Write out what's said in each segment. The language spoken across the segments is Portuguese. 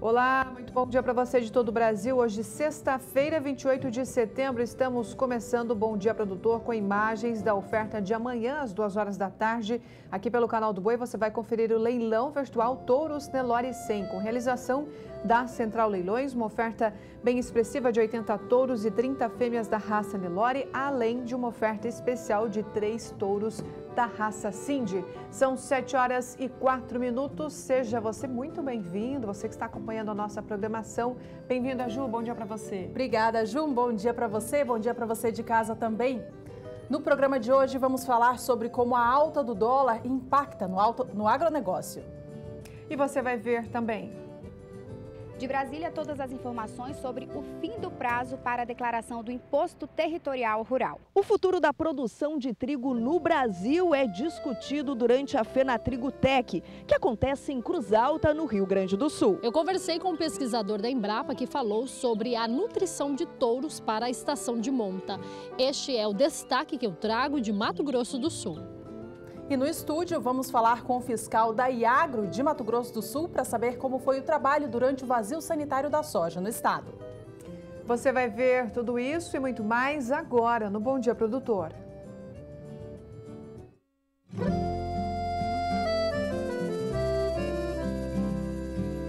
Olá, muito bom dia para você de todo o Brasil. Hoje, sexta-feira, 28 de setembro, estamos começando o Bom Dia Produtor com imagens da oferta de amanhã, às duas horas da tarde. Aqui pelo canal do Boi, você vai conferir o leilão virtual Touros Nelore 100, com realização da Central Leilões, uma oferta bem expressiva de 80 touros e 30 fêmeas da raça Nelore, além de uma oferta especial de 3 touros da raça Cindy. São 7 horas e 4 minutos. Seja você muito bem-vindo, você que está acompanhando a nossa programação. Bem-vinda, Ju. Bom dia para você. Obrigada, Ju. Um bom dia para você, bom dia para você de casa também. No programa de hoje, vamos falar sobre como a alta do dólar impacta no, alto, no agronegócio. E você vai ver também de Brasília, todas as informações sobre o fim do prazo para a declaração do Imposto Territorial Rural. O futuro da produção de trigo no Brasil é discutido durante a Fenatrigo Tech, que acontece em Cruz Alta, no Rio Grande do Sul. Eu conversei com um pesquisador da Embrapa que falou sobre a nutrição de touros para a estação de monta. Este é o destaque que eu trago de Mato Grosso do Sul. E no estúdio vamos falar com o fiscal da Iagro de Mato Grosso do Sul para saber como foi o trabalho durante o vazio sanitário da soja no estado. Você vai ver tudo isso e muito mais agora no Bom Dia Produtor.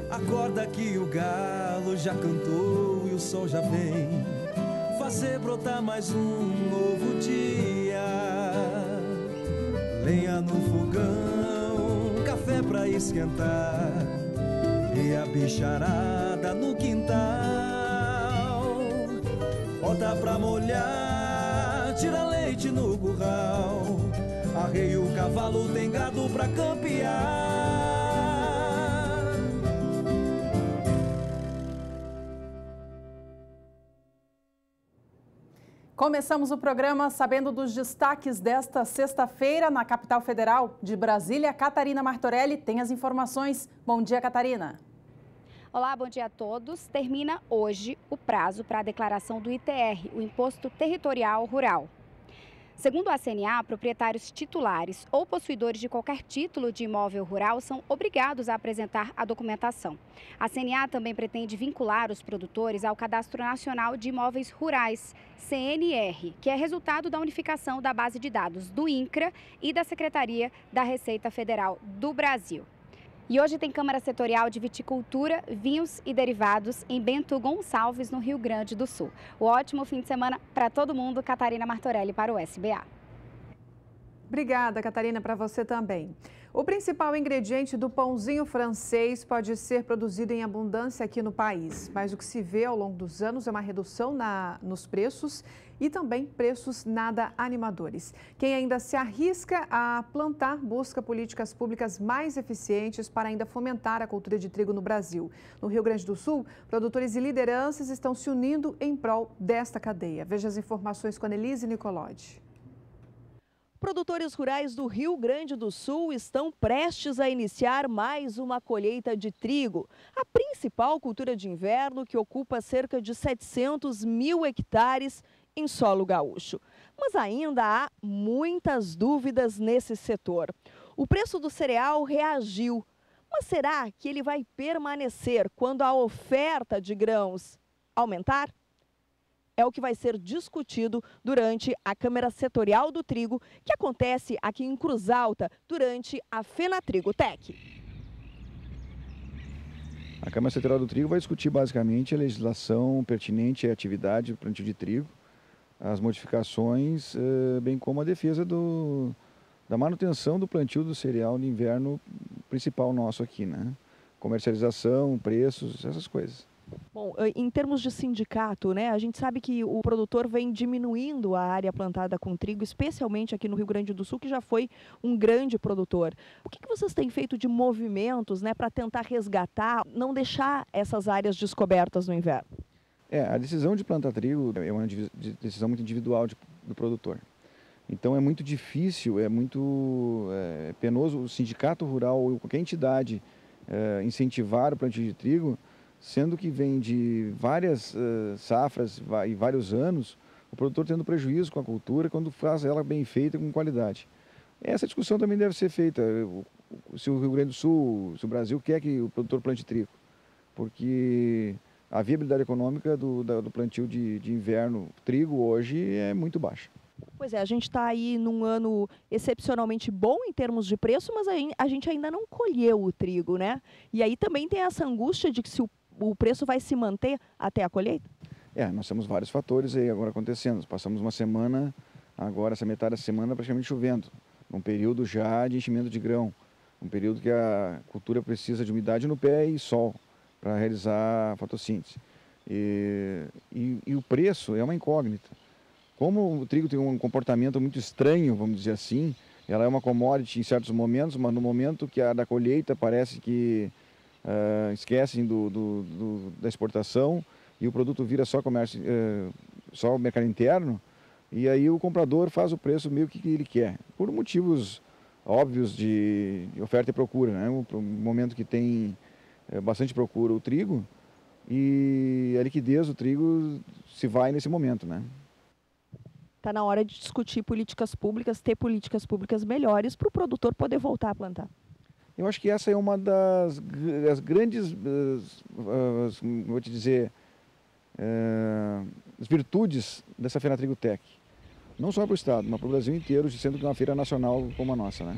Acorda que o galo já cantou e o sol já vem fazer brotar mais um novo dia lenha no fogão, café pra esquentar e a bicharada no quintal. Bota pra molhar, tira leite no curral, arreio o cavalo, tem gado pra campear. Começamos o programa sabendo dos destaques desta sexta-feira na capital federal. De Brasília, Catarina Martorelli tem as informações. Bom dia, Catarina. Olá, bom dia a todos. Termina hoje o prazo para a declaração do ITR, o Imposto Territorial Rural. Segundo a CNA, proprietários titulares ou possuidores de qualquer título de imóvel rural são obrigados a apresentar a documentação. A CNA também pretende vincular os produtores ao Cadastro Nacional de Imóveis Rurais, CNR, que é resultado da unificação da base de dados do INCRA e da Secretaria da Receita Federal do Brasil. E hoje tem Câmara Setorial de Viticultura, Vinhos e Derivados em Bento Gonçalves, no Rio Grande do Sul. O ótimo fim de semana para todo mundo. Catarina Martorelli para o SBA. Obrigada, Catarina, para você também. O principal ingrediente do pãozinho francês pode ser produzido em abundância aqui no país, mas o que se vê ao longo dos anos é uma redução na, nos preços e também preços nada animadores. Quem ainda se arrisca a plantar busca políticas públicas mais eficientes para ainda fomentar a cultura de trigo no Brasil. No Rio Grande do Sul, produtores e lideranças estão se unindo em prol desta cadeia. Veja as informações com a Elise Nicolodi. Produtores rurais do Rio Grande do Sul estão prestes a iniciar mais uma colheita de trigo, a principal cultura de inverno que ocupa cerca de 700 mil hectares em solo gaúcho. Mas ainda há muitas dúvidas nesse setor. O preço do cereal reagiu, mas será que ele vai permanecer quando a oferta de grãos aumentar? é o que vai ser discutido durante a Câmara Setorial do Trigo, que acontece aqui em Cruz Alta, durante a FenaTrigo Tech. A Câmara Setorial do Trigo vai discutir basicamente a legislação pertinente à atividade do plantio de trigo, as modificações, eh, bem como a defesa do, da manutenção do plantio do cereal de inverno principal nosso aqui, né? Comercialização, preços, essas coisas. Bom, eh, em termos de sindicato, né, a gente sabe que o produtor vem diminuindo a área plantada com trigo, especialmente aqui no Rio Grande do Sul, que já foi um grande produtor. O que, que vocês têm feito de movimentos né, para tentar resgatar, não deixar essas áreas descobertas no inverno? É, a decisão de plantar trigo é uma decisão muito individual de, do produtor. Então é muito difícil, é muito é, penoso o sindicato rural ou qualquer entidade é, incentivar o plantio de trigo, sendo que vem de várias é, safras e vários anos, o produtor tendo prejuízo com a cultura quando faz ela bem feita, com qualidade. Essa discussão também deve ser feita, se o Rio Grande do Sul, se o Brasil quer que o produtor plante trigo, porque a viabilidade econômica do, do plantio de, de inverno trigo hoje é muito baixa. Pois é, a gente está aí num ano excepcionalmente bom em termos de preço, mas a gente ainda não colheu o trigo, né? E aí também tem essa angústia de que se o, o preço vai se manter até a colheita? É, nós temos vários fatores aí agora acontecendo. passamos uma semana, agora essa metade da semana praticamente chovendo, Um período já de enchimento de grão, um período que a cultura precisa de umidade no pé e sol para realizar fotossíntese. E, e, e, o preço é uma incógnita. Como o trigo tem um comportamento muito estranho, vamos dizer assim, ela é uma commodity em certos momentos, mas no momento que a da colheita parece que uh, esquecem do, do, do, da exportação e o produto vira só comércio, uh, só o mercado interno, e aí o comprador faz o preço meio que ele quer, por motivos óbvios de, oferta e procura, né? O momento que tem é, bastante procura o trigo e a é liquidez do trigo se vai nesse momento, né? Está na hora de discutir políticas públicas, ter políticas públicas melhores para o produtor poder voltar a plantar. Eu acho que essa é uma das, das grandes, das, eh, eh, vou te dizer, eh, as virtudes dessa Feira Trigotec. Não só para o Estado, mas para o Brasil inteiro, sendo que é uma feira nacional como a nossa, né?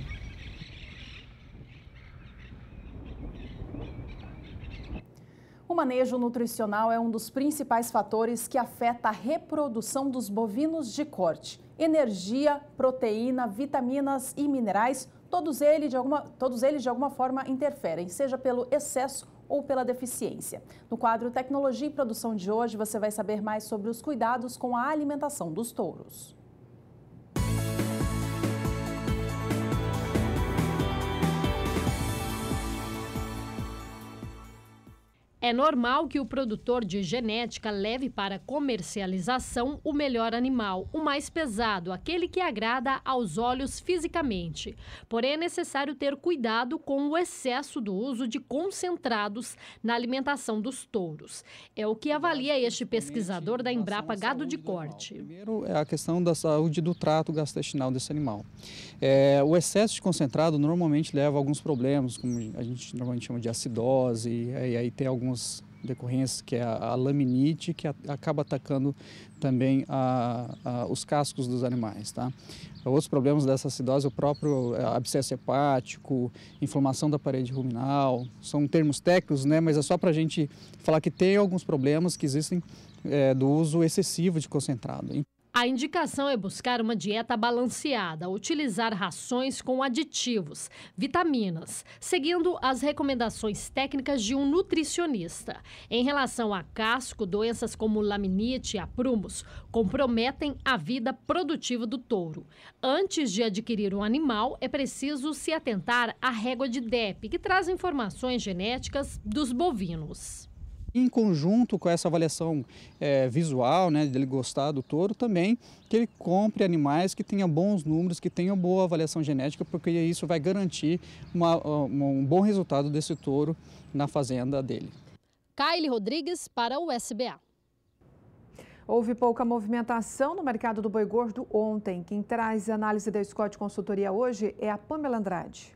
O manejo nutricional é um dos principais fatores que afeta a reprodução dos bovinos de corte. Energia, proteína, vitaminas e minerais, todos eles de alguma, todos eles de alguma forma interferem, seja pelo excesso ou pela deficiência. No quadro Tecnologia e Produção de hoje, você vai saber mais sobre os cuidados com a alimentação dos touros. É normal que o produtor de genética leve para comercialização o melhor animal, o mais pesado, aquele que agrada aos olhos fisicamente. Porém, é necessário ter cuidado com o excesso do uso de concentrados na alimentação dos touros. É o que avalia este pesquisador da Embrapa Gado de Corte. Primeiro é a questão da saúde do trato gastrointestinal desse animal. É, o excesso de concentrado normalmente leva a alguns problemas, como a gente normalmente chama de acidose, e aí tem alguns decorrências, que é a, a laminite, que a, acaba atacando também a, os cascos dos animais. Tá? Outros problemas dessa acidose, é o próprio é, abscesso hepático, inflamação da parede ruminal, são termos técnicos, né? mas é só para a gente falar que tem alguns problemas que existem é, do uso excessivo de concentrado. A indicação é buscar uma dieta balanceada, utilizar rações com aditivos, vitaminas, seguindo as recomendações técnicas de um nutricionista. Em relação a casco, doenças como laminite e aprumos comprometem a vida produtiva do touro. Antes de adquirir um animal, é preciso se atentar à régua de DEP, que traz informações genéticas dos bovinos em conjunto com essa avaliação é, visual, né, dele gostar do touro, também que ele compre animais que tenham bons números, que tenham boa avaliação genética, porque isso vai garantir uma, uma, um bom resultado desse touro na fazenda dele. Kyle Rodrigues para o SBA. Houve pouca movimentação no mercado do boi gordo ontem. Quem traz análise da Scott Consultoria hoje é a Pamela Andrade.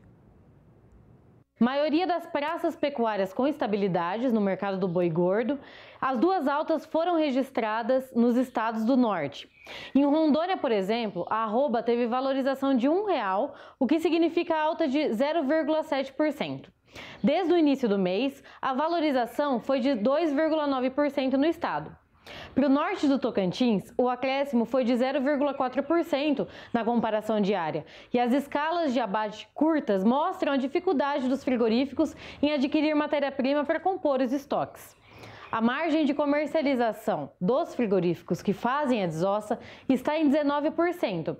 Maioria das praças pecuárias com estabilidades no mercado do boi gordo, as duas altas foram registradas nos estados do norte. Em Rondônia, por exemplo, a arroba teve valorização de um real, o que significa alta de 0,7%. Desde o início do mês, a valorização foi de 2,9% no estado. Para o norte do Tocantins, o acréscimo foi de 0,4% na comparação diária, e as escalas de abate curtas mostram a dificuldade dos frigoríficos em adquirir matéria-prima para compor os estoques. A margem de comercialização dos frigoríficos que fazem a desossa está em 19%,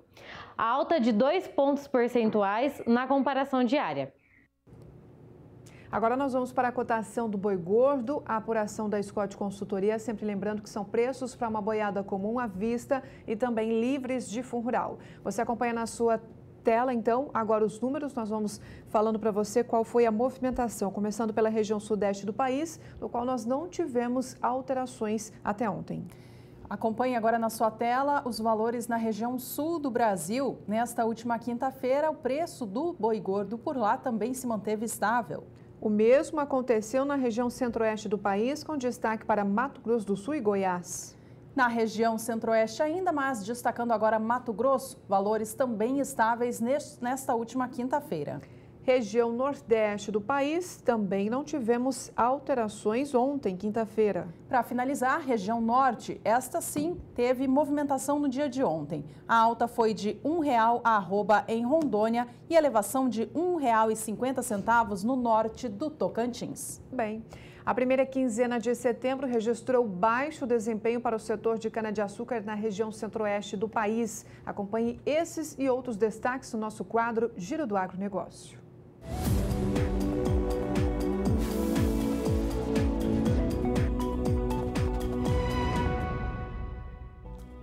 alta de 2 pontos percentuais na comparação diária. Agora nós vamos para a cotação do boi gordo, a apuração da Scott Consultoria, sempre lembrando que são preços para uma boiada comum à vista e também livres de fundo rural. Você acompanha na sua tela, então, agora os números, nós vamos falando para você qual foi a movimentação, começando pela região sudeste do país, no qual nós não tivemos alterações até ontem. Acompanhe agora na sua tela os valores na região sul do Brasil. Nesta última quinta-feira, o preço do boi gordo por lá também se manteve estável. O mesmo aconteceu na região centro-oeste do país, com destaque para Mato Grosso do Sul e Goiás. Na região centro-oeste ainda, mais destacando agora Mato Grosso, valores também estáveis nesta última quinta-feira. Região Nordeste do país, também não tivemos alterações ontem, quinta-feira. Para finalizar, região Norte, esta sim teve movimentação no dia de ontem. A alta foi de R$ 1,00 em Rondônia e elevação de R$ 1,50 no norte do Tocantins. Bem, a primeira quinzena de setembro registrou baixo desempenho para o setor de cana-de-açúcar na região centro-oeste do país. Acompanhe esses e outros destaques no nosso quadro Giro do Agronegócio.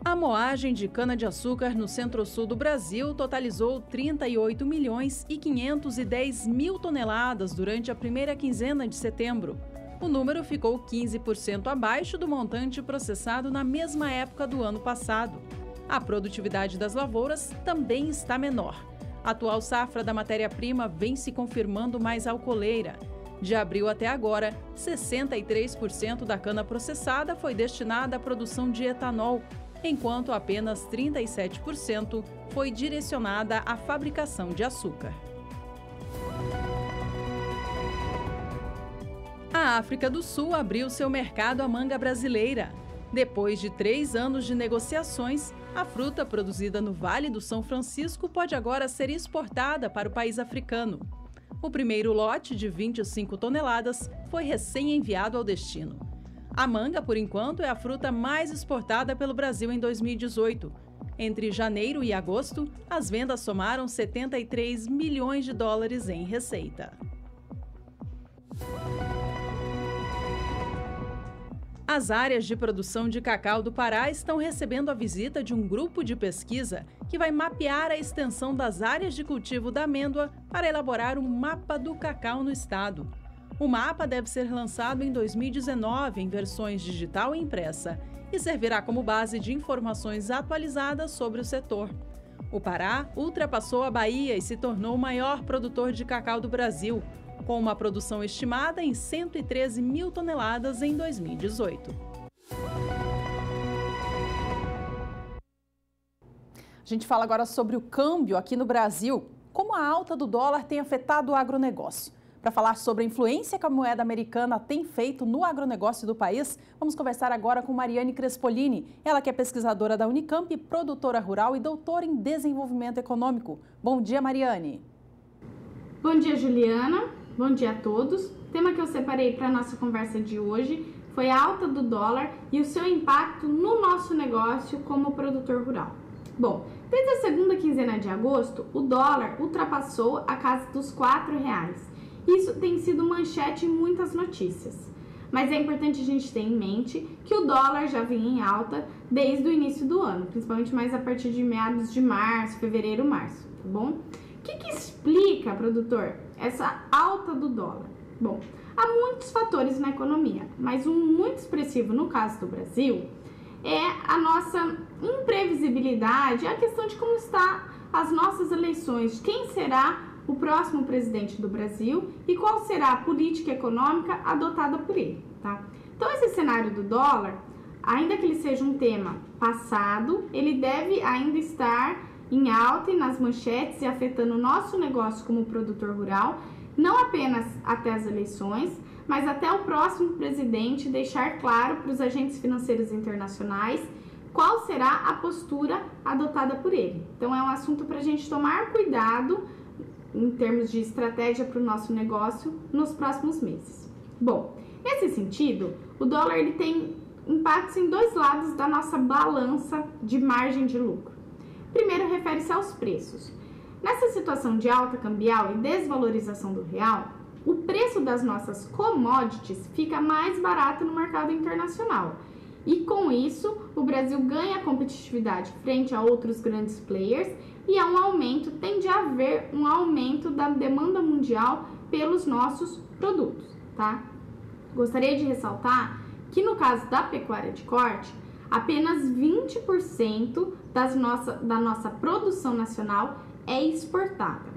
A moagem de cana-de-açúcar no centro-sul do Brasil totalizou 38 milhões e 510 mil toneladas durante a primeira quinzena de setembro. O número ficou 15% abaixo do montante processado na mesma época do ano passado. A produtividade das lavouras também está menor. A atual safra da matéria-prima vem se confirmando mais alcooleira. De abril até agora, 63% da cana processada foi destinada à produção de etanol, enquanto apenas 37% foi direcionada à fabricação de açúcar. A África do Sul abriu seu mercado à manga brasileira. Depois de três anos de negociações, a fruta produzida no Vale do São Francisco pode agora ser exportada para o país africano. O primeiro lote de 25 toneladas foi recém-enviado ao destino. A manga, por enquanto, é a fruta mais exportada pelo Brasil em 2018. Entre janeiro e agosto, as vendas somaram 73 milhões de dólares em receita. As áreas de produção de cacau do Pará estão recebendo a visita de um grupo de pesquisa que vai mapear a extensão das áreas de cultivo da amêndoa para elaborar um mapa do cacau no estado. O mapa deve ser lançado em 2019 em versões digital e impressa e servirá como base de informações atualizadas sobre o setor. O Pará ultrapassou a Bahia e se tornou o maior produtor de cacau do Brasil, com uma produção estimada em 113 mil toneladas em 2018. A gente fala agora sobre o câmbio aqui no Brasil. Como a alta do dólar tem afetado o agronegócio? Para falar sobre a influência que a moeda americana tem feito no agronegócio do país, vamos conversar agora com Mariane Crespolini, ela que é pesquisadora da Unicamp, produtora rural e doutora em desenvolvimento econômico. Bom dia, Mariane. Bom dia, Juliana. Bom dia a todos. O tema que eu separei para a nossa conversa de hoje foi a alta do dólar e o seu impacto no nosso negócio como produtor rural. Bom, desde a segunda quinzena de agosto, o dólar ultrapassou a casa dos R$ reais. Isso tem sido manchete em muitas notícias. Mas é importante a gente ter em mente que o dólar já vinha em alta desde o início do ano, principalmente mais a partir de meados de março, fevereiro, março, tá bom? O que, que explica, produtor, essa alta do dólar? Bom, há muitos fatores na economia, mas um muito expressivo no caso do Brasil é a nossa imprevisibilidade, a questão de como está as nossas eleições, quem será o próximo presidente do Brasil e qual será a política econômica adotada por ele, tá? Então esse cenário do dólar, ainda que ele seja um tema passado, ele deve ainda estar em alta e nas manchetes e afetando o nosso negócio como produtor rural, não apenas até as eleições, mas até o próximo presidente deixar claro para os agentes financeiros internacionais qual será a postura adotada por ele. Então, é um assunto para a gente tomar cuidado em termos de estratégia para o nosso negócio nos próximos meses. Bom, nesse sentido, o dólar ele tem impactos em dois lados da nossa balança de margem de lucro. Primeiro, refere-se aos preços. Nessa situação de alta cambial e desvalorização do real, o preço das nossas commodities fica mais barato no mercado internacional. E com isso, o Brasil ganha competitividade frente a outros grandes players e há um aumento, tende a haver um aumento da demanda mundial pelos nossos produtos, tá? Gostaria de ressaltar que no caso da pecuária de corte, apenas 20% das nossa, da nossa produção nacional é exportada.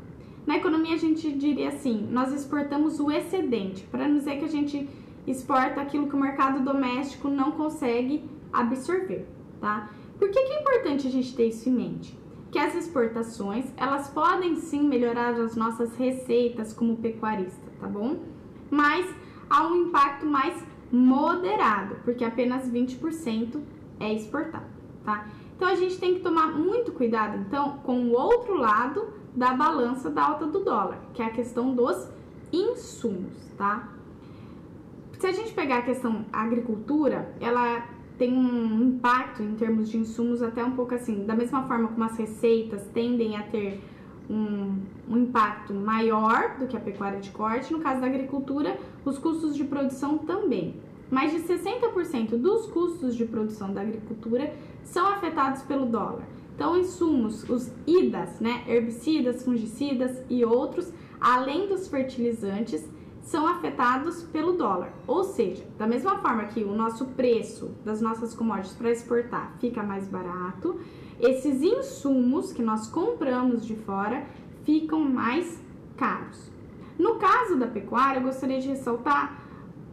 Na economia, a gente diria assim: nós exportamos o excedente, para não dizer que a gente exporta aquilo que o mercado doméstico não consegue absorver, tá? Por que, que é importante a gente ter isso em mente? Que as exportações, elas podem sim melhorar as nossas receitas como pecuarista, tá bom? Mas há um impacto mais moderado, porque apenas 20% é exportado, tá? Então a gente tem que tomar muito cuidado então com o outro lado da balança da alta do dólar, que é a questão dos insumos, tá? Se a gente pegar a questão agricultura, ela tem um impacto em termos de insumos até um pouco assim, da mesma forma como as receitas tendem a ter um, um, impacto maior do que a pecuária de corte, no caso da agricultura, os custos de produção também. Mais de 60% dos custos de produção da agricultura são afetados pelo dólar. Então, insumos, os IDAS, né, herbicidas, fungicidas e outros, além dos fertilizantes, são afetados pelo dólar. Ou seja, da mesma forma que o nosso preço das nossas commodities para exportar fica mais barato, esses insumos que nós compramos de fora ficam mais caros. No caso da pecuária, eu gostaria de ressaltar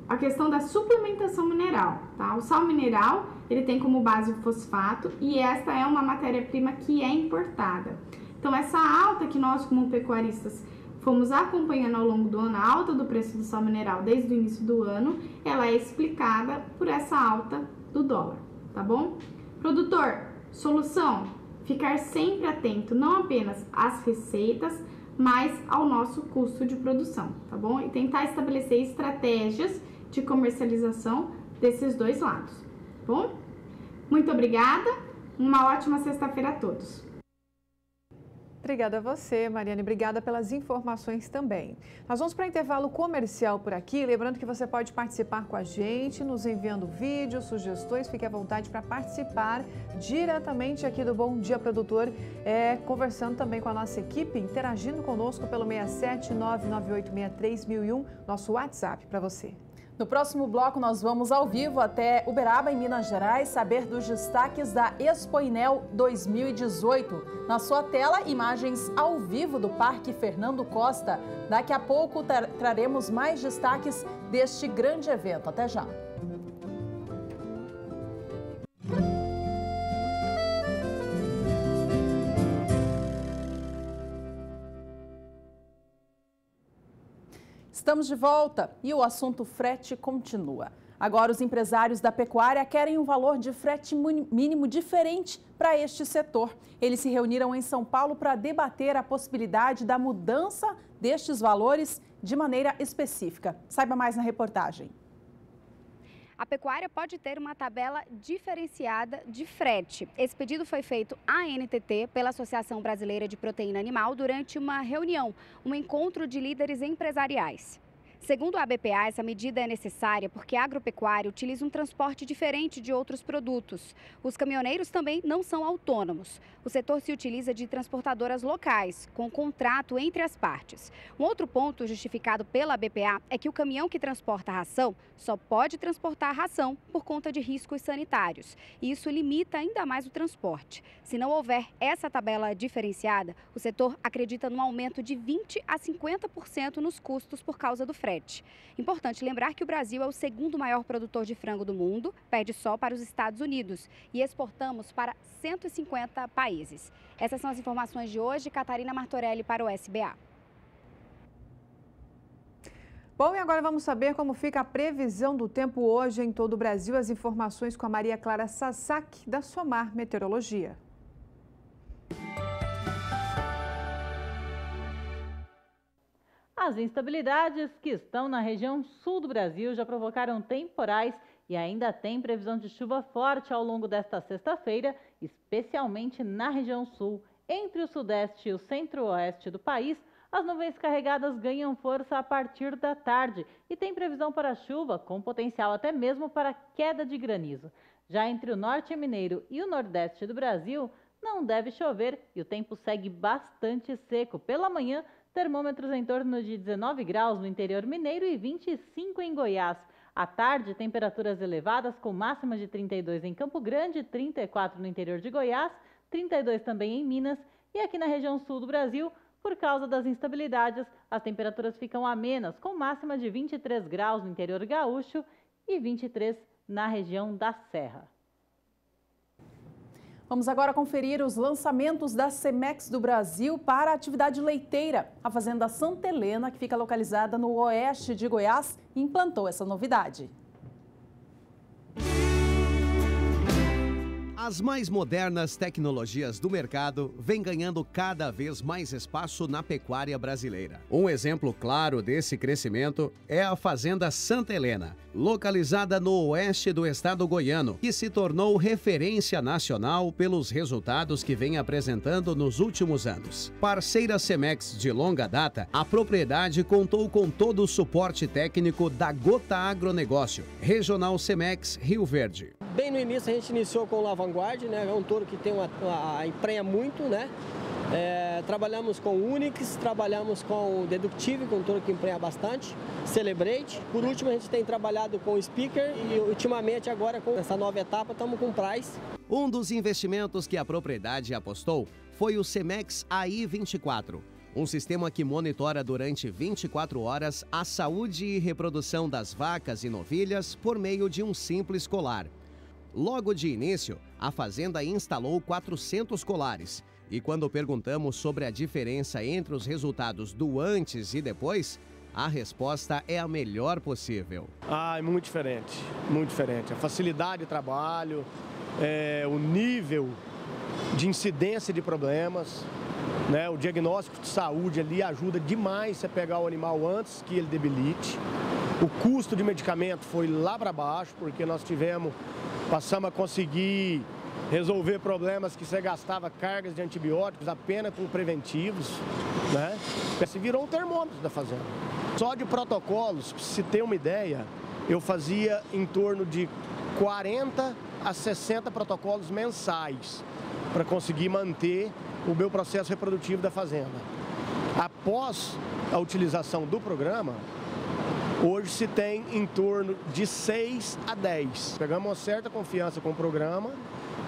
a questão da suplementação mineral, tá? O sal mineral, ele tem como base o fosfato e esta é uma matéria-prima que é importada. Então, essa alta que nós, como pecuaristas, fomos acompanhando ao longo do ano, a alta do preço do sal mineral desde o início do ano, ela é explicada por essa alta do dólar, tá bom? Produtor, solução, ficar sempre atento não apenas às receitas, mas ao nosso custo de produção, tá bom? E tentar estabelecer estratégias de comercialização desses dois lados. Tá bom? Muito obrigada, uma ótima sexta-feira a todos. Obrigada a você, Mariane. Obrigada pelas informações também. Nós vamos para intervalo comercial por aqui. Lembrando que você pode participar com a gente, nos enviando vídeos, sugestões. Fique à vontade para participar diretamente aqui do Bom Dia Produtor, é, conversando também com a nossa equipe, interagindo conosco pelo 67998631001, nosso WhatsApp para você. No próximo bloco, nós vamos ao vivo até Uberaba, em Minas Gerais, saber dos destaques da Expo Inel 2018. Na sua tela, imagens ao vivo do Parque Fernando Costa. Daqui a pouco tra traremos mais destaques deste grande evento. Até já! Estamos de volta e o assunto frete continua. Agora, os empresários da pecuária querem um valor de frete mínimo diferente para este setor. Eles se reuniram em São Paulo para debater a possibilidade da mudança destes valores de maneira específica. Saiba mais na reportagem a pecuária pode ter uma tabela diferenciada de frete. Esse pedido foi feito à NTT pela Associação Brasileira de Proteína Animal durante uma reunião, um encontro de líderes empresariais. Segundo a ABPA, essa medida é necessária porque a agropecuária utiliza um transporte diferente de outros produtos. Os caminhoneiros também não são autônomos. O setor se utiliza de transportadoras locais, com contrato entre as partes. Um outro ponto justificado pela ABPA é que o caminhão que transporta ração só pode transportar ração por conta de riscos sanitários. E isso limita ainda mais o transporte. Se não houver essa tabela diferenciada, o setor acredita num aumento de 20 a 50% nos custos por causa do frete frete. Importante lembrar que o Brasil é o segundo maior produtor de frango do mundo, perde só para os Estados Unidos e exportamos para 150 países. Essas são as informações de hoje. Catarina Martorelli para o SBA. Bom, e agora vamos saber como fica a previsão do tempo hoje em todo o Brasil. As informações com a Maria Clara Sasaki, da Somar Meteorologia. As instabilidades que estão na região sul do Brasil já provocaram temporais e ainda tem previsão de chuva forte ao longo desta sexta-feira, especialmente na região sul. Entre o sudeste e o centro-oeste do país, as nuvens carregadas ganham força a partir da tarde e tem previsão para chuva, com potencial até mesmo para queda de granizo. Já entre o norte mineiro e o nordeste do Brasil, não deve chover e o tempo segue bastante seco. Pela manhã, termômetros em torno de 19 graus no interior mineiro e 25 em Goiás. À tarde, temperaturas elevadas com máxima de 32 em Campo Grande, 34 no interior de Goiás, 32 também em Minas e aqui na região sul do Brasil, por causa das instabilidades, as temperaturas ficam amenas, com máxima de 23 graus no interior gaúcho e 23 na região da Serra. Vamos agora conferir os lançamentos da Cemex do Brasil para a atividade leiteira. A Fazenda Santa Helena, que fica localizada no oeste de Goiás, implantou essa novidade. As mais modernas tecnologias do mercado vêm ganhando cada vez mais espaço na pecuária brasileira. Um exemplo claro desse crescimento é a Fazenda Santa Helena, localizada no oeste do estado goiano, que se tornou referência nacional pelos resultados que vem apresentando nos últimos anos. Parceira Semex de longa data, a propriedade contou com todo o suporte técnico da Gota Agronegócio, Regional Semex Rio Verde. Bem no início a gente iniciou com o lavagem né? É um touro que tem uma, uma emprenha muito, né? É, trabalhamos com Unix, trabalhamos com Deductive, com é um touro que emprenha bastante, Celebrate. Por último, a gente tem trabalhado com Speaker e ultimamente agora com essa nova etapa estamos com Price. Um dos investimentos que a propriedade apostou foi o Cemex AI24, um sistema que monitora durante 24 horas a saúde e reprodução das vacas e novilhas por meio de um simples colar. Logo de início, a fazenda instalou 400 colares. E quando perguntamos sobre a diferença entre os resultados do antes e depois, a resposta é a melhor possível. Ah, é muito diferente, muito diferente. A facilidade de trabalho, é, o nível de incidência de problemas. Né? O diagnóstico de saúde ali ajuda demais você pegar o animal antes que ele debilite. O custo de medicamento foi lá para baixo, porque nós tivemos, passamos a conseguir resolver problemas que você gastava cargas de antibióticos apenas com preventivos, né? Se virou um termômetro da fazenda. Só de protocolos, se tem uma ideia, eu fazia em torno de 40 a 60 protocolos mensais para conseguir manter o meu processo reprodutivo da fazenda. Após a utilização do programa, hoje se tem em torno de 6 a 10. Pegamos uma certa confiança com o programa,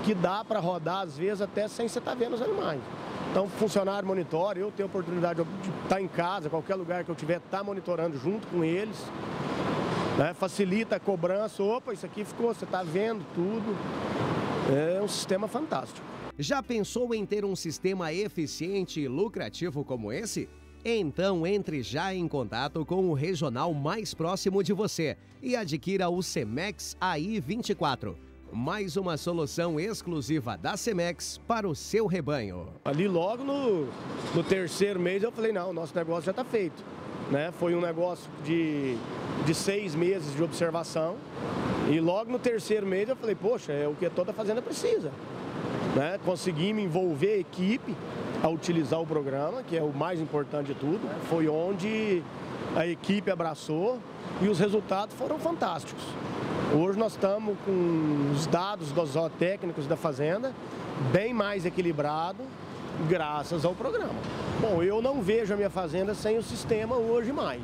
que dá para rodar, às vezes, até sem você estar tá vendo os animais. Então, funcionário monitora, eu tenho a oportunidade de estar tá em casa, qualquer lugar que eu tiver, estar tá monitorando junto com eles. Né? Facilita a cobrança, opa, isso aqui ficou, você está vendo tudo. É um sistema fantástico. Já pensou em ter um sistema eficiente e lucrativo como esse? Então entre já em contato com o regional mais próximo de você e adquira o Cemex AI24. Mais uma solução exclusiva da Cemex para o seu rebanho. Ali logo no, no terceiro mês eu falei, não, nosso negócio já está feito. Né? Foi um negócio de, de seis meses de observação. E logo no terceiro mês eu falei, poxa, é o que toda fazenda precisa. Né? Conseguimos envolver a equipe a utilizar o programa, que é o mais importante de tudo. Foi onde a equipe abraçou e os resultados foram fantásticos. Hoje nós estamos com os dados dos zootécnicos da fazenda bem mais equilibrado graças ao programa. Bom, eu não vejo a minha fazenda sem o sistema hoje mais.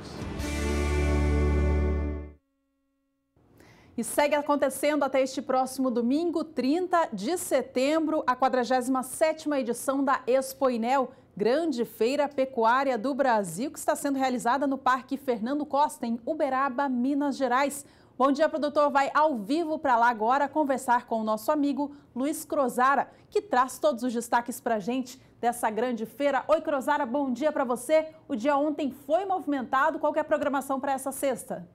E segue acontecendo até este próximo domingo, 30 de setembro, a 47ª edição da Expo Inel, grande feira pecuária do Brasil, que está sendo realizada no Parque Fernando Costa, em Uberaba, Minas Gerais. Bom dia, produtor. Vai ao vivo para lá agora conversar com o nosso amigo Luiz Crozara, que traz todos os destaques para a gente dessa grande feira. Oi, Crozara, bom dia para você. O dia ontem foi movimentado. Qual é a programação para essa sexta?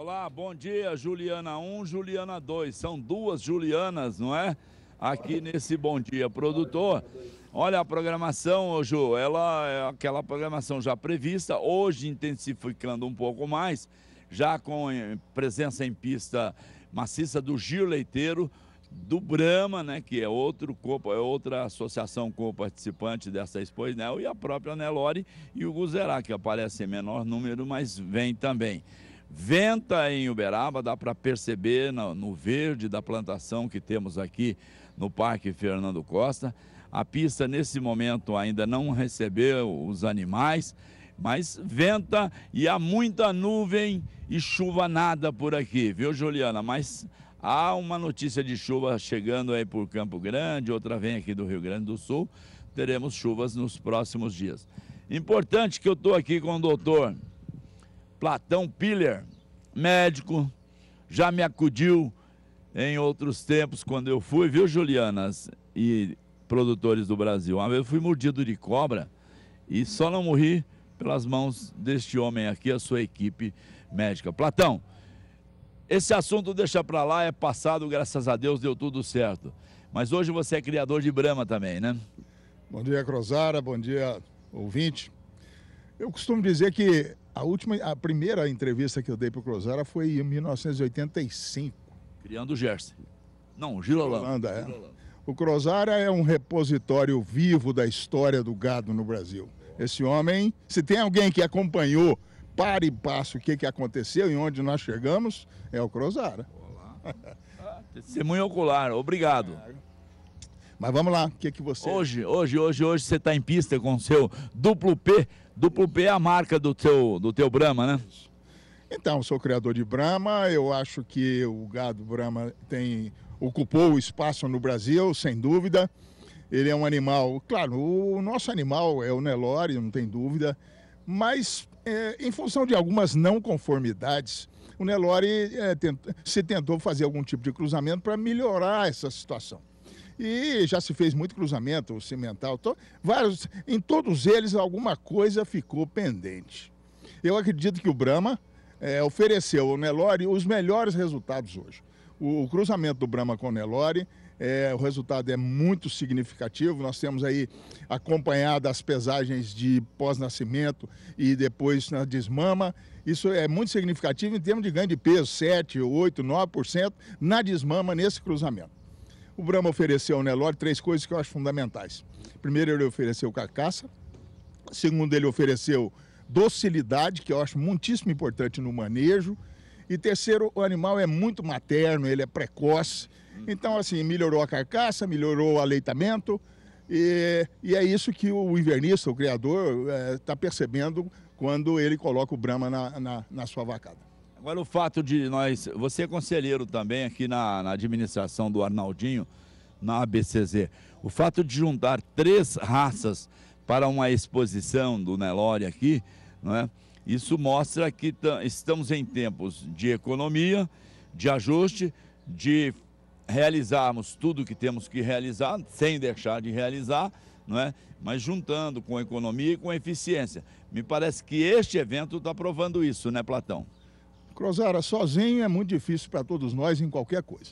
Olá, bom dia, Juliana 1, Juliana 2. São duas Julianas, não é? Aqui nesse Bom Dia Produtor. Olha a programação, Ju, ela é aquela programação já prevista, hoje intensificando um pouco mais, já com presença em pista maciça do Gil Leiteiro, do Brama, né, que é outro é outra associação co-participante dessa Expo e a própria Nelore e o Guzerá, que aparece em menor número, mas vem também. Venta em Uberaba, dá para perceber no, no verde da plantação que temos aqui no Parque Fernando Costa. A pista nesse momento ainda não recebeu os animais, mas venta e há muita nuvem e chuva nada por aqui, viu, Juliana? Mas há uma notícia de chuva chegando aí por Campo Grande, outra vem aqui do Rio Grande do Sul. Teremos chuvas nos próximos dias. Importante que eu estou aqui com o doutor Platão Piller, médico, já me acudiu em outros tempos quando eu fui, viu, Julianas e produtores do Brasil. Uma ah, vez eu fui mordido de cobra e só não morri pelas mãos deste homem aqui, a sua equipe médica. Platão, esse assunto deixa para lá, é passado, graças a Deus deu tudo certo. Mas hoje você é criador de Brahma também, né? Bom dia, Crosara, bom dia, ouvinte. Eu costumo dizer que a última, a primeira entrevista que eu dei para o Cruzara foi em 1985. Criando o Gerson. Não, Girolanda. É. O Crozara é um repositório vivo da história do gado no Brasil. Esse homem, se tem alguém que acompanhou para e passo o que, que aconteceu e onde nós chegamos, é o Crozara. Olá. Ah, testemunho ocular, obrigado. Mas vamos lá, o que, que você. Hoje, hoje, hoje, hoje você está em pista com o seu duplo P Duplo P é a marca do teu, do teu Brahma, né? Isso. Então, sou criador de Brahma, eu acho que o gado Brahma tem, ocupou o espaço no Brasil, sem dúvida. Ele é um animal, claro, o nosso animal é o Nelore, não tem dúvida, mas é, em função de algumas não conformidades, o Nelore é, tent, se tentou fazer algum tipo de cruzamento para melhorar essa situação. E já se fez muito cruzamento cimental, to, vários, em todos eles alguma coisa ficou pendente. Eu acredito que o Brahma é, ofereceu ao Nelore os melhores resultados hoje. O, o cruzamento do Brahma com o Nelore é, o resultado é muito significativo. Nós temos aí acompanhado as pesagens de pós-nascimento e depois na desmama. Isso é muito significativo em termos de ganho de peso, 7, 8, 9% na desmama nesse cruzamento. O Brahma ofereceu ao Nelore três coisas que eu acho fundamentais. Primeiro, ele ofereceu carcaça. Segundo, ele ofereceu docilidade, que eu acho muitíssimo importante no manejo. E terceiro, o animal é muito materno, ele é precoce. Então, assim, melhorou a carcaça, melhorou o aleitamento. E, e é isso que o invernista, o criador, está eh, é, percebendo quando ele coloca o Brahma na, na, na sua vacada. Agora o fato de nós. Você é conselheiro também aqui na, na administração do Arnaldinho, na ABCZ. O fato de juntar três raças para uma exposição do Nelore aqui, não é? Isso mostra que estamos em tempos de economia, de ajuste, de realizarmos tudo o que temos que realizar, sem deixar de realizar, não é? mas juntando com economia e com eficiência. Me parece que este evento está provando isso, né, Platão? Crozara, sozinho é muito difícil para todos nós em qualquer coisa.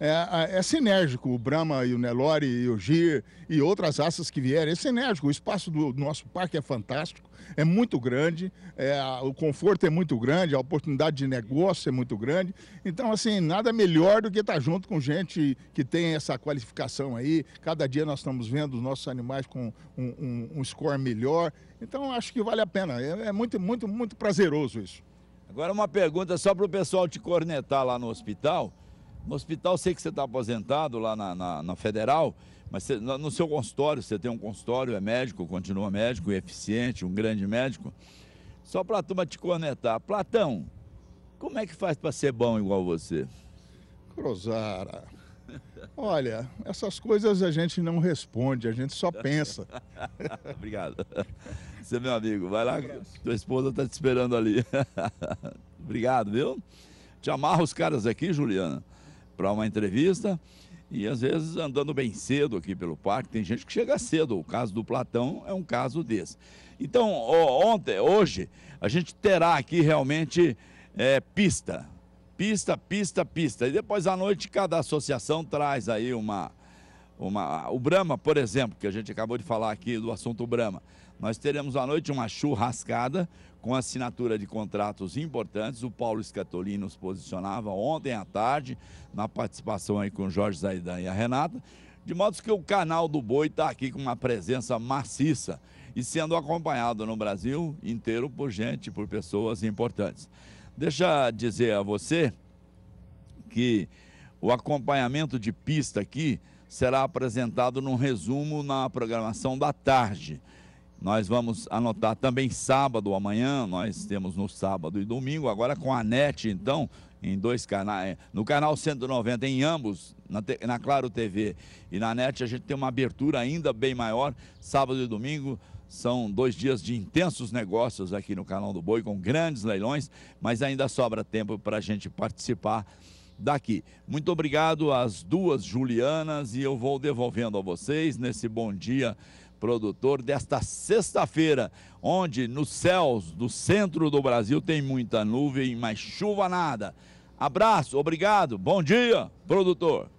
É, é, é, sinérgico o Brahma e o Nelore e o Gir e outras raças que vierem. É sinérgico, o espaço do nosso parque é fantástico, é muito grande, é, o conforto é muito grande, a oportunidade de negócio é muito grande. Então, assim, nada melhor do que estar tá junto com gente que tem essa qualificação aí. Cada dia nós estamos vendo os nossos animais com um, um, um score melhor. Então, acho que vale a pena. É, é muito, muito, muito prazeroso isso. Agora uma pergunta só para o pessoal te cornetar lá no hospital. No hospital sei que você está aposentado lá na, na, na Federal, mas você, no seu consultório, você tem um consultório, é médico, continua médico, eficiente, um grande médico. Só para a turma te cornetar. Platão, como é que faz para ser bom igual você? Cruzara, Olha, essas coisas a gente não responde, a gente só tá pensa. Obrigado. Você é meu amigo, vai lá, tua esposa tá te esperando ali. Obrigado, viu? Te amarra os caras aqui, Juliana, para uma entrevista. E às vezes andando bem cedo aqui pelo parque, tem gente que chega cedo. O caso do Platão é um caso desse. Então, ontem, hoje, a gente terá aqui realmente é, pista pista, pista, pista. E depois à noite cada associação traz aí uma, uma o Brama, por exemplo, que a gente acabou de falar aqui do assunto Brama. Nós teremos à noite uma churrascada com assinatura de contratos importantes. O Paulo Scatolini nos posicionava ontem à tarde na participação aí com o Jorge Zaidan e a Renata. De modo que o canal do Boi está aqui com uma presença maciça e sendo acompanhado no Brasil inteiro por gente, por pessoas importantes. Deixa dizer a você que o acompanhamento de pista aqui será apresentado num resumo na programação da tarde. Nós vamos anotar também sábado amanhã, nós temos no sábado e domingo, agora com a NET, então, em dois canais, eh, no canal 190 em ambos, na, na Claro TV e na NET, a gente tem uma abertura ainda bem maior, sábado e domingo, são dois dias de intensos negócios aqui no Canal do Boi, com grandes leilões, mas ainda sobra tempo para a gente participar daqui. Muito obrigado às duas Julianas e eu vou devolvendo a vocês nesse bom dia produtor desta sexta-feira, onde nos céus do centro do Brasil tem muita nuvem, mas chuva nada. Abraço, obrigado, bom dia, produtor.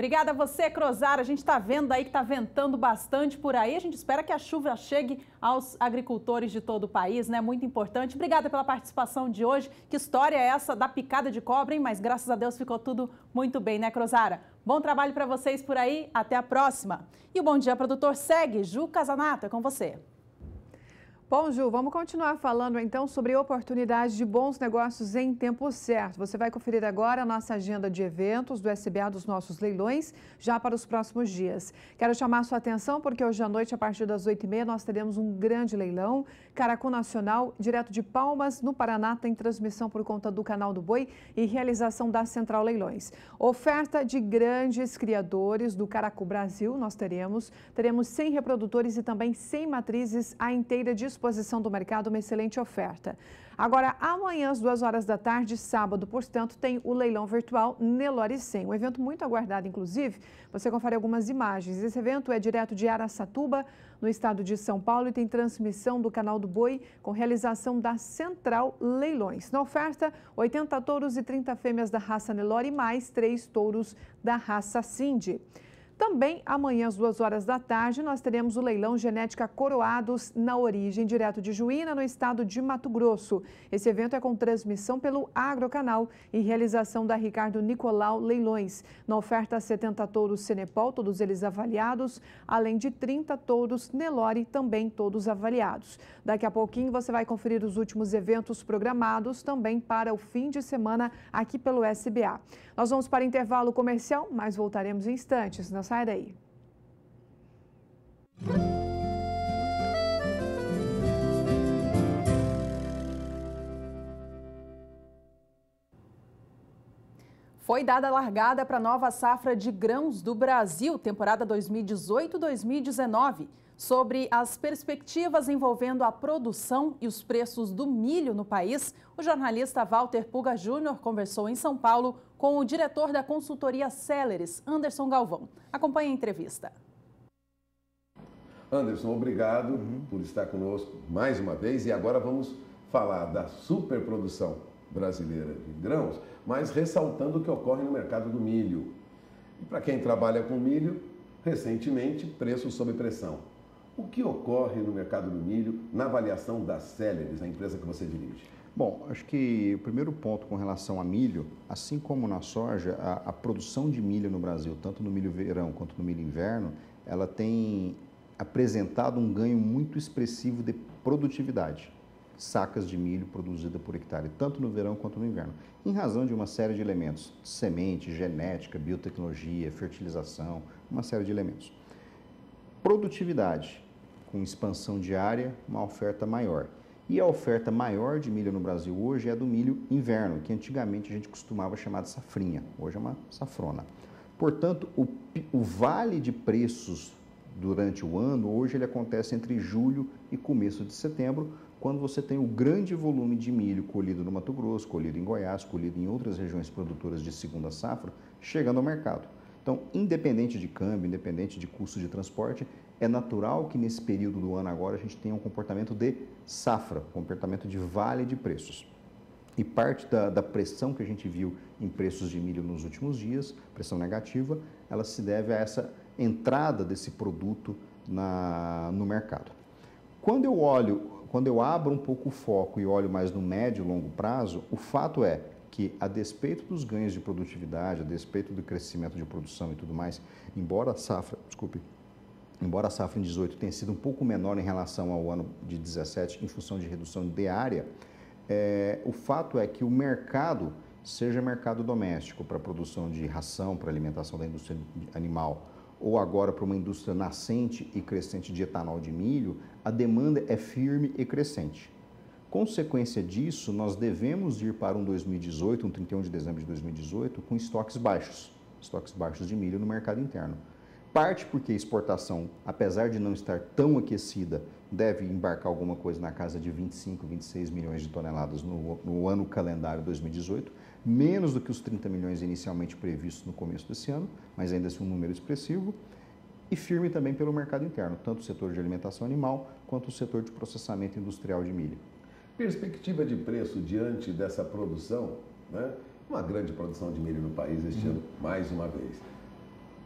Obrigada a você, Crozar. A gente está vendo aí que está ventando bastante por aí. A gente espera que a chuva chegue aos agricultores de todo o país, né? Muito importante. Obrigada pela participação de hoje. Que história é essa da picada de cobre, hein? Mas graças a Deus ficou tudo muito bem, né, Crozara? Bom trabalho para vocês por aí. Até a próxima. E o Bom Dia Produtor segue. Ju Casanato é com você. Bom, Ju, vamos continuar falando então sobre oportunidades de bons negócios em tempo certo. Você vai conferir agora a nossa agenda de eventos do SBA dos nossos leilões, já para os próximos dias. Quero chamar sua atenção porque hoje à noite, a partir das 8h30, nós teremos um grande leilão, Caracu Nacional, direto de Palmas, no Paraná, tem transmissão por conta do Canal do Boi e realização da Central Leilões. Oferta de grandes criadores do Caracu Brasil, nós teremos. Teremos 100 reprodutores e também 100 matrizes à inteira disposição disposição do mercado uma excelente oferta. Agora, amanhã, às duas horas da tarde, sábado, portanto, tem o leilão virtual Nelore 100. Um evento muito aguardado, inclusive. Você confere algumas imagens. Esse evento é direto de Araçatuba, no estado de São Paulo, e tem transmissão do canal do Boi com realização da Central Leilões. Na oferta, 80 touros e 30 fêmeas da raça Nelore e mais três touros da raça Cindy. Também amanhã, às duas horas da tarde, nós teremos o leilão Genética Coroados na Origem, direto de Juína, no estado de Mato Grosso. Esse evento é com transmissão pelo Agrocanal e realização da Ricardo Nicolau Leilões. Na oferta, 70 touros Cenepol, todos eles avaliados, além de 30 touros Nelore, também todos avaliados. Daqui a pouquinho você vai conferir os últimos eventos programados também para o fim de semana aqui pelo SBA. Nós vamos para intervalo comercial, mas voltaremos em instantes. Não saia daí. Música Foi dada a largada para a nova safra de grãos do Brasil, temporada 2018-2019. Sobre as perspectivas envolvendo a produção e os preços do milho no país, o jornalista Walter Puga Júnior conversou em São Paulo com o diretor da consultoria Celeres, Anderson Galvão. Acompanhe a entrevista. Anderson, obrigado uhum. por estar conosco mais uma vez e agora vamos falar da superprodução brasileira de grãos, mas ressaltando o que ocorre no mercado do milho. E para quem trabalha com milho, recentemente, preço sob pressão. O que ocorre no mercado do milho na avaliação da Celeris, a empresa que você dirige? Bom, acho que o primeiro ponto com relação a milho, assim como na soja, a, a produção de milho no Brasil, tanto no milho verão quanto no milho inverno, ela tem apresentado um ganho muito expressivo de produtividade sacas de milho produzida por hectare, tanto no verão quanto no inverno, em razão de uma série de elementos: semente, genética, biotecnologia, fertilização, uma série de elementos. Produtividade, com expansão diária, uma oferta maior. E a oferta maior de milho no Brasil hoje é do milho inverno, que antigamente a gente costumava chamar de safrinha, hoje é uma safrona. Portanto, o, o vale de preços durante o ano, hoje ele acontece entre julho e começo de setembro, quando você tem o grande volume de milho colhido no Mato Grosso, colhido em Goiás, colhido em outras regiões produtoras de segunda safra, chegando ao mercado. Então, independente de câmbio, independente de custo de transporte, é natural que nesse período do ano agora a gente tenha um comportamento de safra, comportamento de vale de preços. E parte da, da, pressão que a gente viu em preços de milho nos últimos dias, pressão negativa, ela se deve a essa entrada desse produto na, no mercado. Quando eu olho quando eu abro um pouco o foco e olho mais no médio e longo prazo, o fato é que, a despeito dos ganhos de produtividade, a despeito do crescimento de produção e tudo mais, embora a safra, desculpe, embora a safra em 18 tenha sido um pouco menor em relação ao ano de 17 em função de redução de área, é, o fato é que o mercado, seja mercado doméstico para produção de ração, para alimentação da indústria animal, ou agora para uma indústria nascente e crescente de etanol de milho, a demanda é firme e crescente. Consequência disso, nós devemos ir para um 2018, um 31 de dezembro de 2018, com estoques baixos, estoques baixos de milho no mercado interno. Parte porque a exportação, apesar de não estar tão aquecida, deve embarcar alguma coisa na casa de 25, 26 milhões de toneladas no, no ano calendário 2018, menos do que os 30 milhões inicialmente previstos no começo desse ano, mas ainda assim um número expressivo e firme também pelo mercado interno, tanto o setor de alimentação animal quanto o setor de processamento industrial de milho. Perspectiva de preço diante dessa produção, né? uma grande produção de milho no país este uhum. ano, mais uma vez.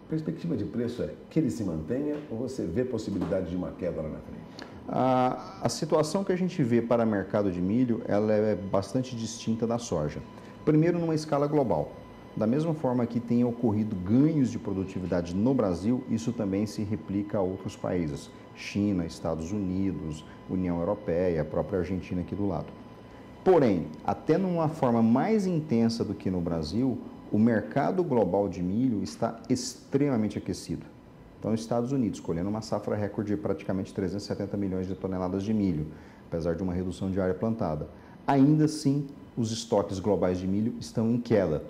Perspectiva de preço é que ele se mantenha ou você vê possibilidade de uma queda na frente? A, a situação que a gente vê para o mercado de milho ela é bastante distinta da soja. Primeiro, numa escala global. Da mesma forma que tem ocorrido ganhos de produtividade no Brasil, isso também se replica a outros países, China, Estados Unidos, União Europeia, a própria Argentina aqui do lado. Porém, até numa forma mais intensa do que no Brasil, o mercado global de milho está extremamente aquecido. Então, Estados Unidos colhendo uma safra recorde de praticamente 370 milhões de toneladas de milho, apesar de uma redução de área plantada. Ainda assim, os estoques globais de milho estão em queda.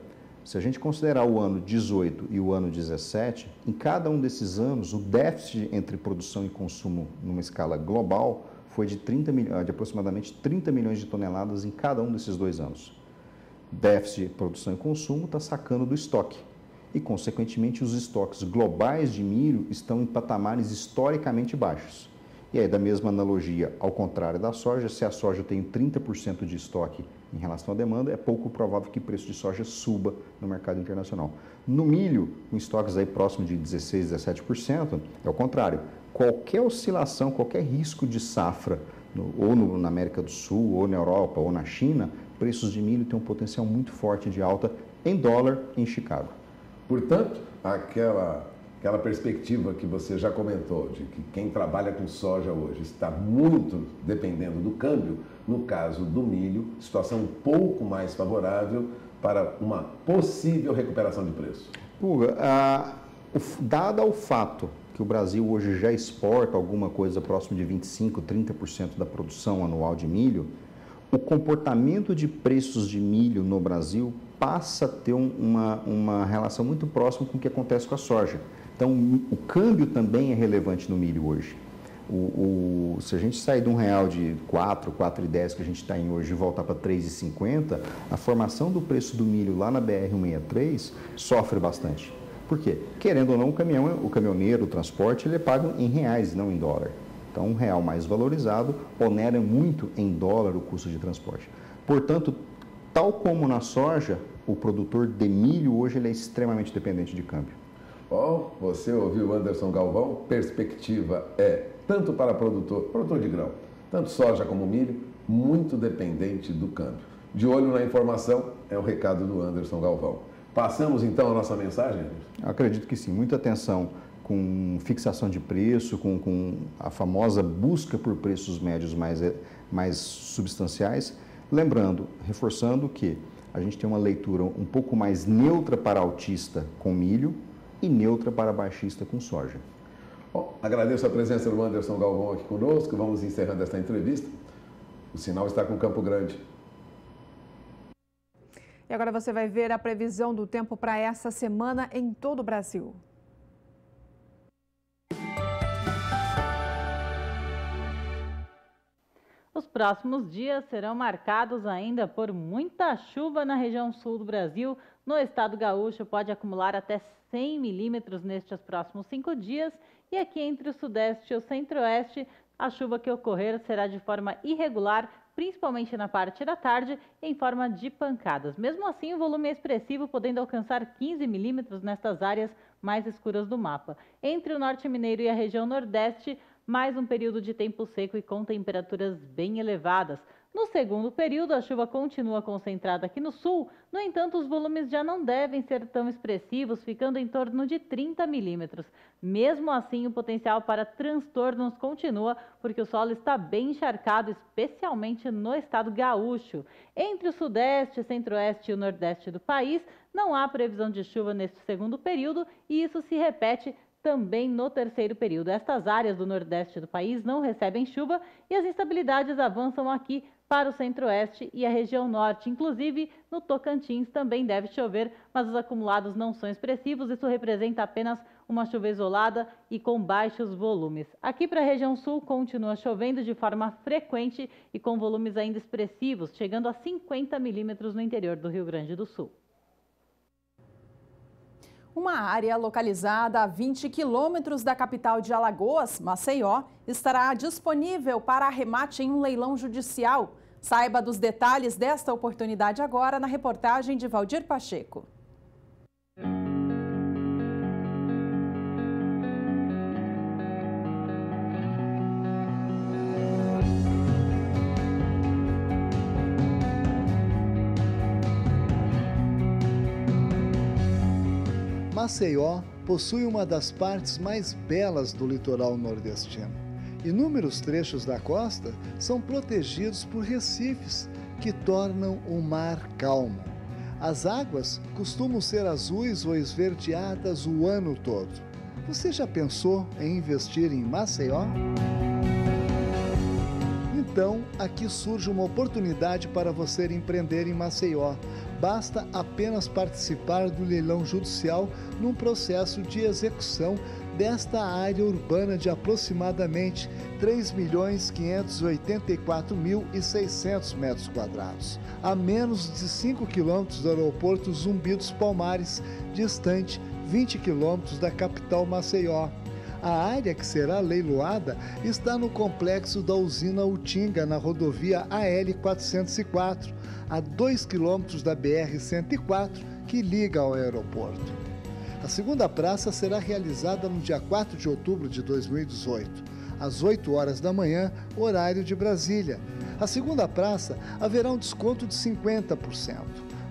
Se a gente considerar o ano 18 e o ano 17, em cada um desses anos, o déficit entre produção e consumo numa escala global foi de, 30, ah, de aproximadamente 30 milhões de toneladas em cada um desses dois anos. Déficit de produção e consumo está sacando do estoque. E, consequentemente, os estoques globais de milho estão em patamares historicamente baixos. E aí, da mesma analogia, ao contrário da soja, se a soja tem 30% de estoque em relação à demanda, é pouco provável que o preço de soja suba no mercado internacional. No milho, com estoques aí próximo de 16, 17%, é o contrário. Qualquer oscilação, qualquer risco de safra, no, ou no, na América do Sul, ou na Europa, ou na China, preços de milho têm um potencial muito forte de alta em dólar em Chicago. Portanto, aquela aquela perspectiva que você já comentou, de que quem trabalha com soja hoje está muito dependendo do câmbio, no caso do milho, situação um pouco mais favorável para uma possível recuperação de preço? Puga, a, dada o fato que o Brasil hoje já exporta alguma coisa próximo de 25%, 30% da produção anual de milho, o comportamento de preços de milho no Brasil passa a ter uma, uma relação muito próxima com o que acontece com a soja. Então, o câmbio também é relevante no milho hoje. O, o, se a gente sair de um real de 4, 4,10 que a gente está em hoje e voltar para 3,50, a formação do preço do milho lá na BR-163 sofre bastante. Por quê? Querendo ou não, o caminhão, o caminhoneiro, o transporte, ele é pago em reais, não em dólar. Então, um real mais valorizado onera muito em dólar o custo de transporte. Portanto, tal como na soja, o produtor de milho hoje ele é extremamente dependente de câmbio. Bom, você ouviu Anderson Galvão, perspectiva é tanto para produtor, produtor de grão, tanto soja como milho, muito dependente do câmbio. De olho na informação é o recado do Anderson Galvão. Passamos então a nossa mensagem? Anderson? Acredito que sim, muita atenção com fixação de preço, com, com, a famosa busca por preços médios mais, eh, mais substanciais. Lembrando, reforçando que a gente tem uma leitura um pouco mais neutra para autista com milho, e neutra para baixista com soja. Bom, agradeço a presença do Anderson Galvão aqui conosco. Vamos encerrando esta entrevista. O sinal está com Campo Grande. E agora você vai ver a previsão do tempo para essa semana em todo o Brasil. Os próximos dias serão marcados ainda por muita chuva na região sul do Brasil. No estado gaúcho, pode acumular até 100 milímetros nestes próximos cinco dias e aqui entre o sudeste e o centro-oeste, a chuva que ocorrer será de forma irregular, principalmente na parte da tarde, em forma de pancadas. Mesmo assim, o volume é expressivo, podendo alcançar 15 milímetros nestas áreas mais escuras do mapa. Entre o norte mineiro e a região nordeste, mais um período de tempo seco e com temperaturas bem elevadas. No segundo período, a chuva continua concentrada aqui no sul, no entanto, os volumes já não devem ser tão expressivos, ficando em torno de 30 milímetros. Mesmo assim, o potencial para transtornos continua, porque o solo está bem encharcado, especialmente no estado gaúcho. Entre o sudeste, centro-oeste e o nordeste do país, não há previsão de chuva neste segundo período, e isso se repete também no terceiro período. Estas áreas do nordeste do país não recebem chuva e as instabilidades avançam aqui para o centro-oeste e a região norte. Inclusive, no Tocantins também deve chover, mas os acumulados não são expressivos, isso representa apenas uma chuva isolada e com baixos volumes. Aqui para a região sul continua chovendo de forma frequente e com volumes ainda expressivos, chegando a 50 milímetros no interior do Rio Grande do Sul. Uma área localizada a 20 quilômetros da capital de Alagoas, Maceió, estará disponível para arremate em um leilão judicial. Saiba dos detalhes desta oportunidade agora na reportagem de Valdir Pacheco. Maceió possui uma das partes mais belas do litoral nordestino. Inúmeros trechos da costa são protegidos por recifes, que tornam o mar calmo. As águas costumam ser azuis ou esverdeadas o ano todo. Você já pensou em investir em Maceió? Então, aqui surge uma oportunidade para você empreender em Maceió, basta apenas participar do leilão judicial num processo de execução desta área urbana de aproximadamente 3.584.600 metros quadrados, a menos de 5 quilômetros do aeroporto Zumbi dos Palmares, distante 20 quilômetros da capital Maceió. A área que será leiloada está no complexo da usina Utinga, na rodovia AL 404, a 2 quilômetros da BR 104, que liga ao aeroporto. A segunda praça será realizada no dia 4 de outubro de 2018, às 8 horas da manhã, horário de Brasília. A segunda praça haverá um desconto de 50%.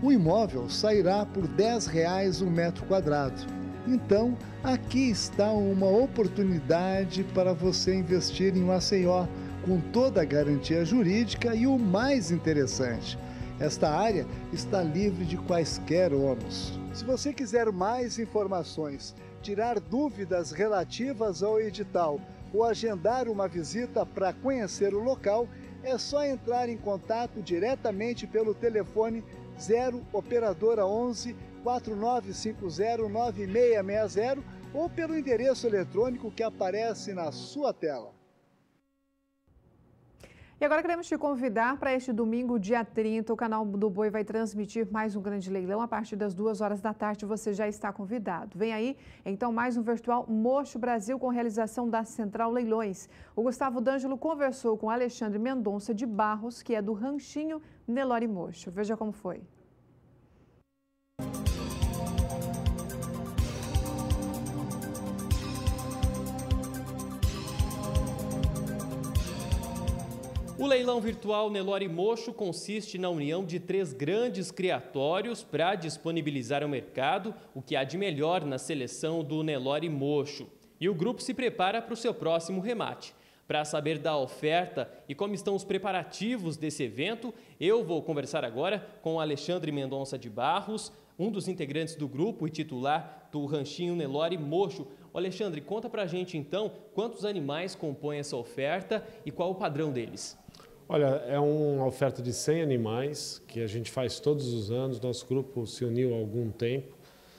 O imóvel sairá por R$ 10,00 o um metro quadrado. Então, aqui está uma oportunidade para você investir em Maceió com toda a garantia jurídica e o mais interessante, esta área está livre de quaisquer ônus. Se você quiser mais informações, tirar dúvidas relativas ao edital ou agendar uma visita para conhecer o local, é só entrar em contato diretamente pelo telefone 0 operadora 11 49509660 ou pelo endereço eletrônico que aparece na sua tela. E agora queremos te convidar para este domingo, dia 30. O canal do Boi vai transmitir mais um grande leilão a partir das 2 horas da tarde. Você já está convidado. Vem aí, então, mais um virtual Mocho Brasil com realização da Central Leilões. O Gustavo D'Angelo conversou com Alexandre Mendonça de Barros, que é do Ranchinho Nelore Mocho. Veja como foi. O leilão virtual Nelore Mocho consiste na união de três grandes criatórios para disponibilizar ao mercado o que há de melhor na seleção do Nelore Mocho. E o grupo se prepara para o seu próximo remate. Para saber da oferta e como estão os preparativos desse evento, eu vou conversar agora com Alexandre Mendonça de Barros, um dos integrantes do grupo e titular do Ranchinho Nelore Mocho. Alexandre, conta pra gente então quantos animais compõem essa oferta e qual o padrão deles. Olha, é uma oferta de 100 animais que a gente faz todos os anos. Nosso grupo se uniu há algum tempo.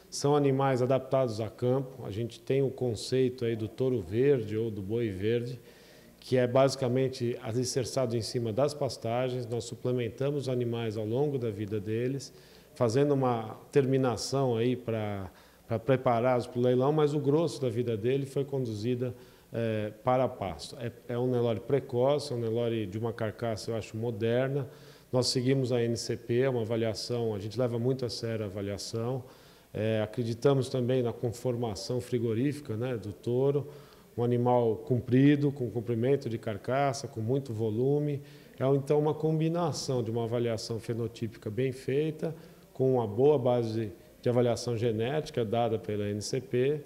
São animais adaptados a campo. A gente tem o conceito aí do touro verde ou do boi verde, que é basicamente alicerçado em cima das pastagens. Nós suplementamos animais ao longo da vida deles, fazendo uma terminação aí para prepará-los para o leilão, mas o grosso da vida dele foi conduzida é, para pasto. É, é um Nelore precoce, é um Nelore de uma carcaça, eu acho, moderna. Nós seguimos a NCP, é uma avaliação, a gente leva muito a sério a avaliação. É, acreditamos também na conformação frigorífica né, do touro, um animal comprido, com comprimento de carcaça, com muito volume. É então uma combinação de uma avaliação fenotípica bem feita, com uma boa base de avaliação genética dada pela NCP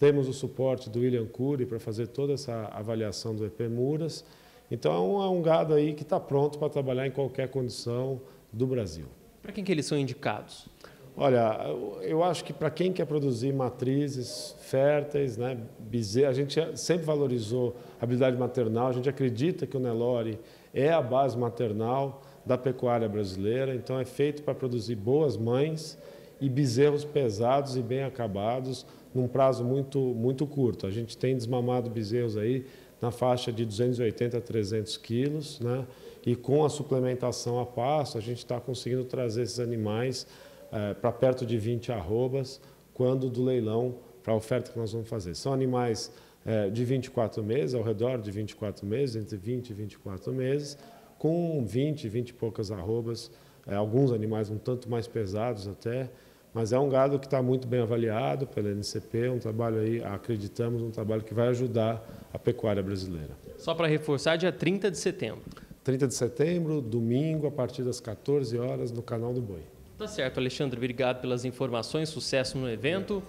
temos o suporte do William Cury para fazer toda essa avaliação do EP Muras. Então é um, é um gado aí que está pronto para trabalhar em qualquer condição do Brasil. Para quem que eles são indicados? Olha, eu acho que para quem quer produzir matrizes férteis, né, bezerro, a gente sempre valorizou a habilidade maternal, a gente acredita que o Nelore é a base maternal da pecuária brasileira, então é feito para produzir boas mães e bezerros pesados e bem acabados, num prazo muito, muito curto. A gente tem desmamado bezerros aí na faixa de 280 a 300 quilos, né? e com a suplementação a pasto, a gente está conseguindo trazer esses animais eh, para perto de 20 arrobas, quando do leilão para a oferta que nós vamos fazer. São animais eh, de 24 meses, ao redor de 24 meses, entre 20 e 24 meses, com 20, 20 e poucas arrobas, eh, alguns animais um tanto mais pesados até, mas é um gado que está muito bem avaliado pela NCP, um trabalho aí, acreditamos, um trabalho que vai ajudar a pecuária brasileira. Só para reforçar, dia 30 de setembro. 30 de setembro, domingo, a partir das 14 horas, no canal do Boi. Tá certo, Alexandre, obrigado pelas informações, sucesso no evento.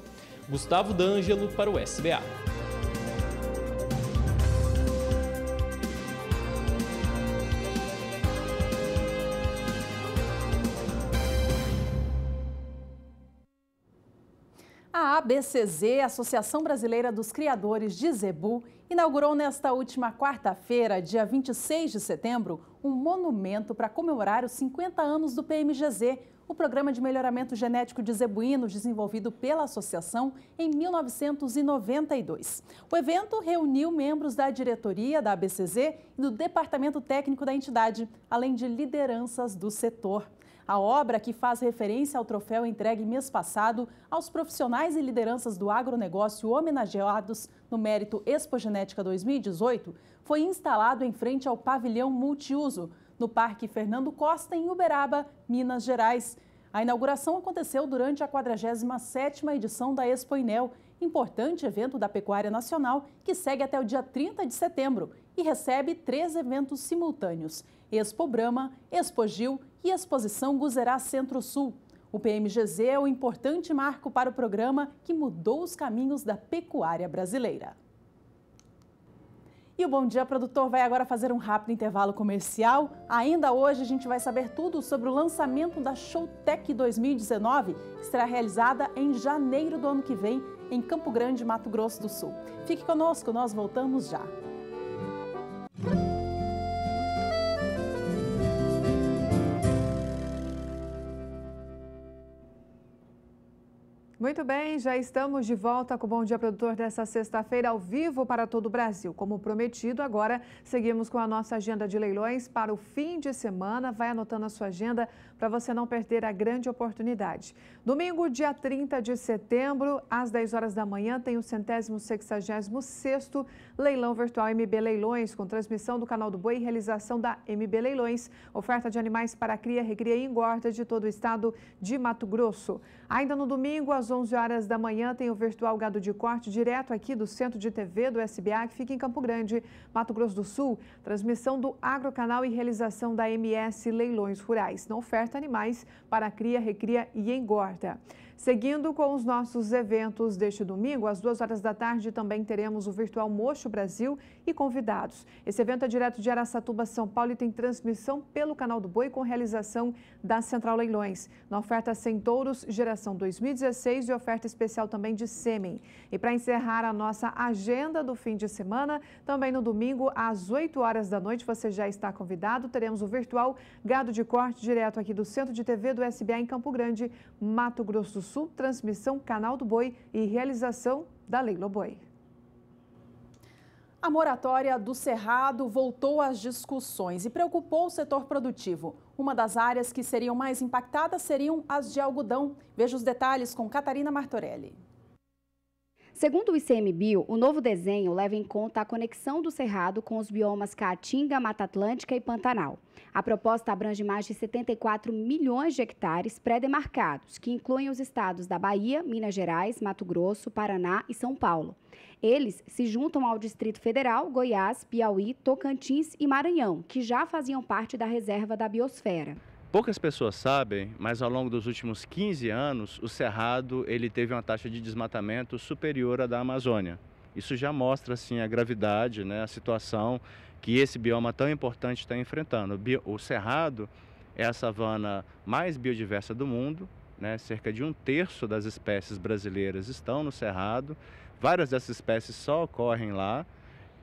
É. Gustavo D'Angelo para o SBA. ABCZ, Associação Brasileira dos Criadores de Zebu, inaugurou nesta última quarta-feira, dia 26 de setembro, um monumento para comemorar os 50 anos do PMGZ, o Programa de Melhoramento Genético de Zebuínos, desenvolvido pela associação em 1992. O evento reuniu membros da diretoria da ABCZ e do departamento técnico da entidade, além de lideranças do setor. A obra, que faz referência ao troféu entregue mês passado aos profissionais e lideranças do agronegócio homenageados no mérito Expogenética 2018, foi instalado em frente ao pavilhão multiuso, no Parque Fernando Costa, em Uberaba, Minas Gerais. A inauguração aconteceu durante a 47ª edição da Expo Inel, importante evento da pecuária nacional que segue até o dia 30 de setembro e recebe três eventos simultâneos, Expo Brama, Expo Gil e a exposição Guzerá Centro-Sul. O PMGZ é um importante marco para o programa que mudou os caminhos da pecuária brasileira. E o Bom Dia Produtor vai agora fazer um rápido intervalo comercial. Ainda hoje a gente vai saber tudo sobre o lançamento da Showtech 2019, que será realizada em janeiro do ano que vem em Campo Grande, Mato Grosso do Sul. Fique conosco, nós voltamos já. Muito bem, já estamos de volta com o Bom Dia Produtor dessa sexta-feira ao vivo para todo o Brasil. Como prometido, agora seguimos com a nossa agenda de leilões para o fim de semana. Vai anotando a sua agenda para você não perder a grande oportunidade. Domingo, dia 30 de setembro, às 10 horas da manhã, tem o centésimo sexagésimo sexto leilão virtual MB Leilões, com transmissão do canal do Boi e realização da MB Leilões, oferta de animais para cria, recria e engorda de todo o estado de Mato Grosso. Ainda no domingo, às 11 horas da manhã, tem o virtual Gado de Corte, direto aqui do Centro de TV do SBA, que fica em Campo Grande, Mato Grosso do Sul, transmissão do Agrocanal e realização da MS Leilões Rurais. Na oferta animais para cria, recria e engorda. Seguindo com os nossos eventos deste domingo, às duas horas da tarde também teremos o Virtual Mocho Brasil e convidados. Esse evento é direto de Araçatuba, São Paulo e tem transmissão pelo canal do Boi com realização da Central Leilões. Na oferta Sem Touros, geração 2016 e oferta especial também de sêmen. E para encerrar a nossa agenda do fim de semana, também no domingo, às 8 horas da noite, você já está convidado. Teremos o virtual Gado de Corte, direto aqui do Centro de TV do SBA em Campo Grande, Mato Grosso do Sul, transmissão Canal do Boi e realização da Boi. A moratória do Cerrado voltou às discussões e preocupou o setor produtivo. Uma das áreas que seriam mais impactadas seriam as de algodão. Veja os detalhes com Catarina Martorelli. Segundo o ICMBio, o novo desenho leva em conta a conexão do Cerrado com os biomas Caatinga, Mata Atlântica e Pantanal. A proposta abrange mais de 74 milhões de hectares pré-demarcados, que incluem os estados da Bahia, Minas Gerais, Mato Grosso, Paraná e São Paulo. Eles se juntam ao Distrito Federal, Goiás, Piauí, Tocantins e Maranhão, que já faziam parte da reserva da biosfera. Poucas pessoas sabem, mas ao longo dos últimos 15 anos, o Cerrado ele teve uma taxa de desmatamento superior à da Amazônia. Isso já mostra assim a gravidade, né, a situação que esse bioma tão importante está enfrentando. O Cerrado é a savana mais biodiversa do mundo, né? cerca de um terço das espécies brasileiras estão no Cerrado, várias dessas espécies só ocorrem lá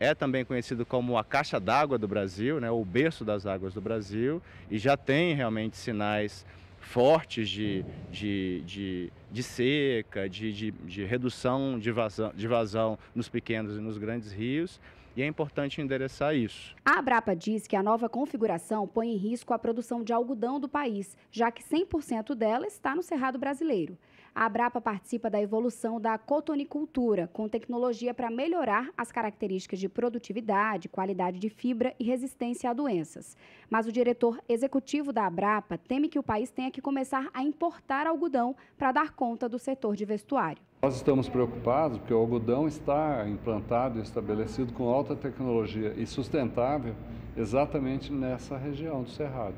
é também conhecido como a caixa d'água do Brasil, né, o berço das águas do Brasil, e já tem realmente sinais fortes de, de, de, de seca, de, de, de redução de vazão, de vazão nos pequenos e nos grandes rios e é importante endereçar isso. A Abrapa diz que a nova configuração põe em risco a produção de algodão do país, já que 100% dela está no Cerrado brasileiro a Abrapa participa da evolução da cotonicultura, com tecnologia para melhorar as características de produtividade, qualidade de fibra e resistência a doenças. Mas o diretor executivo da Abrapa teme que o país tenha que começar a importar algodão para dar conta do setor de vestuário. Nós estamos preocupados porque o algodão está implantado e estabelecido com alta tecnologia e sustentável exatamente nessa região do Cerrado.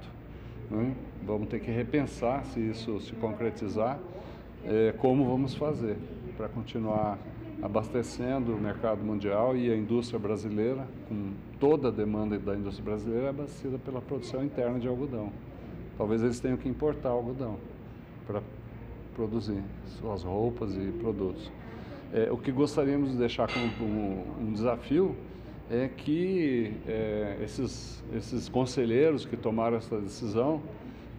É? Vamos ter que repensar se isso se concretizar é, como vamos fazer para continuar abastecendo o mercado mundial e a indústria brasileira, com toda a demanda da indústria brasileira é abastecida pela produção interna de algodão. Talvez eles tenham que importar algodão para produzir suas roupas e produtos. É, o que gostaríamos de deixar como um, um desafio é que é, esses, esses conselheiros que tomaram essa decisão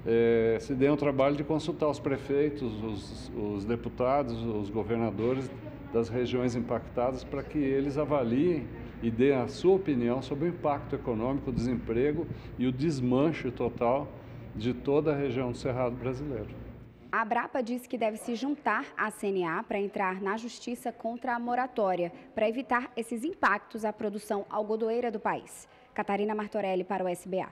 é, se deem o trabalho de consultar os prefeitos, os, os deputados, os governadores das regiões impactadas para que eles avaliem e deem a sua opinião sobre o impacto econômico, o desemprego e o desmanche total de toda a região do Cerrado brasileiro. A Abrapa diz que deve se juntar à CNA para entrar na justiça contra a moratória, para evitar esses impactos à produção algodoeira do país. Catarina Martorelli para o SBA.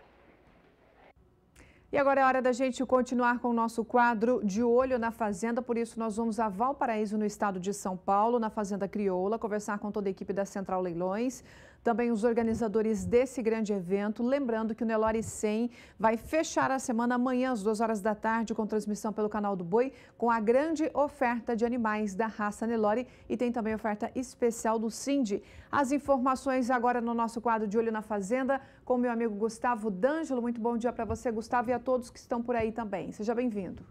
E agora é hora da gente continuar com o nosso quadro de olho na fazenda, por isso nós vamos a Valparaíso, no estado de São Paulo, na Fazenda Crioula, conversar com toda a equipe da Central Leilões também os organizadores desse grande evento. Lembrando que o Nelore 100 vai fechar a semana amanhã às 2 horas da tarde com transmissão pelo canal do Boi, com a grande oferta de animais da raça Nelore e tem também oferta especial do Cindy. As informações agora no nosso quadro de Olho na Fazenda com meu amigo Gustavo D'Angelo. Muito bom dia para você, Gustavo, e a todos que estão por aí também. Seja bem-vindo.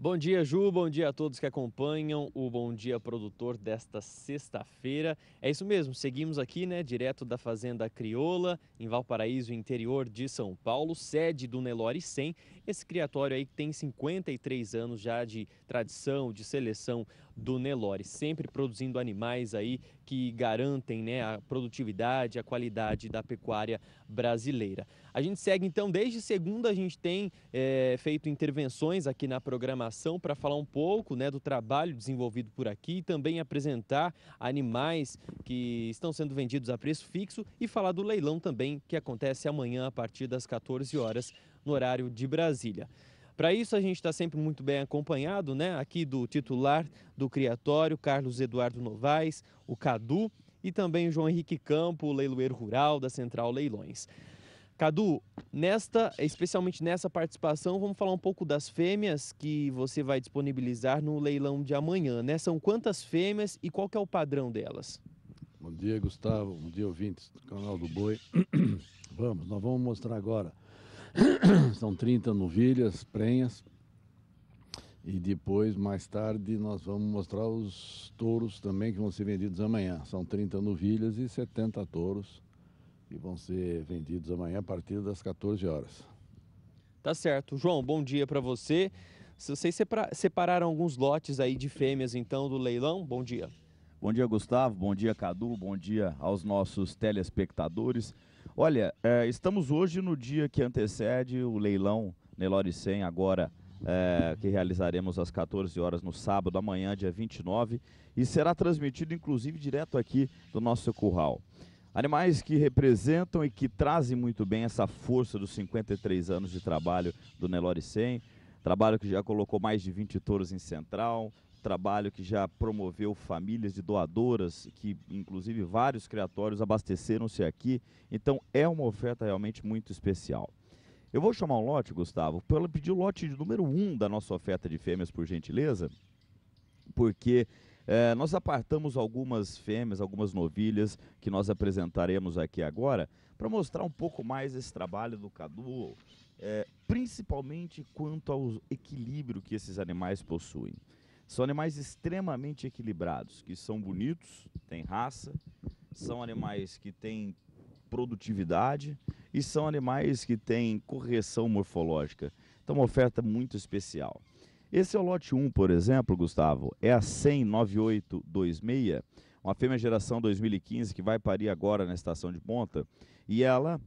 Bom dia, Ju. Bom dia a todos que acompanham o Bom Dia Produtor desta sexta-feira. É isso mesmo, seguimos aqui, né, direto da Fazenda Crioula, em Valparaíso, interior de São Paulo, sede do Nelore 100. Esse criatório aí que tem 53 anos já de tradição, de seleção do Nelore, sempre produzindo animais aí que garantem né, a produtividade, a qualidade da pecuária brasileira. A gente segue então, desde segunda a gente tem é, feito intervenções aqui na programação para falar um pouco né, do trabalho desenvolvido por aqui e também apresentar animais que estão sendo vendidos a preço fixo e falar do leilão também que acontece amanhã a partir das 14 horas no horário de Brasília. Para isso, a gente está sempre muito bem acompanhado, né? Aqui do titular do Criatório, Carlos Eduardo Novaes, o Cadu e também o João Henrique Campo, leiloeiro rural da Central Leilões. Cadu, nesta, especialmente nessa participação, vamos falar um pouco das fêmeas que você vai disponibilizar no leilão de amanhã, né? São quantas fêmeas e qual é o padrão delas? Bom dia, Gustavo. Bom dia, ouvintes do canal do Boi. vamos, nós vamos mostrar agora São 30 novilhas, prenhas. E depois, mais tarde, nós vamos mostrar os touros também que vão ser vendidos amanhã. São 30 novilhas e 70 touros que vão ser vendidos amanhã a partir das 14 horas. Tá certo. João, bom dia para você. Vocês separaram alguns lotes aí de fêmeas, então, do leilão? Bom dia. Bom dia, Gustavo. Bom dia, Cadu. Bom dia aos nossos telespectadores. Olha, é, estamos hoje no dia que antecede o leilão Nelore 100, agora é, que realizaremos às 14 horas no sábado, amanhã, dia 29, e será transmitido inclusive direto aqui do nosso curral. Animais que representam e que trazem muito bem essa força dos 53 anos de trabalho do Nelore 100, trabalho que já colocou mais de 20 touros em central, trabalho que já promoveu famílias de doadoras, que inclusive vários criatórios abasteceram-se aqui. Então é uma oferta realmente muito especial. Eu vou chamar um lote, Gustavo, para pedir o lote número 1 um da nossa oferta de fêmeas, por gentileza, porque é, nós apartamos algumas fêmeas, algumas novilhas que nós apresentaremos aqui agora para mostrar um pouco mais esse trabalho do Cadu, é, principalmente quanto ao equilíbrio que esses animais possuem. São animais extremamente equilibrados, que são bonitos, têm raça, são animais que têm produtividade e são animais que têm correção morfológica. Então, uma oferta muito especial. Esse é o lote 1, por exemplo, Gustavo, é a 1009826, uma fêmea geração 2015 que vai parir agora na estação de ponta, e ela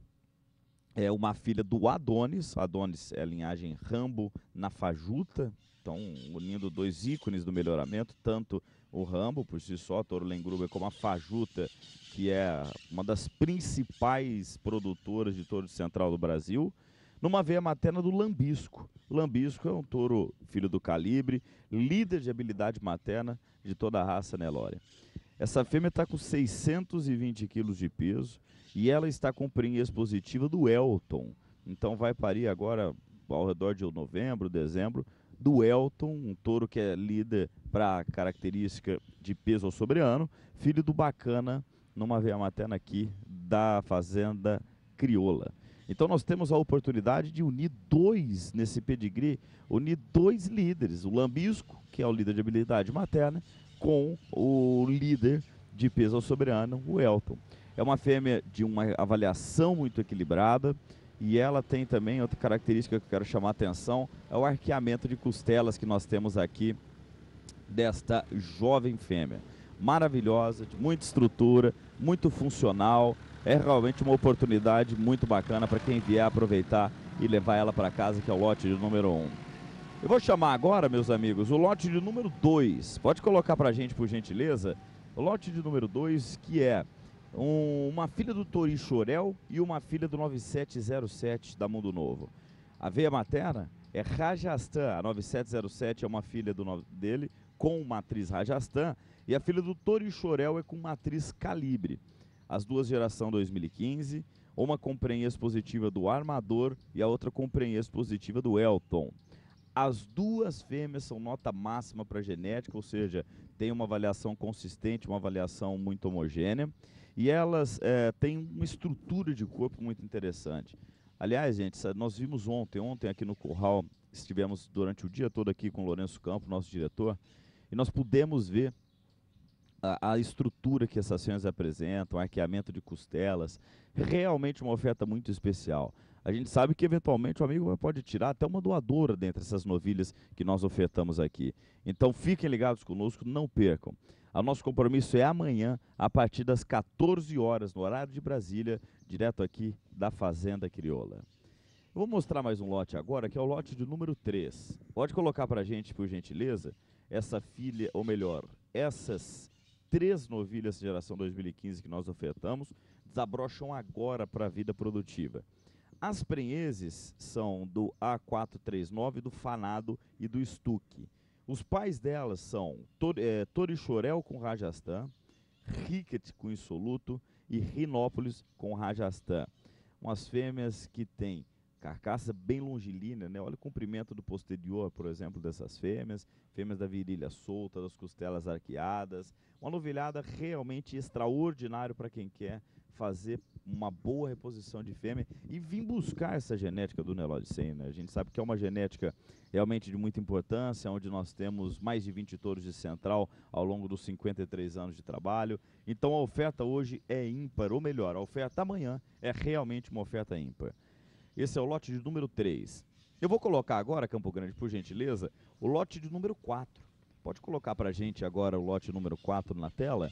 é uma filha do Adonis, Adonis é a linhagem Rambo na Fajuta, então, unindo dois ícones do melhoramento, tanto o Rambo por si só, Toro Lengruber, como a Fajuta, que é uma das principais produtoras de touro central do Brasil, numa veia materna do Lambisco. Lambisco é um touro filho do calibre, líder de habilidade materna de toda a raça Nelória. Né, Essa fêmea está com 620 quilos de peso e ela está com prenhez positiva do Elton. Então vai parir agora ao redor de novembro, dezembro, do Elton, um touro que é líder para característica de peso ao sobreano, filho do Bacana, numa veia materna aqui da Fazenda Crioula. Então nós temos a oportunidade de unir dois nesse pedigree, unir dois líderes, o Lambisco, que é o líder de habilidade materna, com o líder de peso ao sobreano, o Elton. É uma fêmea de uma avaliação muito equilibrada, e ela tem também outra característica que eu quero chamar a atenção, é o arqueamento de costelas que nós temos aqui desta jovem fêmea. Maravilhosa, de muita estrutura, muito funcional. É realmente uma oportunidade muito bacana para quem vier aproveitar e levar ela para casa, que é o lote de número 1. Um. Eu vou chamar agora, meus amigos, o lote de número 2. Pode colocar para a gente, por gentileza, o lote de número 2, que é um, uma filha do Tori Chorel e uma filha do 9707 da Mundo Novo. A veia materna é Rajastan. a 9707 é uma filha do, dele com matriz Rajastan e a filha do Tori Chorel é com matriz Calibre. As duas geração 2015, uma companhia expositiva do Armador e a outra companhia expositiva do Elton. As duas fêmeas são nota máxima para genética, ou seja, tem uma avaliação consistente, uma avaliação muito homogênea. E elas é, têm uma estrutura de corpo muito interessante. Aliás, gente, nós vimos ontem, ontem aqui no Curral, estivemos durante o dia todo aqui com o Lourenço Campos, nosso diretor, e nós pudemos ver a, a estrutura que essas fêmeas apresentam, arqueamento de costelas, realmente uma oferta muito especial. A gente sabe que eventualmente o amigo pode tirar até uma doadora dentre essas novilhas que nós ofertamos aqui. Então fiquem ligados conosco, não percam. O nosso compromisso é amanhã, a partir das 14 horas, no horário de Brasília, direto aqui da Fazenda Crioula. vou mostrar mais um lote agora, que é o lote de número 3. Pode colocar para a gente, por gentileza, essa filha, ou melhor, essas três novilhas geração 2015 que nós ofertamos, desabrocham agora para a vida produtiva. As prenheses são do A439, do Fanado e do Stuque. Os pais delas são Tor, é, eh, Torixorel com Rajastan, Ricket com Insoluto e Rinópolis com Rajastan. Umas fêmeas que têm carcaça bem longilínea, né? Olha o comprimento do posterior, por exemplo, dessas fêmeas, fêmeas da virilha solta, das costelas arqueadas. Uma novilhada realmente extraordinária para quem quer fazer uma boa reposição de fêmea e vir buscar essa genética do Nelodicem. Né? A gente sabe que é uma genética realmente de muita importância, onde nós temos mais de 20 touros de central ao longo dos 53 anos de trabalho. Então a oferta hoje é ímpar, ou melhor, a oferta amanhã é realmente uma oferta ímpar. Esse é o lote de número 3. Eu vou colocar agora, Campo Grande, por gentileza, o lote de número 4. Pode colocar para a gente agora o lote número 4 na tela?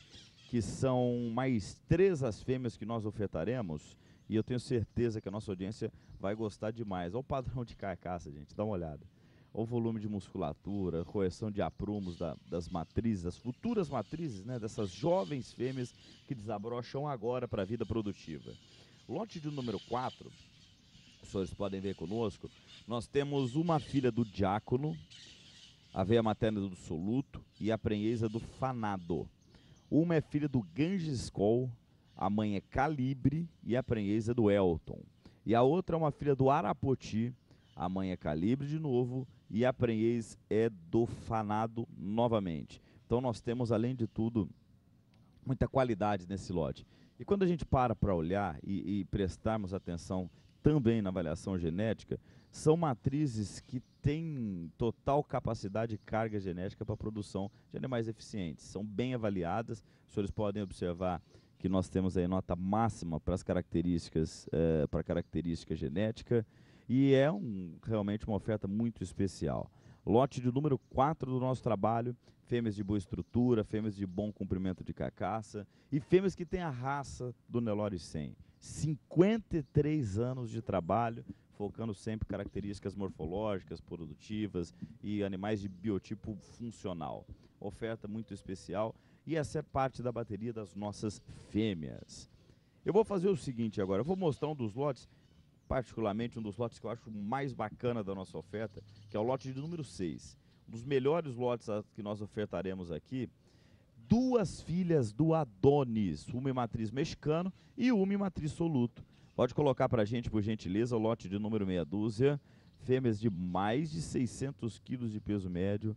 que são mais três as fêmeas que nós ofertaremos, e eu tenho certeza que a nossa audiência vai gostar demais. Olha o padrão de carcaça, gente, dá uma olhada. Olha o volume de musculatura, correção de aprumos da, das matrizes, das futuras matrizes, né, dessas jovens fêmeas que desabrocham agora para a vida produtiva. Lote de número 4, os senhores podem ver conosco, nós temos uma filha do diácono, a veia materna do soluto e a prenheza do fanado. Uma é filha do Ganges Cole, a mãe é Calibre e a prenhesa é do Elton. E a outra é uma filha do Arapoti, a mãe é Calibre de novo e a prenhez é do Fanado novamente. Então nós temos, além de tudo, muita qualidade nesse lote. E quando a gente para para olhar e, e prestarmos atenção também na avaliação genética, são matrizes que têm total capacidade de carga genética para a produção de animais eficientes. São bem avaliadas, os senhores podem observar que nós temos aí nota máxima para as características, eh, para a característica genética, e é um, realmente uma oferta muito especial. Lote de número 4 do nosso trabalho, fêmeas de boa estrutura, fêmeas de bom comprimento de carcaça e fêmeas que têm a raça do Nelore 100. 53 anos de trabalho, focando sempre características morfológicas, produtivas e animais de biotipo funcional. Oferta muito especial e essa é parte da bateria das nossas fêmeas. Eu vou fazer o seguinte agora, eu vou mostrar um dos lotes, particularmente um dos lotes que eu acho mais bacana da nossa oferta, que é o lote de número 6. Um dos melhores lotes que nós ofertaremos aqui, duas filhas do Adonis, uma em matriz mexicano e uma em matriz soluto. Pode colocar para a gente, por gentileza, o lote de número meia dúzia, fêmeas de mais de 600 quilos de peso médio,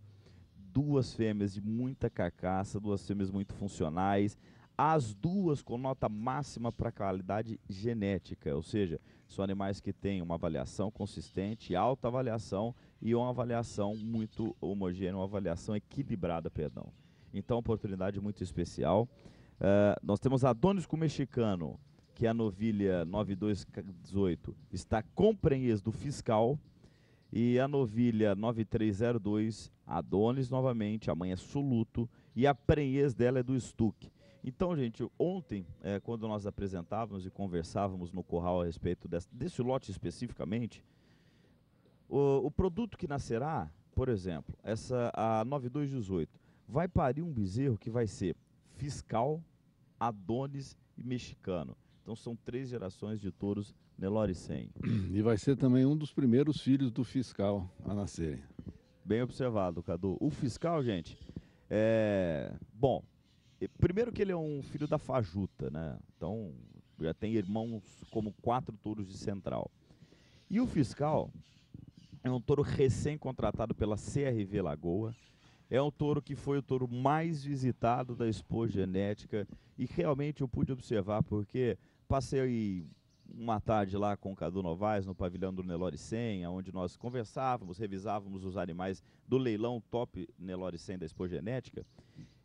duas fêmeas de muita carcaça, duas fêmeas muito funcionais, as duas com nota máxima para qualidade genética, ou seja, são animais que têm uma avaliação consistente, alta avaliação e uma avaliação muito homogênea, uma avaliação equilibrada, perdão. Então, oportunidade muito especial. Uh, nós temos a Donisco Mexicano, que é a novilha 9218 está com prenhez do fiscal e a novilha 9302, Adonis novamente, amanhã é Soluto e a prenhez dela é do Stuque. Então, gente, ontem, é, quando nós apresentávamos e conversávamos no curral a respeito desse, desse lote especificamente, o, o, produto que nascerá, por exemplo, essa a 9218, vai parir um bezerro que vai ser fiscal, Adonis e mexicano. Então são três gerações de touros Nelore 100. E vai ser também um dos primeiros filhos do fiscal a nascerem. Bem observado, Cadu. O fiscal, gente, é. Bom, primeiro que ele é um filho da fajuta, né? Então já tem irmãos como quatro touros de central. E o fiscal é um touro recém-contratado pela CRV Lagoa. É um touro que foi o touro mais visitado da Expo Genética e realmente eu pude observar porque passei uma tarde lá com o Cadu Novaes no pavilhão do Nelore 100, onde nós conversávamos, revisávamos os animais do leilão top Nelore 100 da Expo Genética.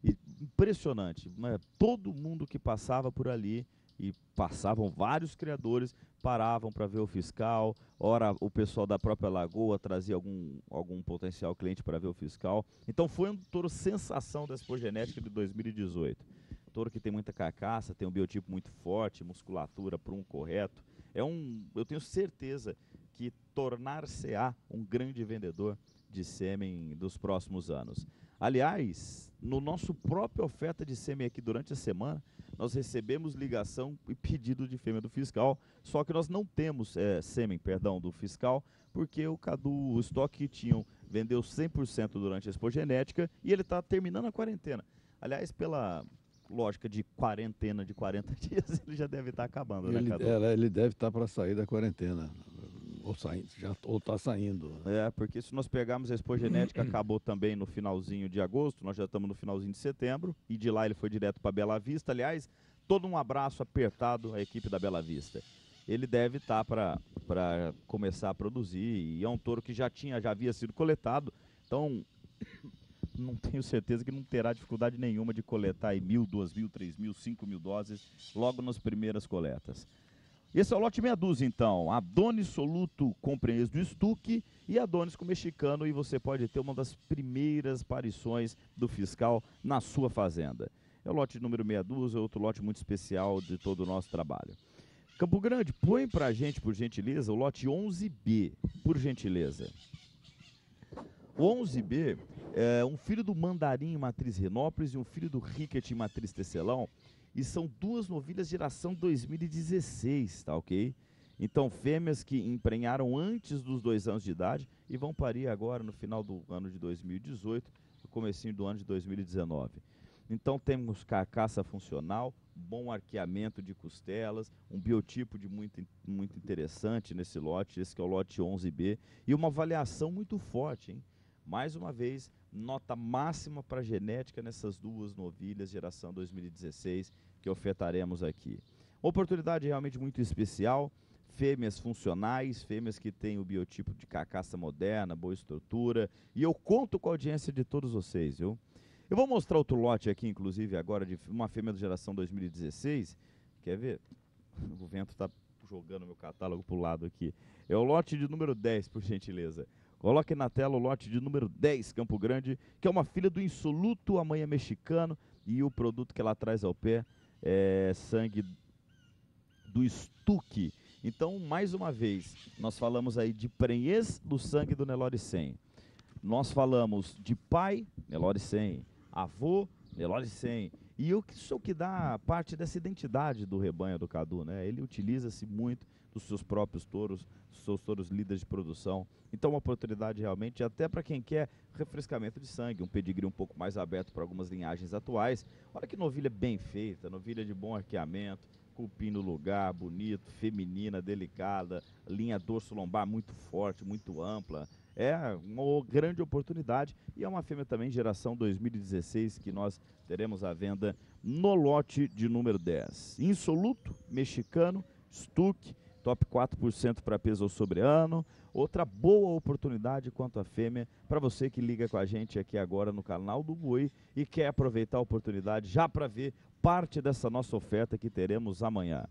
E impressionante, né? todo mundo que passava por ali e passavam vários criadores, paravam para ver o fiscal, ora o pessoal da própria Lagoa trazia algum, algum potencial cliente para ver o fiscal. Então foi um touro sensação da Expo Genética de 2018 touro que tem muita carcaça, tem um biotipo muito forte, musculatura, um correto. É um, eu tenho certeza que tornar-se-á um grande vendedor de sêmen dos próximos anos. Aliás, no nosso próprio oferta de sêmen aqui durante a semana, nós recebemos ligação e pedido de fêmea do fiscal, só que nós não temos é, sêmen, perdão, do fiscal, porque o Cadu, o estoque que tinham, vendeu 100% durante a Expo Genética e ele está terminando a quarentena. Aliás, pela, lógica de quarentena de 40 dias, ele já deve estar tá acabando, né, ele, né, Cadu? É, ele deve estar tá para sair da quarentena. Ou saindo, já ou tá saindo. É, porque se nós pegarmos a Expo Genética, acabou também no finalzinho de agosto, nós já estamos no finalzinho de setembro, e de lá ele foi direto para Bela Vista. Aliás, todo um abraço apertado à equipe da Bela Vista. Ele deve estar tá para começar a produzir, e é um touro que já tinha, já havia sido coletado. Então, não tenho certeza que não terá dificuldade nenhuma de coletar aí mil, duas mil, três mil, cinco mil doses logo nas primeiras coletas. Esse é o lote meia dúzia, então. Adonis Soluto Compreendes do Estuque e Adonis com Mexicano. E você pode ter uma das primeiras aparições do fiscal na sua fazenda. É o lote número meia dúzia, é outro lote muito especial de todo o nosso trabalho. Campo Grande, põe pra gente, por gentileza, o lote 11B, por gentileza. O 11B é um filho do Mandarim em matriz Renópolis e um filho do Rickett em matriz Tecelão. E são duas novilhas geração 2016, tá ok? Então, fêmeas que emprenharam antes dos dois anos de idade e vão parir agora no final do ano de 2018, no comecinho do ano de 2019. Então, temos carcaça funcional, bom arqueamento de costelas, um biotipo de muito, muito interessante nesse lote, esse que é o lote 11B, e uma avaliação muito forte, hein? Mais uma vez, nota máxima para genética nessas duas novilhas geração 2016 que ofertaremos aqui. Oportunidade realmente muito especial, fêmeas funcionais, fêmeas que têm o biotipo de carcaça moderna, boa estrutura, e eu conto com a audiência de todos vocês, viu? Eu vou mostrar outro lote aqui, inclusive, agora, de uma fêmea da geração 2016. Quer ver? O vento está jogando meu catálogo para o lado aqui. É o lote de número 10, por gentileza. Coloque na tela o lote de número 10, Campo Grande, que é uma filha do insoluto amanhã é mexicano e o produto que ela traz ao pé é sangue do estuque. Então, mais uma vez, nós falamos aí de prenhez do sangue do Nelore 100. Nós falamos de pai, Nelore 100, avô, Nelore 100. E isso é o que dá parte dessa identidade do rebanho do Cadu, né? Ele utiliza-se muito dos seus próprios touros, dos seus touros líderes de produção. Então, uma oportunidade realmente, até para quem quer refrescamento de sangue, um pedigree um pouco mais aberto para algumas linhagens atuais. Olha que novilha bem feita, novilha de bom arqueamento, cupim no lugar, bonito, feminina, delicada, linha dorso-lombar muito forte, muito ampla. É uma grande oportunidade e é uma fêmea também geração 2016 que nós teremos à venda no lote de número 10. Insoluto, mexicano, stuque top 4% para peso ou sobreano, Outra boa oportunidade quanto à fêmea para você que liga com a gente aqui agora no canal do Boi e quer aproveitar a oportunidade já para ver parte dessa nossa oferta que teremos amanhã.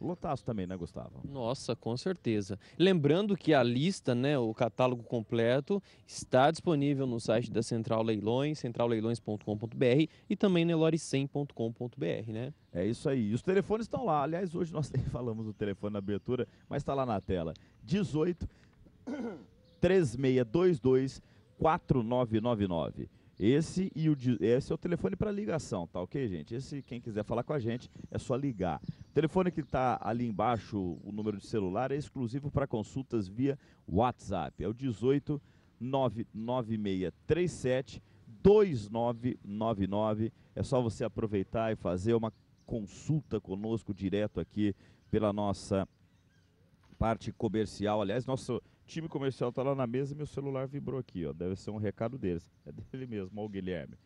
Lotaço também, né, Gustavo? Nossa, com certeza. Lembrando que a lista, né, o catálogo completo, está disponível no site da Central Leilões, centralleilões.com.br e também no elore100.com.br, né? É isso aí. E os telefones estão lá. Aliás, hoje nós falamos do telefone na abertura, mas está lá na tela. 18 3622 4999. Esse e o esse é o telefone para ligação, tá ok, gente? Esse quem quiser falar com a gente é só ligar. O telefone que está ali embaixo, o número de celular é exclusivo para consultas via WhatsApp. É o 18 99637 2999. É só você aproveitar e fazer uma consulta conosco direto aqui pela nossa parte comercial. Aliás, nosso time comercial tá lá na mesa e meu celular vibrou aqui, ó. Deve ser um recado deles. É dele mesmo, ó, o Guilherme.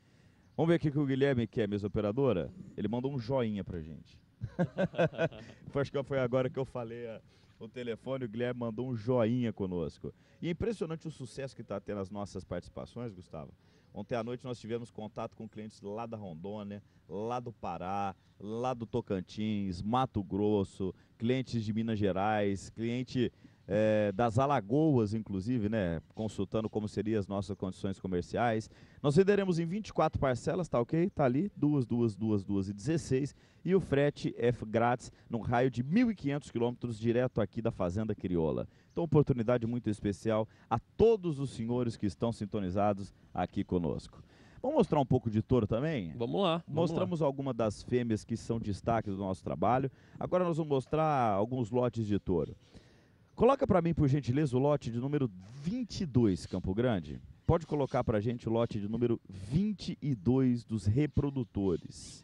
Vamos ver aqui o que o Guilherme, que é a mesa operadora, ele mandou um joinha pra gente. Acho que foi agora que eu falei ah, o telefone, o Guilherme mandou um joinha conosco. E é impressionante o sucesso que está tendo as nossas participações, Gustavo. Ontem à noite nós tivemos contato com clientes lá da Rondônia, lá do Pará, lá do Tocantins, Mato Grosso, clientes de Minas Gerais, cliente é, das Alagoas, inclusive, né, consultando como seriam as nossas condições comerciais. Nós venderemos em 24 parcelas, tá ok? Tá ali, duas, duas, duas, duas e 16. E o frete é grátis num raio de 1.500 quilômetros direto aqui da Fazenda Crioula. Então, oportunidade muito especial a todos os senhores que estão sintonizados aqui conosco. Vamos mostrar um pouco de touro também? Vamos lá. Vamos Mostramos algumas das fêmeas que são destaque do nosso trabalho. Agora nós vamos mostrar alguns lotes de touro. Coloca para mim, por gentileza, o lote de número 22, Campo Grande. Pode colocar para gente o lote de número 22 dos reprodutores.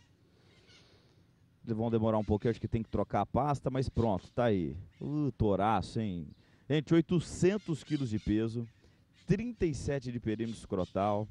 vão demorar um pouquinho, acho que tem que trocar a pasta, mas pronto, tá aí. Uh, toraço, hein? Gente, 800 quilos de peso, 37 de perímetro escrotal,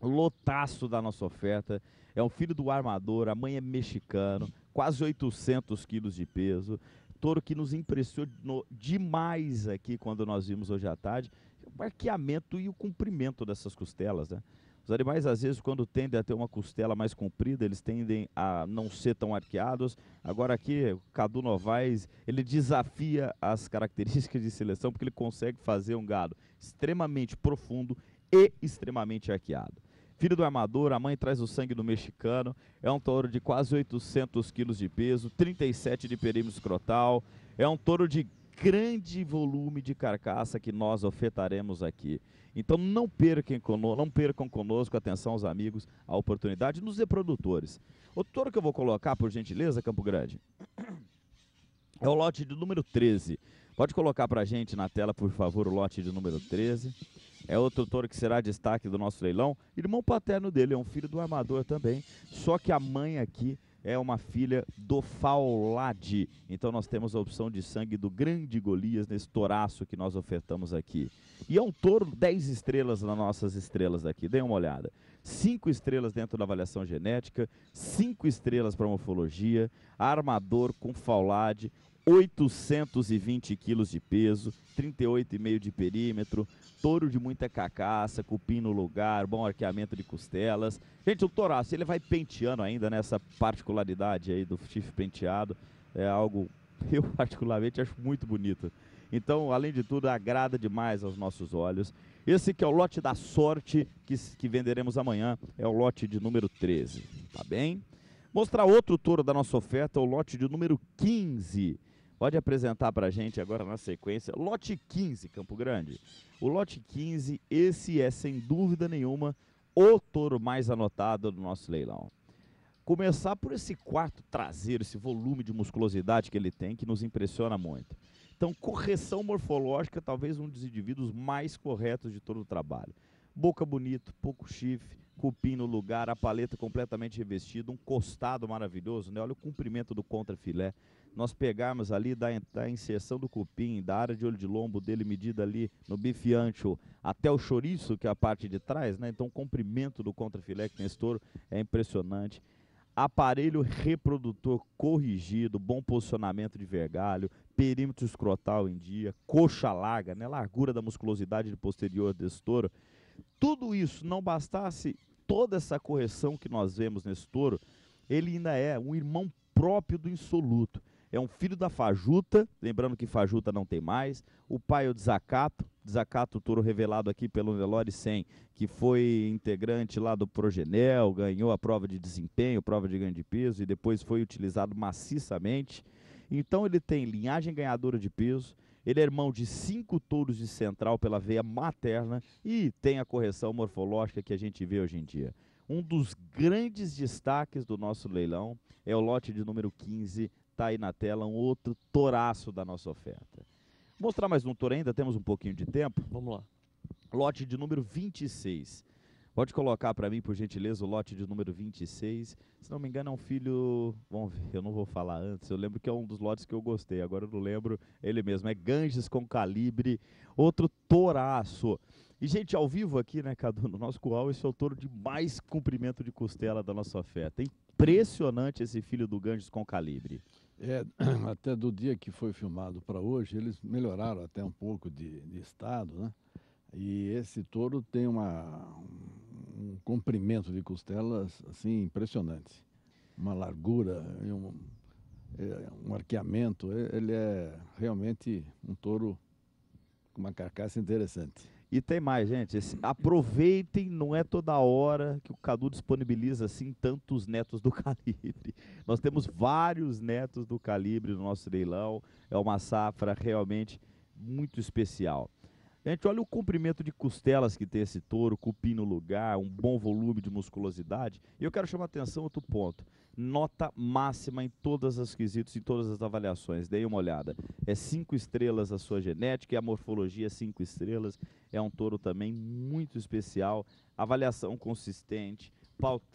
lotaço da nossa oferta. É um filho do armador, a mãe é mexicano, quase 800 quilos de peso. Toro que nos impressionou demais aqui quando nós vimos hoje à tarde, é o barqueamento e o comprimento dessas costelas, né? Os animais, às vezes, quando tendem a ter uma costela mais comprida, eles tendem a não ser tão arqueados. Agora aqui, o Cadu Novaes, ele desafia as características de seleção, porque ele consegue fazer um gado extremamente profundo e extremamente arqueado. Filho do armador, a mãe traz o sangue do mexicano. É um touro de quase 800 quilos de peso, 37 de perímetro escrotal. É um touro de grande volume de carcaça que nós ofertaremos aqui. Então não percam conosco, não percam conosco, atenção aos amigos, a oportunidade nos reprodutores. O touro que eu vou colocar, por gentileza, Campo Grande, é o lote de número 13. Pode colocar para a gente na tela, por favor, o lote de número 13. É outro touro que será destaque do nosso leilão. Irmão paterno dele, é um filho do armador também. Só que a mãe aqui é uma filha do Faulade. Então nós temos a opção de sangue do grande Golias nesse toraço que nós ofertamos aqui. E é um touro 10 estrelas nas nossas estrelas aqui. Dê uma olhada. 5 estrelas dentro da avaliação genética, 5 estrelas para morfologia, armador com faulade, 820 quilos de peso, 38,5 de perímetro, touro de muita cacaça, cupim no lugar, bom arqueamento de costelas. Gente, o toraço, ele vai penteando ainda nessa particularidade aí do chifre penteado. É algo eu particularmente acho muito bonito. Então, além de tudo, agrada demais aos nossos olhos. Esse que é o lote da sorte que, que venderemos amanhã, é o lote de número 13, tá bem? Mostrar outro touro da nossa oferta, o lote de número 15. Pode apresentar para a gente agora na sequência. Lote 15, Campo Grande. O lote 15, esse é sem dúvida nenhuma o touro mais anotado do nosso leilão. Começar por esse quarto traseiro, esse volume de musculosidade que ele tem, que nos impressiona muito. Então, correção morfológica, talvez um dos indivíduos mais corretos de todo o trabalho. Boca bonito, pouco chifre, cupim no lugar, a paleta completamente revestida, um costado maravilhoso, né? Olha o comprimento do contrafilé. filé nós pegarmos ali da, da inserção do cupim, da área de olho de lombo dele medida ali no bife ancho até o chouriço, que é a parte de trás, né? Então o comprimento do contrafilé que tem esse touro é impressionante. Aparelho reprodutor corrigido, bom posicionamento de vergalho, perímetro escrotal em dia, coxa larga, né? Largura da musculosidade de posterior desse touro. Tudo isso não bastasse toda essa correção que nós vemos nesse touro, ele ainda é um irmão próprio do insoluto é um filho da fajuta, lembrando que fajuta não tem mais, o pai é o desacato, desacato touro revelado aqui pelo Nelore 100, que foi integrante lá do Progenel, ganhou a prova de desempenho, prova de ganho de peso e depois foi utilizado maciçamente. Então ele tem linhagem ganhadora de peso, ele é irmão de cinco touros de central pela veia materna e tem a correção morfológica que a gente vê hoje em dia. Um dos grandes destaques do nosso leilão é o lote de número 15 Está aí na tela um outro toraço da nossa oferta. Vou mostrar mais um touro ainda, temos um pouquinho de tempo. Vamos lá. Lote de número 26. Pode colocar para mim, por gentileza, o lote de número 26. Se não me engano, é um filho. Vamos ver, eu não vou falar antes. Eu lembro que é um dos lotes que eu gostei. Agora eu não lembro ele mesmo. É Ganges com calibre. Outro toraço. E, gente, ao vivo aqui, né, Cadu? No nosso coal, esse é o touro de mais comprimento de costela da nossa oferta. Impressionante esse filho do Ganges com calibre. É, até do dia que foi filmado para hoje, eles melhoraram até um pouco de, de estado, né? E esse touro tem uma, um comprimento de costelas assim impressionante, uma largura e um, é, um arqueamento. É, ele é realmente um touro com uma carcaça interessante. E tem mais, gente. Esse, aproveitem, não é toda hora que o Cadu disponibiliza assim tantos netos do calibre. Nós temos vários netos do calibre no nosso leilão. É uma safra realmente muito especial. Gente, olha o comprimento de costelas que tem esse touro, cupim no lugar, um bom volume de musculosidade. E eu quero chamar a atenção outro ponto nota máxima em todas as quesitos, em todas as avaliações. Dei uma olhada. É cinco estrelas a sua genética, e é a morfologia cinco estrelas. É um touro também muito especial. Avaliação consistente.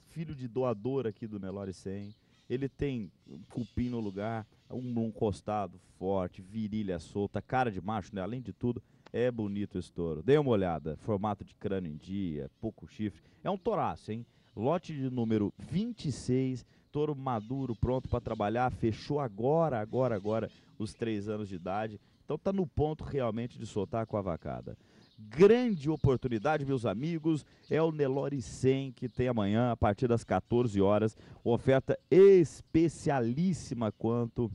Filho de doador aqui do Nelore 100. Ele tem cupim no lugar, um, um costado forte, virilha solta, cara de macho, né? Além de tudo, é bonito esse touro. Dê uma olhada. Formato de crânio em dia, pouco chifre. É um toraço, hein? Lote de número 26 touro maduro, pronto para trabalhar, fechou agora, agora, agora os três anos de idade. Então tá no ponto realmente de soltar com a vacada. Grande oportunidade, meus amigos, é o Nelore 100 que tem amanhã a partir das 14 horas, oferta especialíssima quanto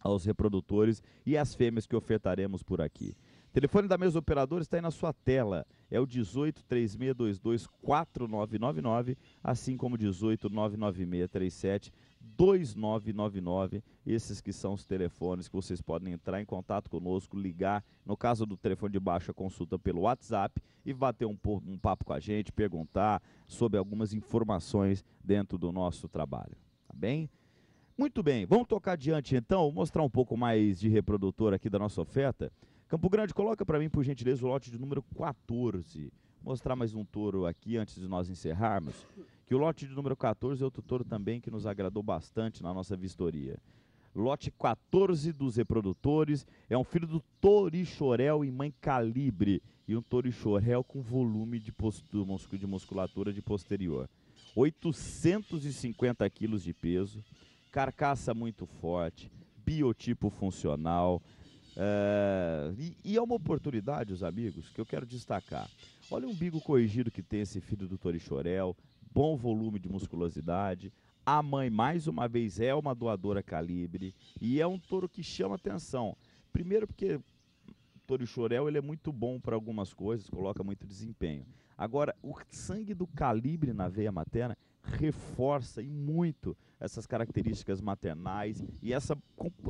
aos reprodutores e às fêmeas que ofertaremos por aqui. Telefone da mesa operadora está aí na sua tela. É o 18 3622 4999, assim como 18 99637 2999. Esses que são os telefones que vocês podem entrar em contato conosco, ligar. No caso do telefone de baixa, consulta pelo WhatsApp e bater um, um papo com a gente, perguntar sobre algumas informações dentro do nosso trabalho. Tá bem? Muito bem, vamos tocar adiante então, mostrar um pouco mais de reprodutor aqui da nossa oferta. Campo Grande, coloca para mim, por gentileza, o lote de número 14. Vou mostrar mais um touro aqui antes de nós encerrarmos. Que o lote de número 14 é outro touro também que nos agradou bastante na nossa vistoria. Lote 14 dos reprodutores é um filho do Torixoréu e mãe Calibre. E um Torixoréu com volume de, de musculatura de posterior. 850 quilos de peso, carcaça muito forte, biotipo funcional, é, e, e, é uma oportunidade, os amigos, que eu quero destacar. Olha o umbigo corrigido que tem esse filho do Torichorel, bom volume de musculosidade. A mãe, mais uma vez, é uma doadora calibre e é um touro que chama atenção. Primeiro porque Torixorel ele é muito bom para algumas coisas, coloca muito desempenho. Agora, o sangue do calibre na veia materna reforça e muito essas características maternais e essa,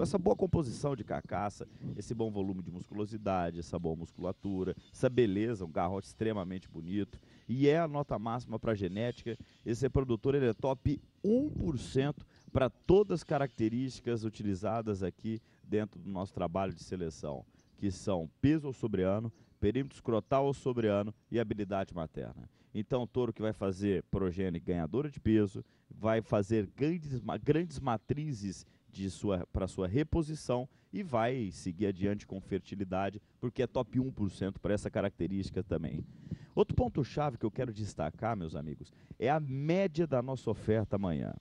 essa boa composição de carcaça, esse bom volume de musculosidade, essa boa musculatura, essa beleza, um garrote extremamente bonito. E é a nota máxima para a genética. Esse reprodutor ele é top 1% para todas as características utilizadas aqui dentro do nosso trabalho de seleção, que são peso ou sobreano, perímetro escrotal ou sobreano e habilidade materna. Então, o touro que vai fazer progênie ganhadora de peso, vai fazer grandes, grandes matrizes para sua reposição e vai seguir adiante com fertilidade, porque é top 1% para essa característica também. Outro ponto-chave que eu quero destacar, meus amigos, é a média da nossa oferta amanhã.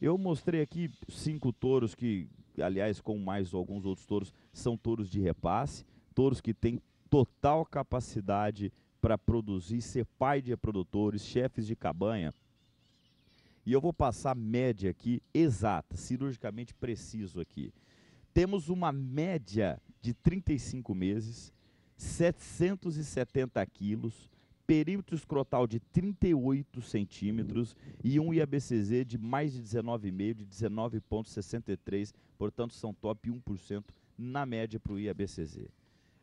Eu mostrei aqui cinco touros que, aliás, com mais alguns outros touros, são touros de repasse, touros que têm total capacidade para produzir, ser pai de produtores, chefes de cabanha. E eu vou passar média aqui exata, cirurgicamente preciso aqui. Temos uma média de 35 meses, 770 quilos, perímetro escrotal de 38 centímetros e um IABCZ de mais de 19,5, de 19,63, portanto são top 1% na média para o IABCZ.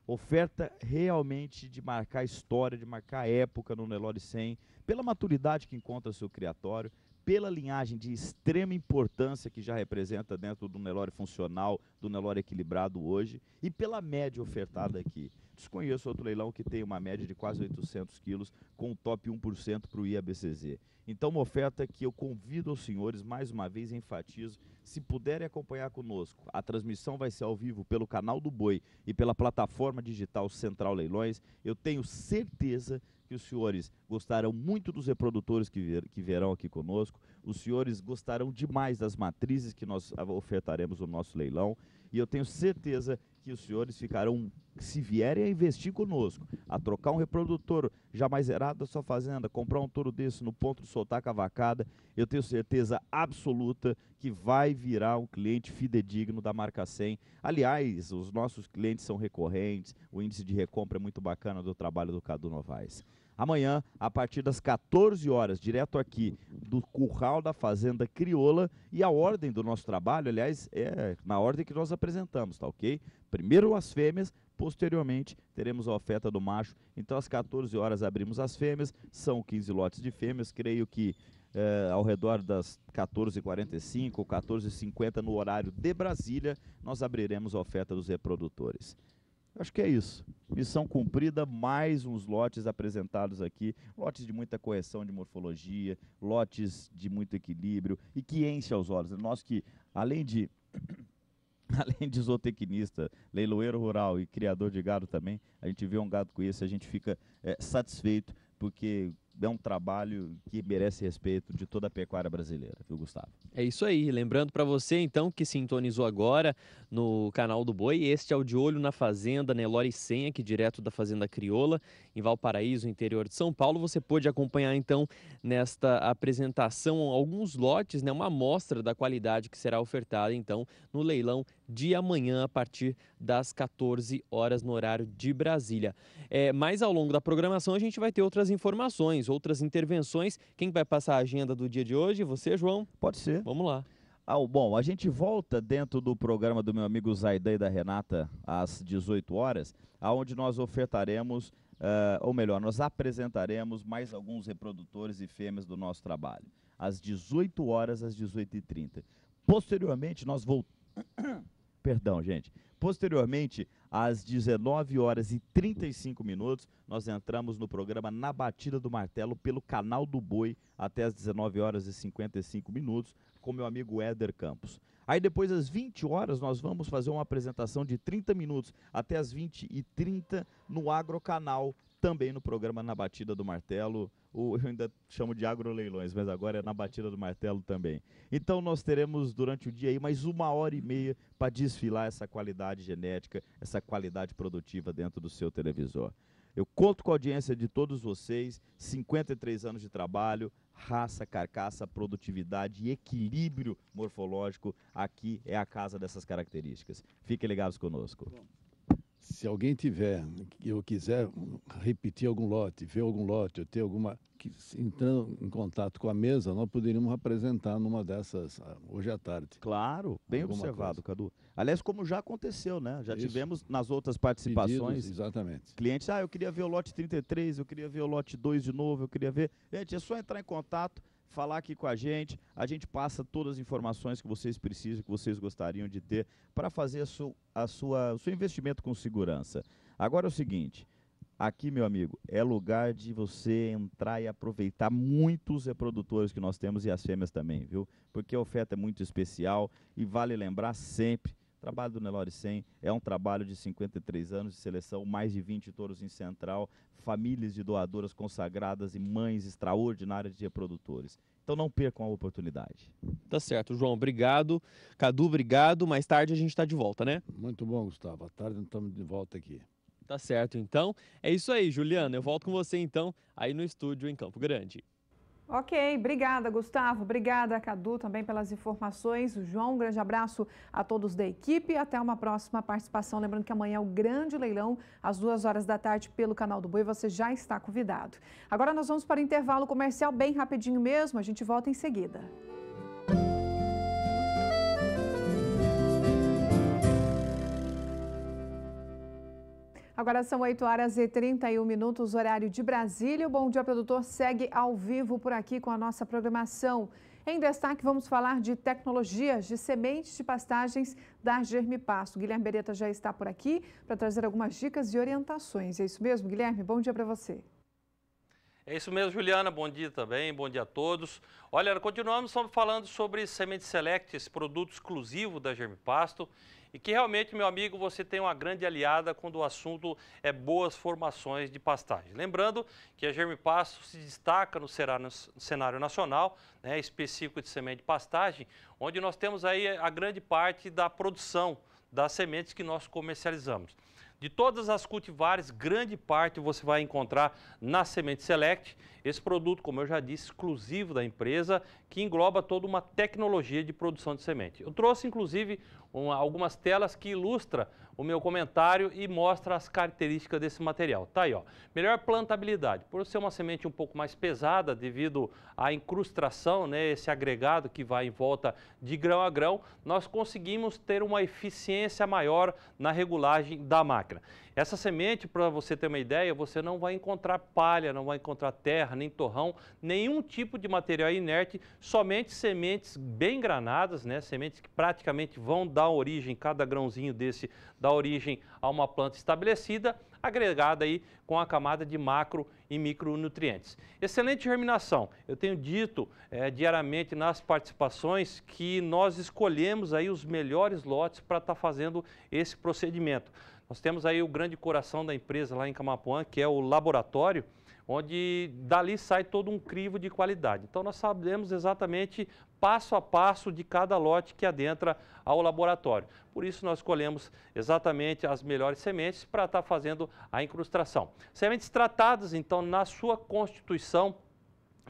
Oferta realmente de marcar história, de marcar época no Nelore 100, pela maturidade que encontra seu criatório, pela linhagem de extrema importância que já representa dentro do Nelore funcional, do Nelore equilibrado hoje, e pela média ofertada aqui. Desconheço outro leilão que tem uma média de quase 800 quilos com o top 1% para o IABCZ. Então, uma oferta que eu convido aos senhores, mais uma vez enfatizo, se puderem acompanhar conosco, a transmissão vai ser ao vivo pelo canal do Boi e pela plataforma digital Central Leilões. Eu tenho certeza que os senhores gostarão muito dos reprodutores que, ver, que verão aqui conosco, os senhores gostarão demais das matrizes que nós ofertaremos no nosso leilão, e eu tenho certeza que os senhores ficarão, se vierem a investir conosco, a trocar um reprodutor jamais zerado da sua fazenda, comprar um touro desse no ponto de soltar cavacada, eu tenho certeza absoluta que vai virar um cliente fidedigno da marca 100. Aliás, os nossos clientes são recorrentes, o índice de recompra é muito bacana do trabalho do Cadu Novaes. Amanhã, a partir das 14 horas, direto aqui do Curral da Fazenda Crioula. E a ordem do nosso trabalho, aliás, é na ordem que nós apresentamos, tá ok? Primeiro as fêmeas, Posteriormente, teremos a oferta do macho. Então, às 14 horas, abrimos as fêmeas. São 15 lotes de fêmeas. Creio que eh, ao redor das 14h45 ou 14h50, no horário de Brasília, nós abriremos a oferta dos reprodutores. Acho que é isso. Missão cumprida, mais uns lotes apresentados aqui, lotes de muita correção de morfologia, lotes de muito equilíbrio e que enche aos olhos. Nós que, além de além de zootecnista, leiloeiro rural e criador de gado também, a gente vê um gado com esse, a gente fica é, satisfeito porque é um trabalho que merece respeito de toda a pecuária brasileira, viu, Gustavo? É isso aí. Lembrando para você, então, que sintonizou agora no canal do Boi, este é o De Olho na Fazenda, Nelore Senha, que direto da Fazenda Crioula, em Valparaíso, interior de São Paulo. Você pôde acompanhar, então, nesta apresentação, alguns lotes, né, uma amostra da qualidade que será ofertada, então, no leilão de amanhã, a partir das 14 horas no horário de Brasília. É, mas ao longo da programação a gente vai ter outras informações, outras intervenções. Quem vai passar a agenda do dia de hoje? Você, João? Pode ser. Vamos lá. Ah, bom, a gente volta dentro do programa do meu amigo Zaidan e da Renata às 18 horas, aonde nós ofertaremos, uh, ou melhor, nós apresentaremos mais alguns reprodutores e fêmeas do nosso trabalho. Às 18 horas, às 18h30. Posteriormente, nós voltamos perdão, gente. Posteriormente, às 19 horas e 35 minutos, nós entramos no programa Na Batida do Martelo pelo canal do Boi até às 19 horas e 55 minutos com meu amigo Éder Campos. Aí depois às 20 horas nós vamos fazer uma apresentação de 30 minutos até as 20 e 30 no Agrocanal também no programa Na Batida do Martelo, eu ainda chamo de agroleilões, mas agora é Na Batida do Martelo também. Então nós teremos durante o dia aí mais uma hora e meia para desfilar essa qualidade genética, essa qualidade produtiva dentro do seu televisor. Eu conto com a audiência de todos vocês, 53 anos de trabalho, raça, carcaça, produtividade e equilíbrio morfológico, aqui é a casa dessas características. Fiquem ligados conosco. Bom se alguém tiver, eu quiser repetir algum lote, ver algum lote, eu ter alguma. Que, entrando em contato com a mesa, nós poderíamos apresentar numa dessas ah, hoje à tarde. Claro, bem observado, coisa. Cadu. Aliás, como já aconteceu, né? Já Isso. tivemos nas outras participações. Pedidos, exatamente. Clientes, ah, eu queria ver o lote 33, eu queria ver o lote 2 de novo, eu queria ver. Gente, é só entrar em contato falar aqui com a gente. A gente passa todas as informações que vocês precisam, que vocês gostariam de ter para fazer a sua, a sua, o seu investimento com segurança. Agora é o seguinte, aqui, meu amigo, é lugar de você entrar e aproveitar muitos reprodutores que nós temos e as fêmeas também, viu? Porque a oferta é muito especial e vale lembrar sempre o trabalho do Nelore 100 é um trabalho de 53 anos de seleção, mais de 20 touros em central, famílias de doadoras consagradas e mães extraordinárias de reprodutores. Então não percam a oportunidade. Tá certo, João. Obrigado. Cadu, obrigado. Mais tarde a gente está de volta, né? Muito bom, Gustavo. À tarde estamos de volta aqui. Tá certo, então. É isso aí, Juliana. Eu volto com você, então, aí no estúdio em Campo Grande. Ok, obrigada Gustavo, obrigada Cadu também pelas informações. João, um grande abraço a todos da equipe. Até uma próxima participação. Lembrando que amanhã é o grande leilão, às duas horas da tarde, pelo canal do Boi. Você já está convidado. Agora nós vamos para o intervalo comercial, bem rapidinho mesmo. A gente volta em seguida. Agora são 8 horas e 31 minutos, horário de Brasília. O Bom Dia Produtor segue ao vivo por aqui com a nossa programação. Em destaque, vamos falar de tecnologias de sementes de pastagens da Germipasto. Guilherme Beretta já está por aqui para trazer algumas dicas e orientações. É isso mesmo, Guilherme? Bom dia para você. É isso mesmo, Juliana. Bom dia também, bom dia a todos. Olha, continuamos falando sobre sementes select, esse produto exclusivo da Germipasto. E que realmente, meu amigo, você tem uma grande aliada quando o assunto é boas formações de pastagem. Lembrando que a Germe se destaca no cenário nacional, né, específico de semente de pastagem, onde nós temos aí a grande parte da produção das sementes que nós comercializamos. De todas as cultivares, grande parte você vai encontrar na Semente Select esse produto, como eu já disse, exclusivo da empresa, que engloba toda uma tecnologia de produção de semente. Eu trouxe, inclusive, uma, algumas telas que ilustra o meu comentário e mostra as características desse material. Tá aí, ó. Melhor plantabilidade. Por ser uma semente um pouco mais pesada devido à incrustação, né, esse agregado que vai em volta de grão a grão, nós conseguimos ter uma eficiência maior na regulagem da máquina. Essa semente, para você ter uma ideia, você não vai encontrar palha, não vai encontrar terra, nem torrão, nenhum tipo de material inerte, somente sementes bem granadas, né? sementes que praticamente vão dar origem, cada grãozinho desse dá origem a uma planta estabelecida, agregada aí com a camada de macro e micronutrientes. Excelente germinação. Eu tenho dito é, diariamente nas participações que nós escolhemos aí os melhores lotes para estar tá fazendo esse procedimento. Nós temos aí o grande coração da empresa lá em Camapuã, que é o laboratório, onde dali sai todo um crivo de qualidade. Então nós sabemos exatamente passo a passo de cada lote que adentra ao laboratório. Por isso nós escolhemos exatamente as melhores sementes para estar tá fazendo a incrustação. Sementes tratadas, então, na sua constituição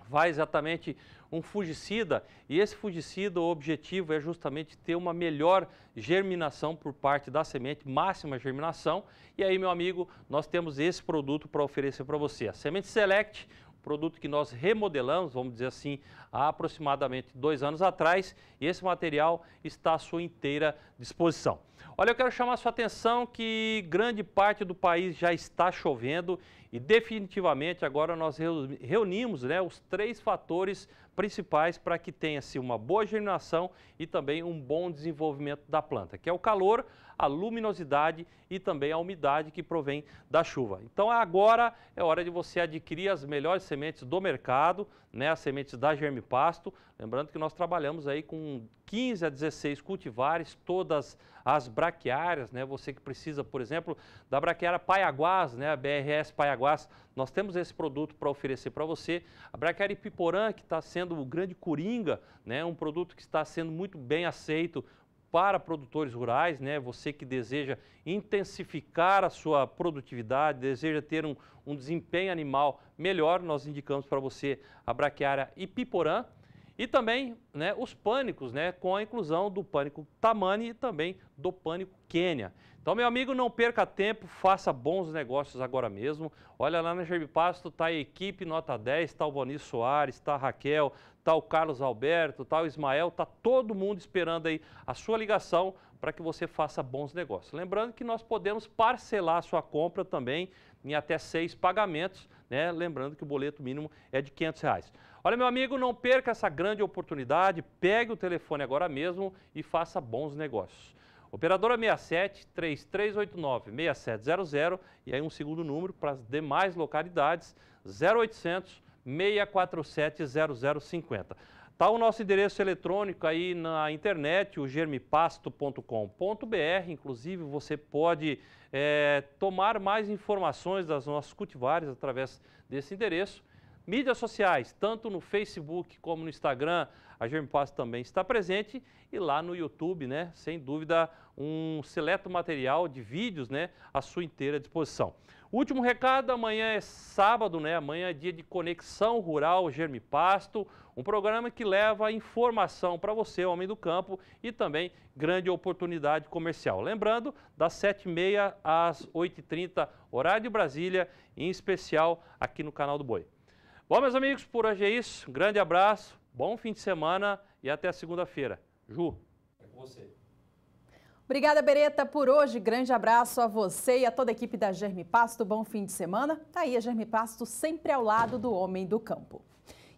vai exatamente um fungicida e esse fungicida, o objetivo é justamente ter uma melhor germinação por parte da semente, máxima germinação. E aí, meu amigo, nós temos esse produto para oferecer para você. A Semente Select, produto que nós remodelamos, vamos dizer assim, há aproximadamente dois anos atrás, e esse material está à sua inteira disposição. Olha, eu quero chamar a sua atenção que grande parte do país já está chovendo e definitivamente agora nós reunimos né, os três fatores principais para que tenha-se uma boa germinação e também um bom desenvolvimento da planta, que é o calor, a luminosidade e também a umidade que provém da chuva. Então agora é hora de você adquirir as melhores sementes do mercado, né, as sementes da germipasto. Lembrando que nós trabalhamos aí com 15 a 16 cultivares, todas as braquiárias, né, você que precisa, por exemplo, da braquiária Paiaguás, né, a BRS Paiaguás, nós temos esse produto para oferecer para você. A braquiária Piporã, que está sendo o grande coringa, né, um produto que está sendo muito bem aceito para produtores rurais, né? Você que deseja intensificar a sua produtividade, deseja ter um, um desempenho animal melhor, nós indicamos para você a braquiária Ipiporã. E também né, os pânicos, né, com a inclusão do pânico Tamani e também do pânico Quênia. Então, meu amigo, não perca tempo, faça bons negócios agora mesmo. Olha lá na Gerbipasto, está a equipe nota 10, está o Boni Soares, está a Raquel, tal Carlos Alberto, tal Ismael, tá todo mundo esperando aí a sua ligação para que você faça bons negócios. Lembrando que nós podemos parcelar a sua compra também em até seis pagamentos, né? Lembrando que o boleto mínimo é de 500 reais. Olha, meu amigo, não perca essa grande oportunidade, pegue o telefone agora mesmo e faça bons negócios. Operadora 67 3389 6700 e aí um segundo número para as demais localidades 0800 647-0050. Está o nosso endereço eletrônico aí na internet, o germipasto.com.br. Inclusive, você pode é, tomar mais informações das nossas cultivares através desse endereço. Mídias sociais, tanto no Facebook como no Instagram, a Germipasto também está presente. E lá no YouTube, né? Sem dúvida, um seleto material de vídeos, né? À sua inteira disposição. Último recado, amanhã é sábado, né? Amanhã é dia de Conexão Rural Germe Pasto, um programa que leva informação para você, homem do campo, e também grande oportunidade comercial. Lembrando, das 7h30 às 8h30, horário de Brasília, em especial aqui no canal do Boi. Bom, meus amigos, por hoje é isso. Grande abraço, bom fim de semana e até segunda-feira. Ju. É com você. Obrigada, Bereta, por hoje. Grande abraço a você e a toda a equipe da Germe Pasto. Bom fim de semana. Tá aí a Germe Pasto sempre ao lado do homem do campo.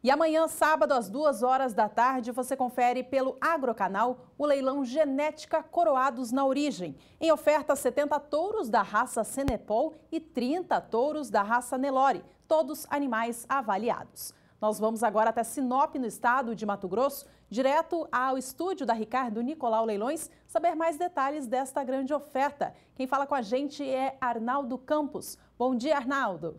E amanhã, sábado, às duas horas da tarde, você confere pelo Agrocanal o leilão Genética Coroados na Origem. Em oferta, 70 touros da raça Senepol e 30 touros da raça Nelore, todos animais avaliados. Nós vamos agora até Sinop, no estado de Mato Grosso, direto ao estúdio da Ricardo Nicolau Leilões, saber mais detalhes desta grande oferta. Quem fala com a gente é Arnaldo Campos. Bom dia, Arnaldo.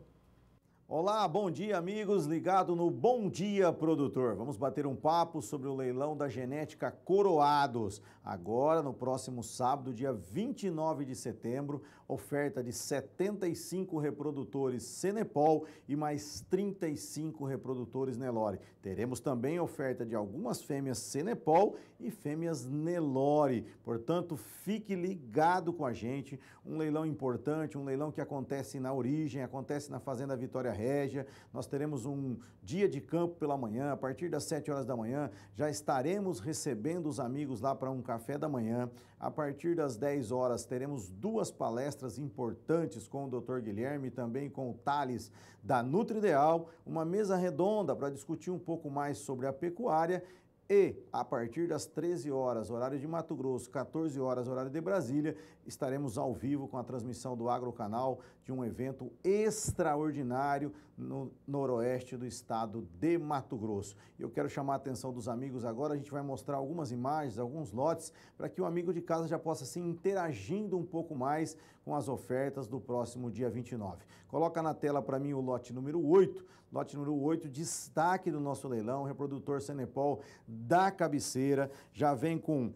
Olá, bom dia, amigos, ligado no Bom Dia Produtor. Vamos bater um papo sobre o leilão da genética Coroados. Agora, no próximo sábado, dia 29 de setembro, oferta de 75 reprodutores Cenepol e mais 35 reprodutores Nelore. Teremos também oferta de algumas fêmeas Cenepol e fêmeas Nelore. Portanto, fique ligado com a gente. Um leilão importante, um leilão que acontece na origem, acontece na Fazenda Vitória Régia. Nós teremos um dia de campo pela manhã, a partir das 7 horas da manhã, já estaremos recebendo os amigos lá para um café da manhã. A partir das 10 horas, teremos duas palestras importantes com o Dr. Guilherme e também com o Thales da Ideal, uma mesa redonda para discutir um pouco mais sobre a pecuária e a partir das 13 horas, horário de Mato Grosso, 14 horas, horário de Brasília, estaremos ao vivo com a transmissão do Agrocanal de um evento extraordinário no noroeste do estado de Mato Grosso. Eu quero chamar a atenção dos amigos agora, a gente vai mostrar algumas imagens, alguns lotes, para que o amigo de casa já possa se assim, interagindo um pouco mais com as ofertas do próximo dia 29. Coloca na tela para mim o lote número 8. Lote número 8, destaque do nosso leilão, reprodutor Senepol da cabeceira, já vem com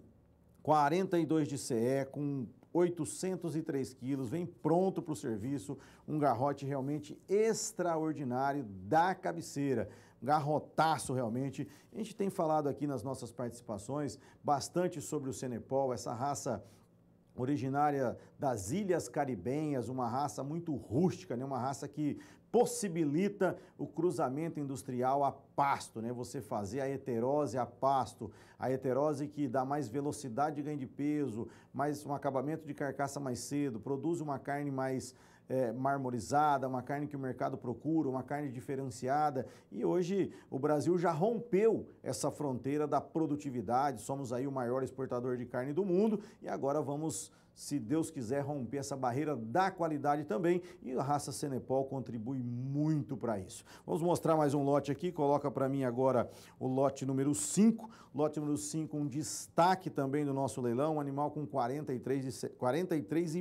42 de CE, com 803 quilos, vem pronto para o serviço, um garrote realmente extraordinário da cabeceira garrotaço realmente. A gente tem falado aqui nas nossas participações bastante sobre o Senepol, essa raça originária das Ilhas Caribenhas, uma raça muito rústica, né? uma raça que possibilita o cruzamento industrial a pasto, né? Você fazer a heterose a pasto, a heterose que dá mais velocidade de ganho de peso, mais um acabamento de carcaça mais cedo, produz uma carne mais é, marmorizada, uma carne que o mercado procura, uma carne diferenciada. E hoje o Brasil já rompeu essa fronteira da produtividade. Somos aí o maior exportador de carne do mundo e agora vamos se Deus quiser, romper essa barreira da qualidade também. E a raça Senepol contribui muito para isso. Vamos mostrar mais um lote aqui. Coloca para mim agora o lote número 5. Lote número 5, um destaque também do nosso leilão. Um animal com 43,5 de, 43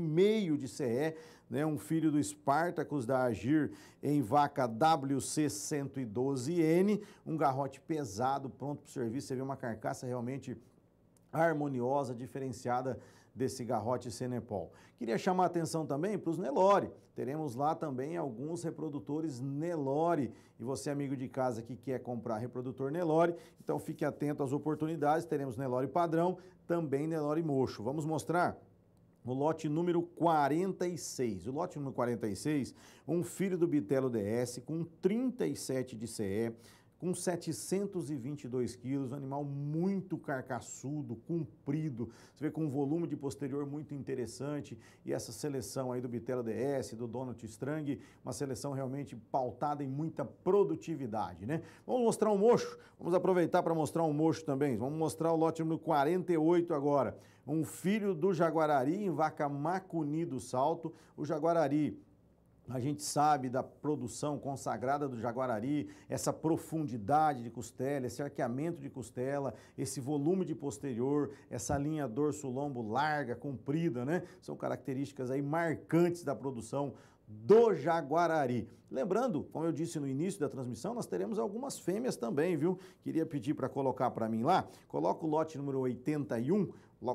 de CE, né? um filho do Spartacus da Agir em vaca WC112N. Um garrote pesado, pronto para o serviço. Você vê uma carcaça realmente harmoniosa, diferenciada desse garrote Senepol. Queria chamar atenção também para os Nelore. Teremos lá também alguns reprodutores Nelore. E você, amigo de casa que quer comprar reprodutor Nelore, então fique atento às oportunidades. Teremos Nelore padrão, também Nelore mocho. Vamos mostrar? o lote número 46. O lote número 46, um filho do Bitelo DS com 37 de CE, com 722 quilos, um animal muito carcaçudo, comprido, você vê com um volume de posterior muito interessante, e essa seleção aí do Bitela DS, do Donald Strang, uma seleção realmente pautada em muita produtividade, né? Vamos mostrar um mocho, vamos aproveitar para mostrar um mocho também, vamos mostrar o lote número 48 agora, um filho do Jaguarari em vaca macuni do salto, o Jaguarari a gente sabe da produção consagrada do Jaguarari, essa profundidade de costela, esse arqueamento de costela, esse volume de posterior, essa linha dorso-lombo larga, comprida, né? São características aí marcantes da produção do Jaguarari. Lembrando, como eu disse no início da transmissão, nós teremos algumas fêmeas também, viu? Queria pedir para colocar para mim lá. Coloca o lote número 81,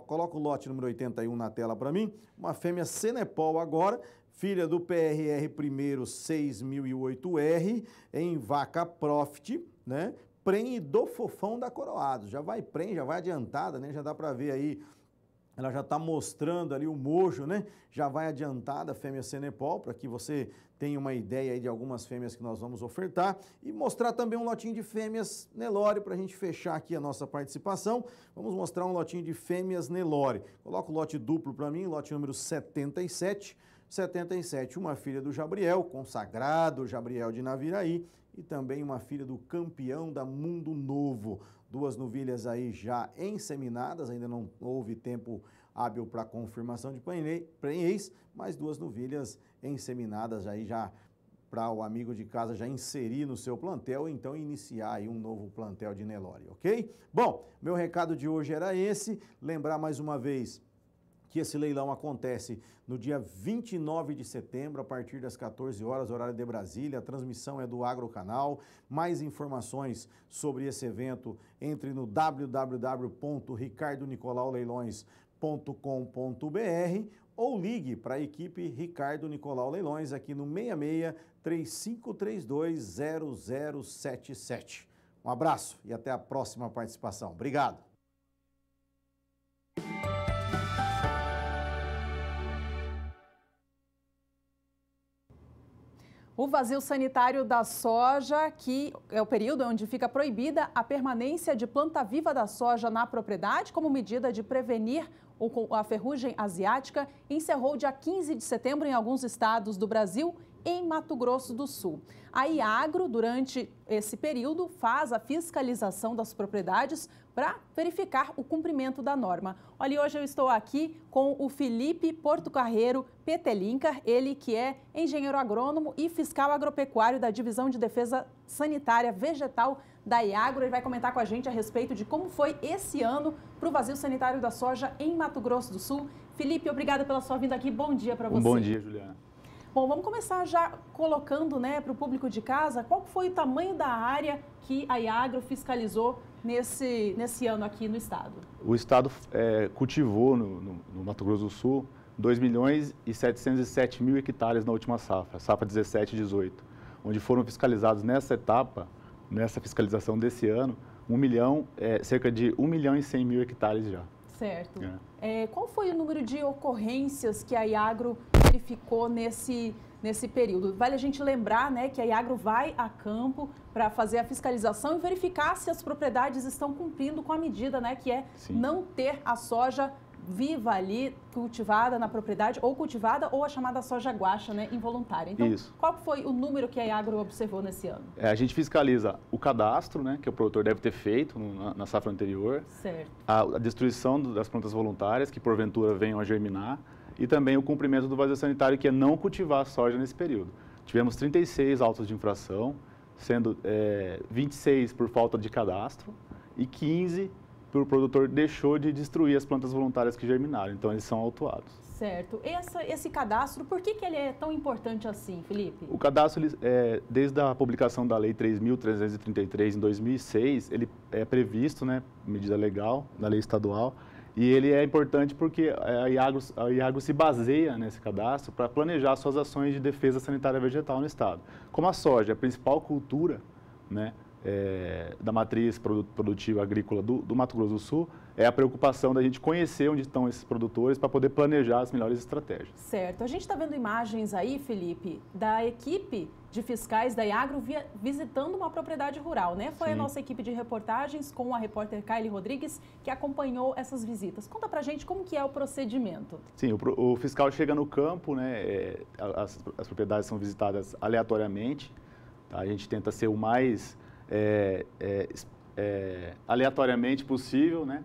coloca o lote número 81 na tela para mim. Uma fêmea Cenepol agora, filha do PRR primeiro 6008R, em vaca profit, né? Prem do fofão da Coroado. Já vai prem, já vai adiantada, né? Já dá para ver aí ela já está mostrando ali o mojo, né? Já vai adiantada a fêmea Senepol, para que você tenha uma ideia aí de algumas fêmeas que nós vamos ofertar. E mostrar também um lotinho de fêmeas Nelore, para a gente fechar aqui a nossa participação. Vamos mostrar um lotinho de fêmeas Nelore. Coloca o lote duplo para mim, lote número 77. 77, uma filha do Jabriel, consagrado Jabriel de Naviraí, e também uma filha do campeão da Mundo Novo. Duas novilhas aí já inseminadas, ainda não houve tempo hábil para confirmação de prenhez, mas duas novilhas inseminadas aí já para o amigo de casa já inserir no seu plantel, então iniciar aí um novo plantel de Nelore, ok? Bom, meu recado de hoje era esse. Lembrar mais uma vez que esse leilão acontece no dia 29 de setembro, a partir das 14 horas, horário de Brasília. A transmissão é do Agrocanal. Mais informações sobre esse evento, entre no www.ricardonicolauleilões.com.br ou ligue para a equipe Ricardo Nicolau Leilões aqui no 66 3532 0077. Um abraço e até a próxima participação. Obrigado. O vazio sanitário da soja, que é o período onde fica proibida a permanência de planta viva da soja na propriedade, como medida de prevenir a ferrugem asiática, encerrou dia 15 de setembro em alguns estados do Brasil em Mato Grosso do Sul. A Iagro, durante esse período, faz a fiscalização das propriedades para verificar o cumprimento da norma. Olha, hoje eu estou aqui com o Felipe Porto Carreiro Petelinca, ele que é engenheiro agrônomo e fiscal agropecuário da Divisão de Defesa Sanitária Vegetal da Iagro. Ele vai comentar com a gente a respeito de como foi esse ano para o vazio sanitário da soja em Mato Grosso do Sul. Felipe, obrigada pela sua vinda aqui. Bom dia para você. Um bom dia, Juliana. Bom, vamos começar já colocando né, para o público de casa qual foi o tamanho da área que a Iagro fiscalizou nesse, nesse ano aqui no Estado. O Estado é, cultivou no, no, no, Mato Grosso do Sul 2 milhões e 707 mil hectares na última safra, safra 17 e 18, onde foram fiscalizados nessa etapa, nessa fiscalização desse ano, 1 milhão, é, cerca de 1 milhão e 100 mil hectares já. Certo. É. é. qual foi o número de ocorrências que a Iagro verificou nesse, nesse período. Vale a gente lembrar né, que a Iagro vai a campo para fazer a fiscalização e verificar se as propriedades estão cumprindo com a medida, né, que é Sim. não ter a soja viva ali, cultivada na propriedade, ou cultivada, ou a chamada soja guaxa né, involuntária. Então, Isso. qual foi o número que a Iagro observou nesse ano? É, a gente fiscaliza o cadastro, né, que o produtor deve ter feito na, na safra anterior. Certo. A, a destruição das plantas voluntárias, que porventura venham a germinar e também o cumprimento do vazio sanitário, que é não cultivar soja nesse período. Tivemos 36 autos de infração, sendo é, eh, 26 por falta de cadastro e 15 por o produtor deixou de destruir as plantas voluntárias que germinaram. Então, eles são autuados. Certo. Essa, esse cadastro, por que, que ele é tão importante assim, Felipe? O cadastro, ele, é, desde a publicação da Lei 3.333 em 2006, ele é previsto, né, medida legal, na lei estadual, e ele é importante porque a Iago, a Iago se baseia nesse cadastro para planejar suas ações de defesa sanitária vegetal no Estado. Como a soja é a principal cultura né, é, da matriz produtiva agrícola do, do, Mato Grosso do Sul, é a preocupação da gente conhecer onde estão esses produtores para poder planejar as melhores estratégias. Certo. A gente está vendo imagens aí, Felipe, da equipe de fiscais da Iagro via, visitando uma propriedade rural, né? Foi Sim. a nossa equipe de reportagens com a repórter Kylie Rodrigues que acompanhou essas visitas. Conta pra gente como que é o procedimento. Sim, o, o fiscal chega no campo, né? É, as, as, propriedades são visitadas aleatoriamente. Tá? A gente tenta ser o mais é, é, é aleatoriamente possível, né?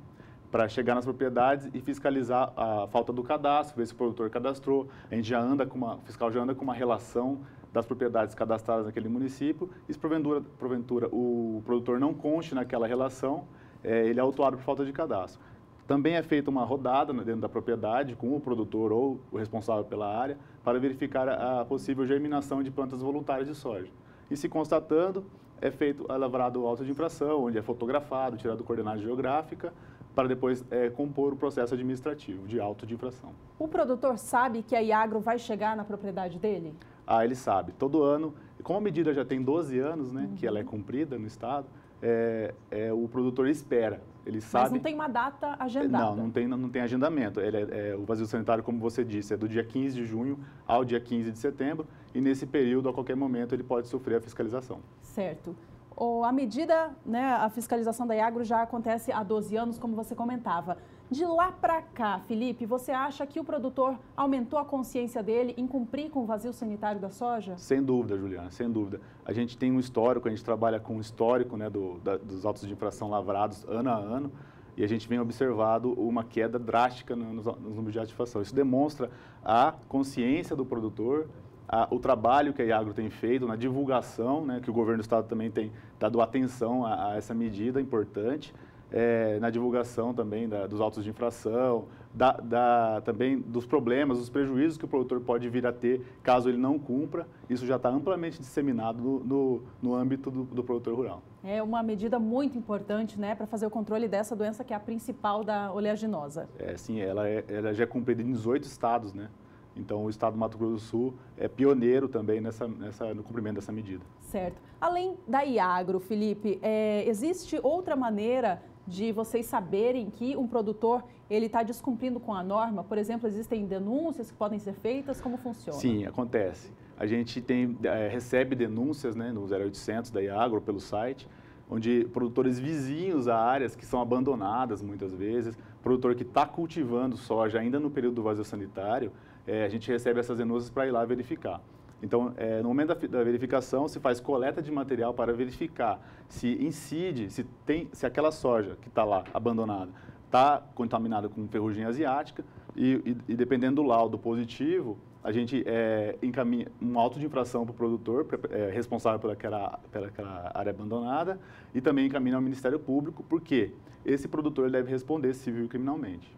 para chegar nas propriedades e fiscalizar a falta do cadastro, ver se o produtor cadastrou. A gente já anda com uma, o fiscal já anda com uma relação das propriedades cadastradas naquele município, e se porventura, porventura o produtor não conste naquela relação, é, ele é autuado por falta de cadastro. Também é feita uma rodada né, dentro da propriedade com o produtor ou o responsável pela área para verificar a possível germinação de plantas voluntárias de soja. E se constatando, é feito é lavrado auto de infração, onde é fotografado, tirado coordenada geográfica, para depois é, compor o processo administrativo de auto de infração. O produtor sabe que a Iagro vai chegar na propriedade dele? Ah, ele sabe. Todo ano, como a medida já tem 12 anos, né, uhum. que ela é uhum. cumprida no Estado, é, é, o produtor espera. Ele sabe. Mas não tem uma data agendada. Não, não tem, não, tem agendamento. Ele é, é, o vazio sanitário, como você disse, é do dia 15 de junho ao dia 15 de setembro e nesse período, a qualquer momento, ele pode sofrer a fiscalização. Certo. Ou a medida, né, a fiscalização da Iagro já acontece há 12 anos, como você comentava. De lá para cá, Felipe, você acha que o produtor aumentou a consciência dele em cumprir com o vazio sanitário da soja? Sem dúvida, Juliana, sem dúvida. A gente tem um histórico, a gente trabalha com um histórico né, do, da, dos autos de infração lavrados ano a ano e a gente vem observado uma queda drástica nos, nos números de ativação. Isso demonstra a consciência do produtor, a, o trabalho que a Iagro tem feito na divulgação, né, que o governo do estado também tem dado atenção a, a essa medida importante é, na divulgação também da, dos autos de infração, da, da, também dos problemas, dos prejuízos que o produtor pode vir a ter caso ele não cumpra. Isso já está amplamente disseminado no, no, no âmbito do, do, produtor rural. É uma medida muito importante né, para fazer o controle dessa doença que é a principal da oleaginosa. É, sim, ela, é, ela já é cumprida em 18 estados, né? Então, o Estado do Mato Grosso do Sul é pioneiro também nessa, nessa, no cumprimento dessa medida. Certo. Além da Iagro, Felipe, é, existe outra maneira de vocês saberem que um produtor ele está descumprindo com a norma? Por exemplo, existem denúncias que podem ser feitas? Como funciona? Sim, acontece. A gente tem, é, recebe denúncias né, no 0800 da Iagro pelo site, onde produtores vizinhos a áreas que são abandonadas muitas vezes, produtor que está cultivando soja ainda no período do vazio sanitário, é, a gente recebe essas denúncias para ir lá verificar. Então, é, no momento da, da, verificação, se faz coleta de material para verificar se incide, se, tem, se aquela soja que está lá abandonada está contaminada com ferrugem asiática e, e, e, dependendo do laudo positivo, a gente é, encaminha um auto de infração para o produtor é, responsável por aquela, aquela área abandonada e também encaminha ao Ministério Público, porque esse produtor deve responder civil e criminalmente.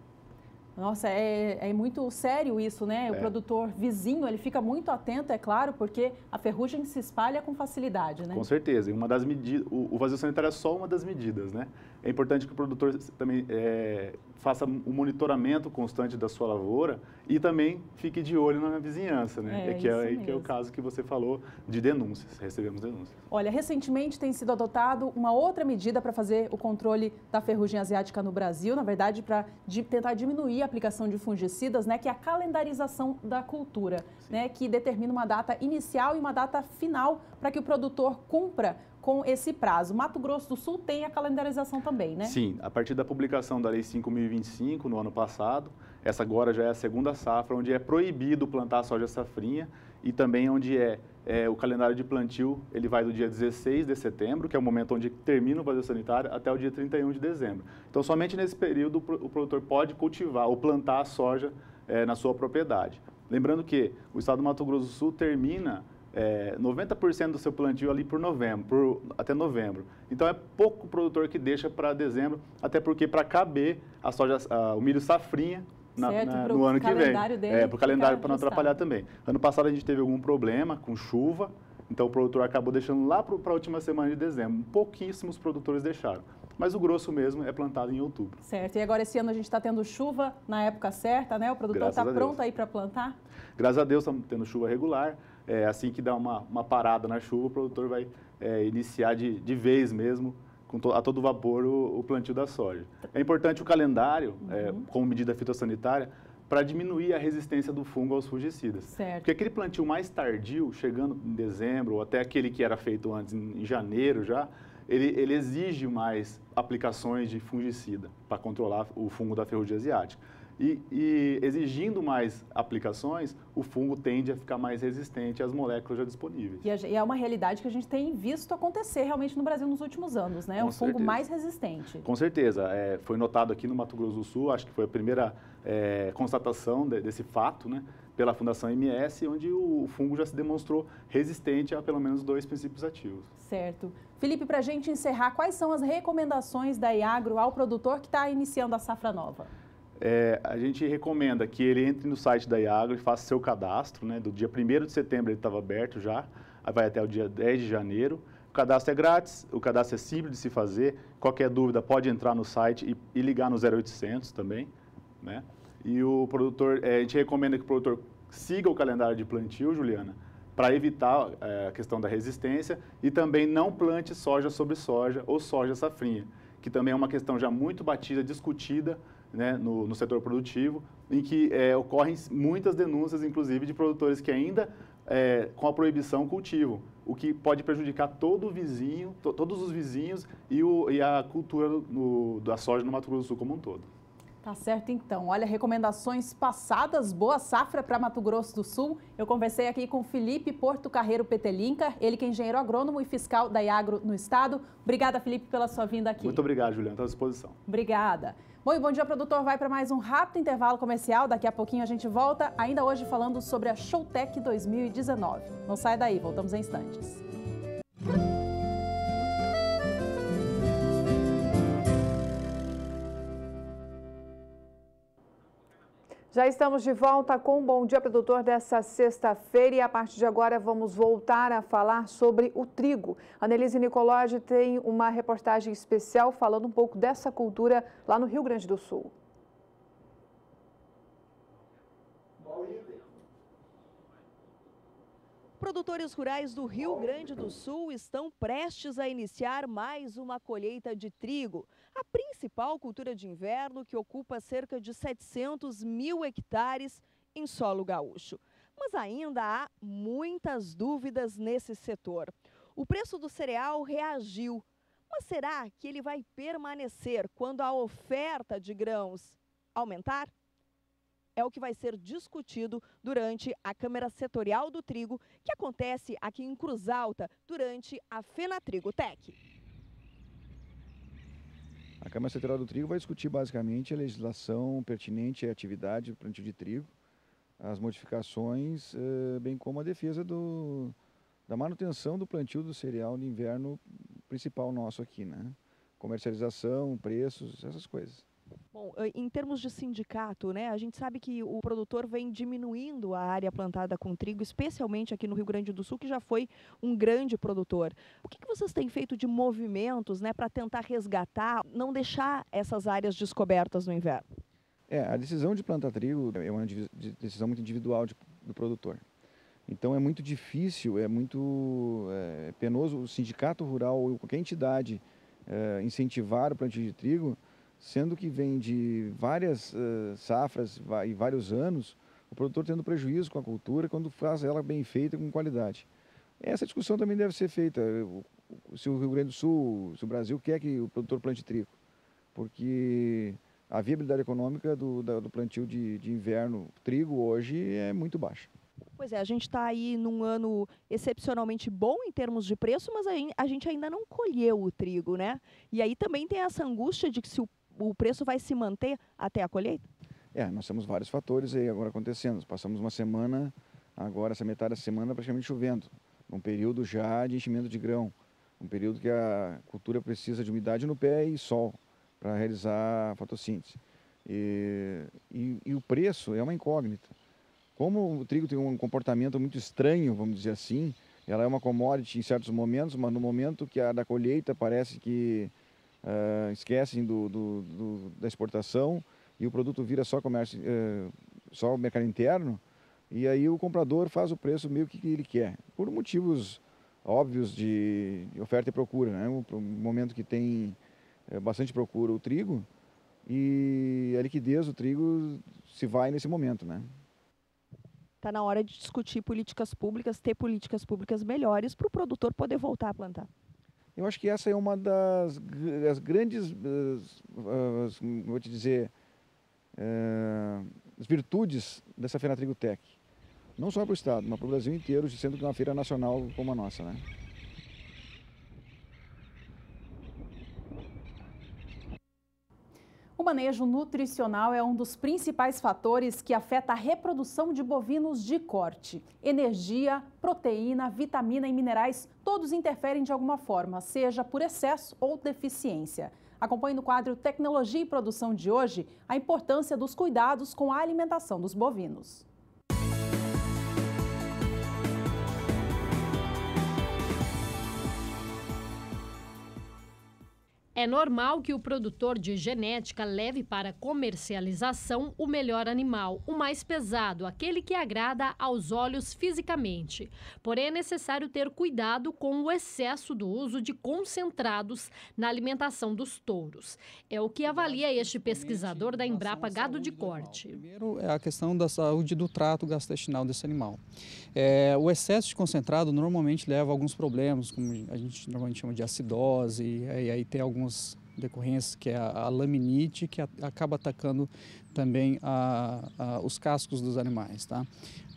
Nossa, é, é, muito sério isso, né? É. O produtor vizinho, ele fica muito atento, é claro, porque a ferrugem se espalha com facilidade, né? Com certeza. uma das medidas, o, o vazio sanitário é só uma das medidas, né? É importante que o produtor também é, faça o um monitoramento constante da sua lavoura e também fique de olho na vizinhança, né? É, é que, é, que é o caso que você falou de denúncias, recebemos denúncias. Olha, recentemente tem sido adotado uma outra medida para fazer o controle da ferrugem asiática no Brasil, na verdade para tentar diminuir a aplicação de fungicidas, né? Que é a calendarização da cultura, Sim. né? Que determina uma data inicial e uma data final para que o produtor cumpra com esse prazo. Mato Grosso do Sul tem a calendarização também, né? Sim, a partir da publicação da Lei 5.025 no ano passado, essa agora já é a segunda safra, onde é proibido plantar soja safrinha e também onde é, é o calendário de plantio, ele vai do dia 16 de setembro, que é o momento onde termina o vazio sanitário, até o dia 31 de dezembro. Então, somente nesse período o produtor pode cultivar ou plantar a soja é, na sua propriedade. Lembrando que o estado do Mato Grosso do Sul termina é, 90% do seu plantio ali por novembro, por, até novembro. Então é pouco produtor que deixa para dezembro, até porque para caber a soja, a, o milho safrinha na, certo, na, no ano que vem. é, para o calendário para não atrapalhar também. Ano passado a gente teve algum problema com chuva, então o produtor acabou deixando lá para a última semana de dezembro. Pouquíssimos produtores deixaram. Mas o grosso mesmo é plantado em outubro. Certo. E agora esse ano a gente está tendo chuva na época certa, né? O produtor está pronto aí para plantar? Graças a Deus estamos tendo chuva regular é, assim que dá uma, uma, parada na chuva, o produtor vai é, iniciar de, de vez mesmo, com to, a todo vapor, o, o, plantio da soja. É importante o calendário, é, uhum. é, como medida fitossanitária, para diminuir a resistência do fungo aos fungicidas. Certo. Porque aquele plantio mais tardio, chegando em dezembro, ou até aquele que era feito antes, em janeiro já, ele, ele exige mais aplicações de fungicida para controlar o fungo da ferrugem asiática. E, e, exigindo mais aplicações, o fungo tende a ficar mais resistente às moléculas já disponíveis. E, é uma realidade que a gente tem visto acontecer realmente no Brasil nos últimos anos, né? Com o certeza. fungo mais resistente. Com certeza. É, foi notado aqui no Mato Grosso do Sul, acho que foi a primeira é, constatação de, desse fato, né? Pela Fundação MS, onde o fungo já se demonstrou resistente a pelo menos dois princípios ativos. Certo. Felipe, para a gente encerrar, quais são as recomendações da Iagro ao produtor que está iniciando a safra nova? É, a gente recomenda que ele entre no site da Iago e faça seu cadastro, né? Do dia 1 de setembro ele estava aberto já, vai até o dia 10 de janeiro. O cadastro é grátis, o cadastro é simples de se fazer. Qualquer dúvida pode entrar no site e, e ligar no 0800 também, né? E o produtor, é, a gente recomenda que o produtor siga o calendário de plantio, Juliana, para evitar é, a questão da resistência e também não plante soja sobre soja ou soja safrinha, que também é uma questão já muito batida, discutida né, no, no, setor produtivo, em que é, ocorrem muitas denúncias, inclusive, de produtores que ainda é, com a proibição cultivam, o que pode prejudicar todo o vizinho, to, todos os vizinhos e, o, e a cultura no, da soja no Mato Grosso do Sul como um todo. Tá certo então. Olha, recomendações passadas, boa safra para Mato Grosso do Sul. Eu conversei aqui com Felipe Porto Carreiro Petelinca, ele que é engenheiro agrônomo e fiscal da Iagro no estado. Obrigada, Felipe, pela sua vinda aqui. Muito obrigado, Juliana, estou à disposição. Obrigada. Bom, e bom dia, produtor. Vai para mais um rápido intervalo comercial. Daqui a pouquinho a gente volta, ainda hoje falando sobre a Showtech 2019. Não sai daí, voltamos em instantes. Já estamos de volta com o Bom Dia Produtor dessa sexta-feira e a partir de agora vamos voltar a falar sobre o trigo. Anelise Nicolodi tem uma reportagem especial falando um pouco dessa cultura lá no Rio Grande do Sul. Produtores rurais do Rio Grande do Sul estão prestes a iniciar mais uma colheita de trigo principal cultura de inverno que ocupa cerca de 700 mil hectares em solo gaúcho. Mas ainda há muitas dúvidas nesse setor. O preço do cereal reagiu, mas será que ele vai permanecer quando a oferta de grãos aumentar? É o que vai ser discutido durante a Câmara Setorial do Trigo, que acontece aqui em Cruz Alta durante a Fena Tech. A Câmara Setorial do Trigo vai discutir basicamente a legislação pertinente à atividade do plantio de trigo, as modificações, eh, bem como a defesa do, da manutenção do plantio do cereal no inverno principal nosso aqui, né? Comercialização, preços, essas coisas. Bom, eh, em termos de sindicato, né, a gente sabe que o produtor vem diminuindo a área plantada com trigo, especialmente aqui no Rio Grande do Sul, que já foi um grande produtor. O que, que vocês têm feito de movimentos né, para tentar resgatar, não deixar essas áreas descobertas no inverno? É, a decisão de plantar trigo é uma decisão muito individual de, do produtor. Então é muito difícil, é muito é, penoso o sindicato rural ou qualquer entidade é, incentivar o plantio de trigo sendo que vem de várias uh, safras e vários anos, o produtor tendo prejuízo com a cultura quando faz ela bem feita com qualidade. Essa discussão também deve ser feita. Eh, se o Rio Grande do Sul, se o Brasil quer que o produtor plante trigo, porque a viabilidade econômica do, do plantio de, de inverno trigo hoje é muito baixa. Pois é, a gente está aí num ano excepcionalmente bom em termos de preço, mas a gente ainda não colheu o trigo, né? E aí também tem essa angústia de que se o o preço vai se manter até a colheita? É, nós temos vários fatores aí agora acontecendo. passamos uma semana, agora essa metade da semana praticamente chovendo, um período já de enchimento de grão, um período que a cultura precisa de umidade no pé e sol para realizar a fotossíntese. E, e, e o preço é uma incógnita. Como o trigo tem um comportamento muito estranho, vamos dizer assim, ela é uma commodity em certos momentos, mas no momento que a da colheita parece que uh, esquecem do, do, do, da exportação e o produto vira só comércio, uh, só o mercado interno, e aí o comprador faz o preço meio que ele quer, por motivos óbvios de oferta e procura. Né? Um momento que tem eh, bastante procura o trigo, e a liquidez do trigo se vai nesse momento, né? Está na hora de discutir políticas públicas, ter políticas públicas melhores para o produtor poder voltar a plantar. Eu acho que essa é uma das, as grandes, as, vou te dizer, eh, as virtudes dessa Feira Trigotec. Não só para o Estado, mas para o Brasil inteiro, sendo é uma feira nacional como a nossa. Né? O manejo nutricional é um dos principais fatores que afeta a reprodução de bovinos de corte. Energia, proteína, vitamina e minerais, todos interferem de alguma forma, seja por excesso ou deficiência. Acompanhe no quadro Tecnologia e Produção de hoje a importância dos cuidados com a alimentação dos bovinos. É normal que o produtor de genética leve para comercialização o melhor animal, o mais pesado, aquele que agrada aos olhos fisicamente. Porém, é necessário ter cuidado com o excesso do uso de concentrados na alimentação dos touros. É o que avalia este pesquisador da Embrapa Gado de Corte. Primeiro é a questão da saúde do trato gastrointestinal desse animal. É, o excesso de concentrado normalmente leva a alguns problemas, como a gente normalmente chama de acidose, e aí tem alguns algumas decorrências, que é a, a laminite, que a, acaba atacando também a, os cascos dos animais. Tá?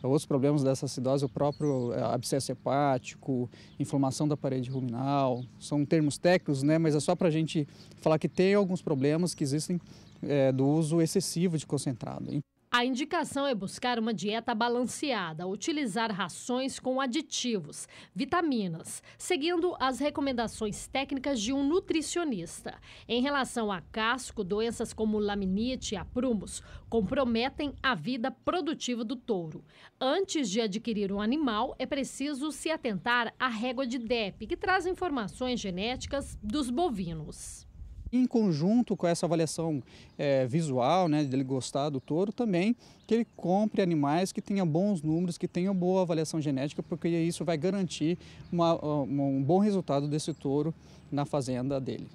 Outros problemas dessa acidose, o próprio é, abscesso hepático, inflamação da parede ruminal, são termos técnicos, né? mas é só para a gente falar que tem alguns problemas que existem é, do uso excessivo de concentrado. A indicação é buscar uma dieta balanceada, utilizar rações com aditivos, vitaminas, seguindo as recomendações técnicas de um nutricionista. Em relação a casco, doenças como laminite e aprumos comprometem a vida produtiva do touro. Antes de adquirir um animal, é preciso se atentar à régua de DEP, que traz informações genéticas dos bovinos em conjunto com essa avaliação é, visual, né, dele gostar do touro, também que ele compre animais que tenham bons números, que tenham boa avaliação genética, porque isso vai garantir uma, uma, um bom resultado desse touro na fazenda dele.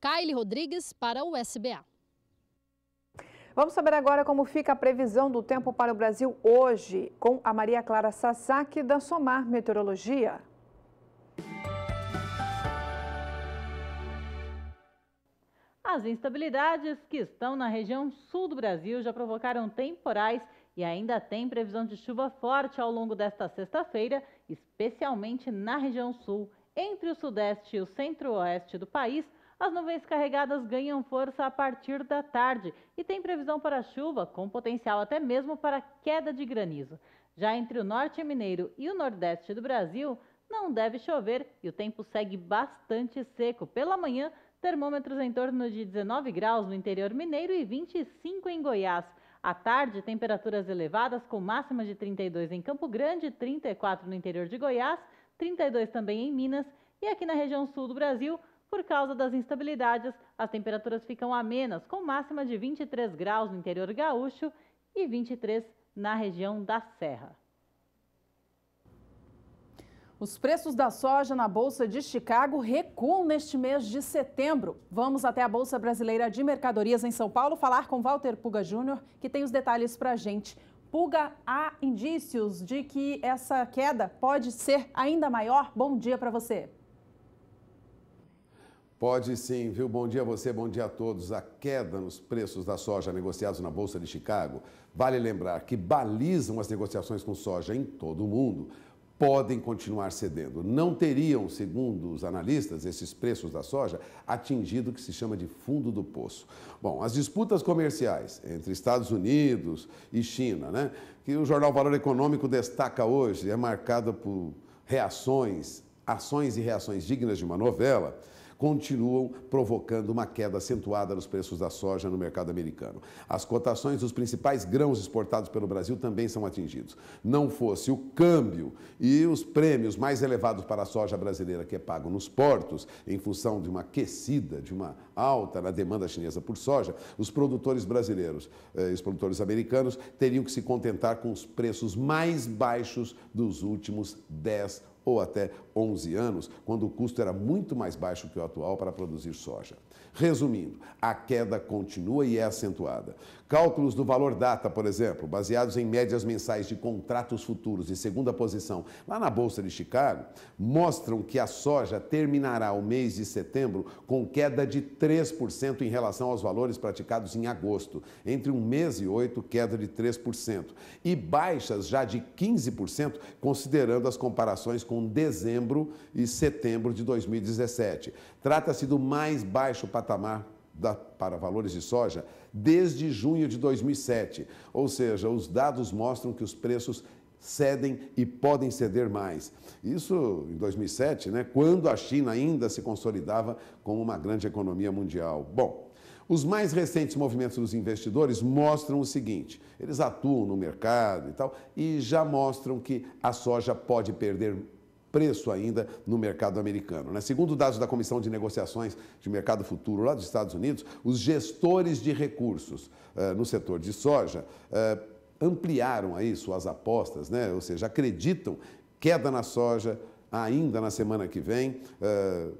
Kyle Rodrigues para o SBA. Vamos saber agora como fica a previsão do tempo para o Brasil hoje, com a Maria Clara Sasaki da Somar Meteorologia. As instabilidades que estão na região sul do Brasil já provocaram temporais e ainda tem previsão de chuva forte ao longo desta sexta-feira, especialmente na região sul. Entre o sudeste e o centro-oeste do país, as nuvens carregadas ganham força a partir da tarde e tem previsão para chuva, com potencial até mesmo para queda de granizo. Já entre o norte mineiro e o nordeste do Brasil, não deve chover e o tempo segue bastante seco. Pela manhã, termômetros em torno de 19 graus no interior mineiro e 25 em Goiás. À tarde, temperaturas elevadas com máxima de 32 em Campo Grande, 34 no interior de Goiás, 32 também em Minas e aqui na região sul do Brasil, por causa das instabilidades, as temperaturas ficam amenas, com máxima de 23 graus no interior gaúcho e 23 na região da Serra. Os preços da soja na Bolsa de Chicago recuam neste mês de setembro. Vamos até a Bolsa Brasileira de Mercadorias em São Paulo falar com Walter Puga Júnior, que tem os detalhes para a gente. Puga, há indícios de que essa queda pode ser ainda maior? Bom dia para você. Pode sim, viu? Bom dia a você, bom dia a todos. A queda nos preços da soja negociados na Bolsa de Chicago, vale lembrar que balizam as negociações com soja em todo o mundo podem continuar cedendo. Não teriam, segundo os analistas, esses preços da soja atingido o que se chama de fundo do poço. Bom, as disputas comerciais entre Estados Unidos e China, né, que o jornal Valor Econômico destaca hoje, é marcada por reações, ações e reações dignas de uma novela continuam provocando uma queda acentuada nos preços da soja no mercado americano. As cotações dos principais grãos exportados pelo Brasil também são atingidos. Não fosse o câmbio e os prêmios mais elevados para a soja brasileira que é pago nos portos, em função de uma aquecida, de uma alta na demanda chinesa por soja, os produtores brasileiros eh, e os produtores americanos teriam que se contentar com os preços mais baixos dos últimos 10 ou até 11 anos, quando o custo era muito mais baixo que o atual para produzir soja. Resumindo, a queda continua e é acentuada. Cálculos do valor data, por exemplo, baseados em médias mensais de contratos futuros de segunda posição lá na Bolsa de Chicago, mostram que a soja terminará o mês de setembro com queda de 3% em relação aos valores praticados em agosto. Entre um mês e oito, queda de 3%. E baixas já de 15%, considerando as comparações com dezembro e setembro de 2017. Trata-se do mais baixo patamar da, para valores de soja desde junho de 2007. Ou seja, os dados mostram que os preços cedem e podem ceder mais. Isso em 2007, né, quando a China ainda se consolidava como uma grande economia mundial. Bom, os mais recentes movimentos dos investidores mostram o seguinte: eles atuam no mercado e tal, e já mostram que a soja pode perder preço ainda no mercado americano. Né? Segundo dados da Comissão de Negociações de Mercado Futuro lá dos Estados Unidos, os gestores de recursos uh, no setor de soja uh, ampliaram aí suas apostas, né? ou seja, acreditam queda na soja ainda na semana que vem. Uh,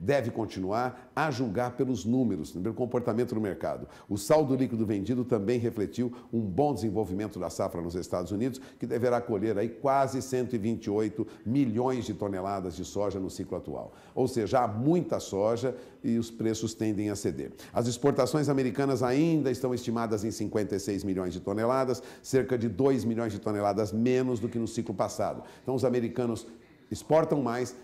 deve continuar a julgar pelos números, pelo comportamento do mercado. O saldo líquido vendido também refletiu um bom desenvolvimento da safra nos Estados Unidos, que deverá colher aí quase 128 milhões de toneladas de soja no ciclo atual. Ou seja, há muita soja e os preços tendem a ceder. As exportações americanas ainda estão estimadas em 56 milhões de toneladas, cerca de 2 milhões de toneladas menos do que no ciclo passado. Então os americanos exportam mais,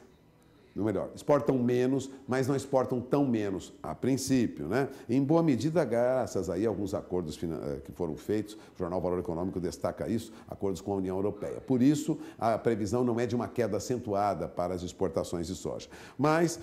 no melhor, exportam menos, mas não exportam tão menos, a princípio, né? Em boa medida, graças aí a alguns acordos eh, que foram feitos, o jornal Valor Econômico destaca isso, acordos com a União Europeia. Por isso, a previsão não é de uma queda acentuada para as exportações de soja. Mas uh,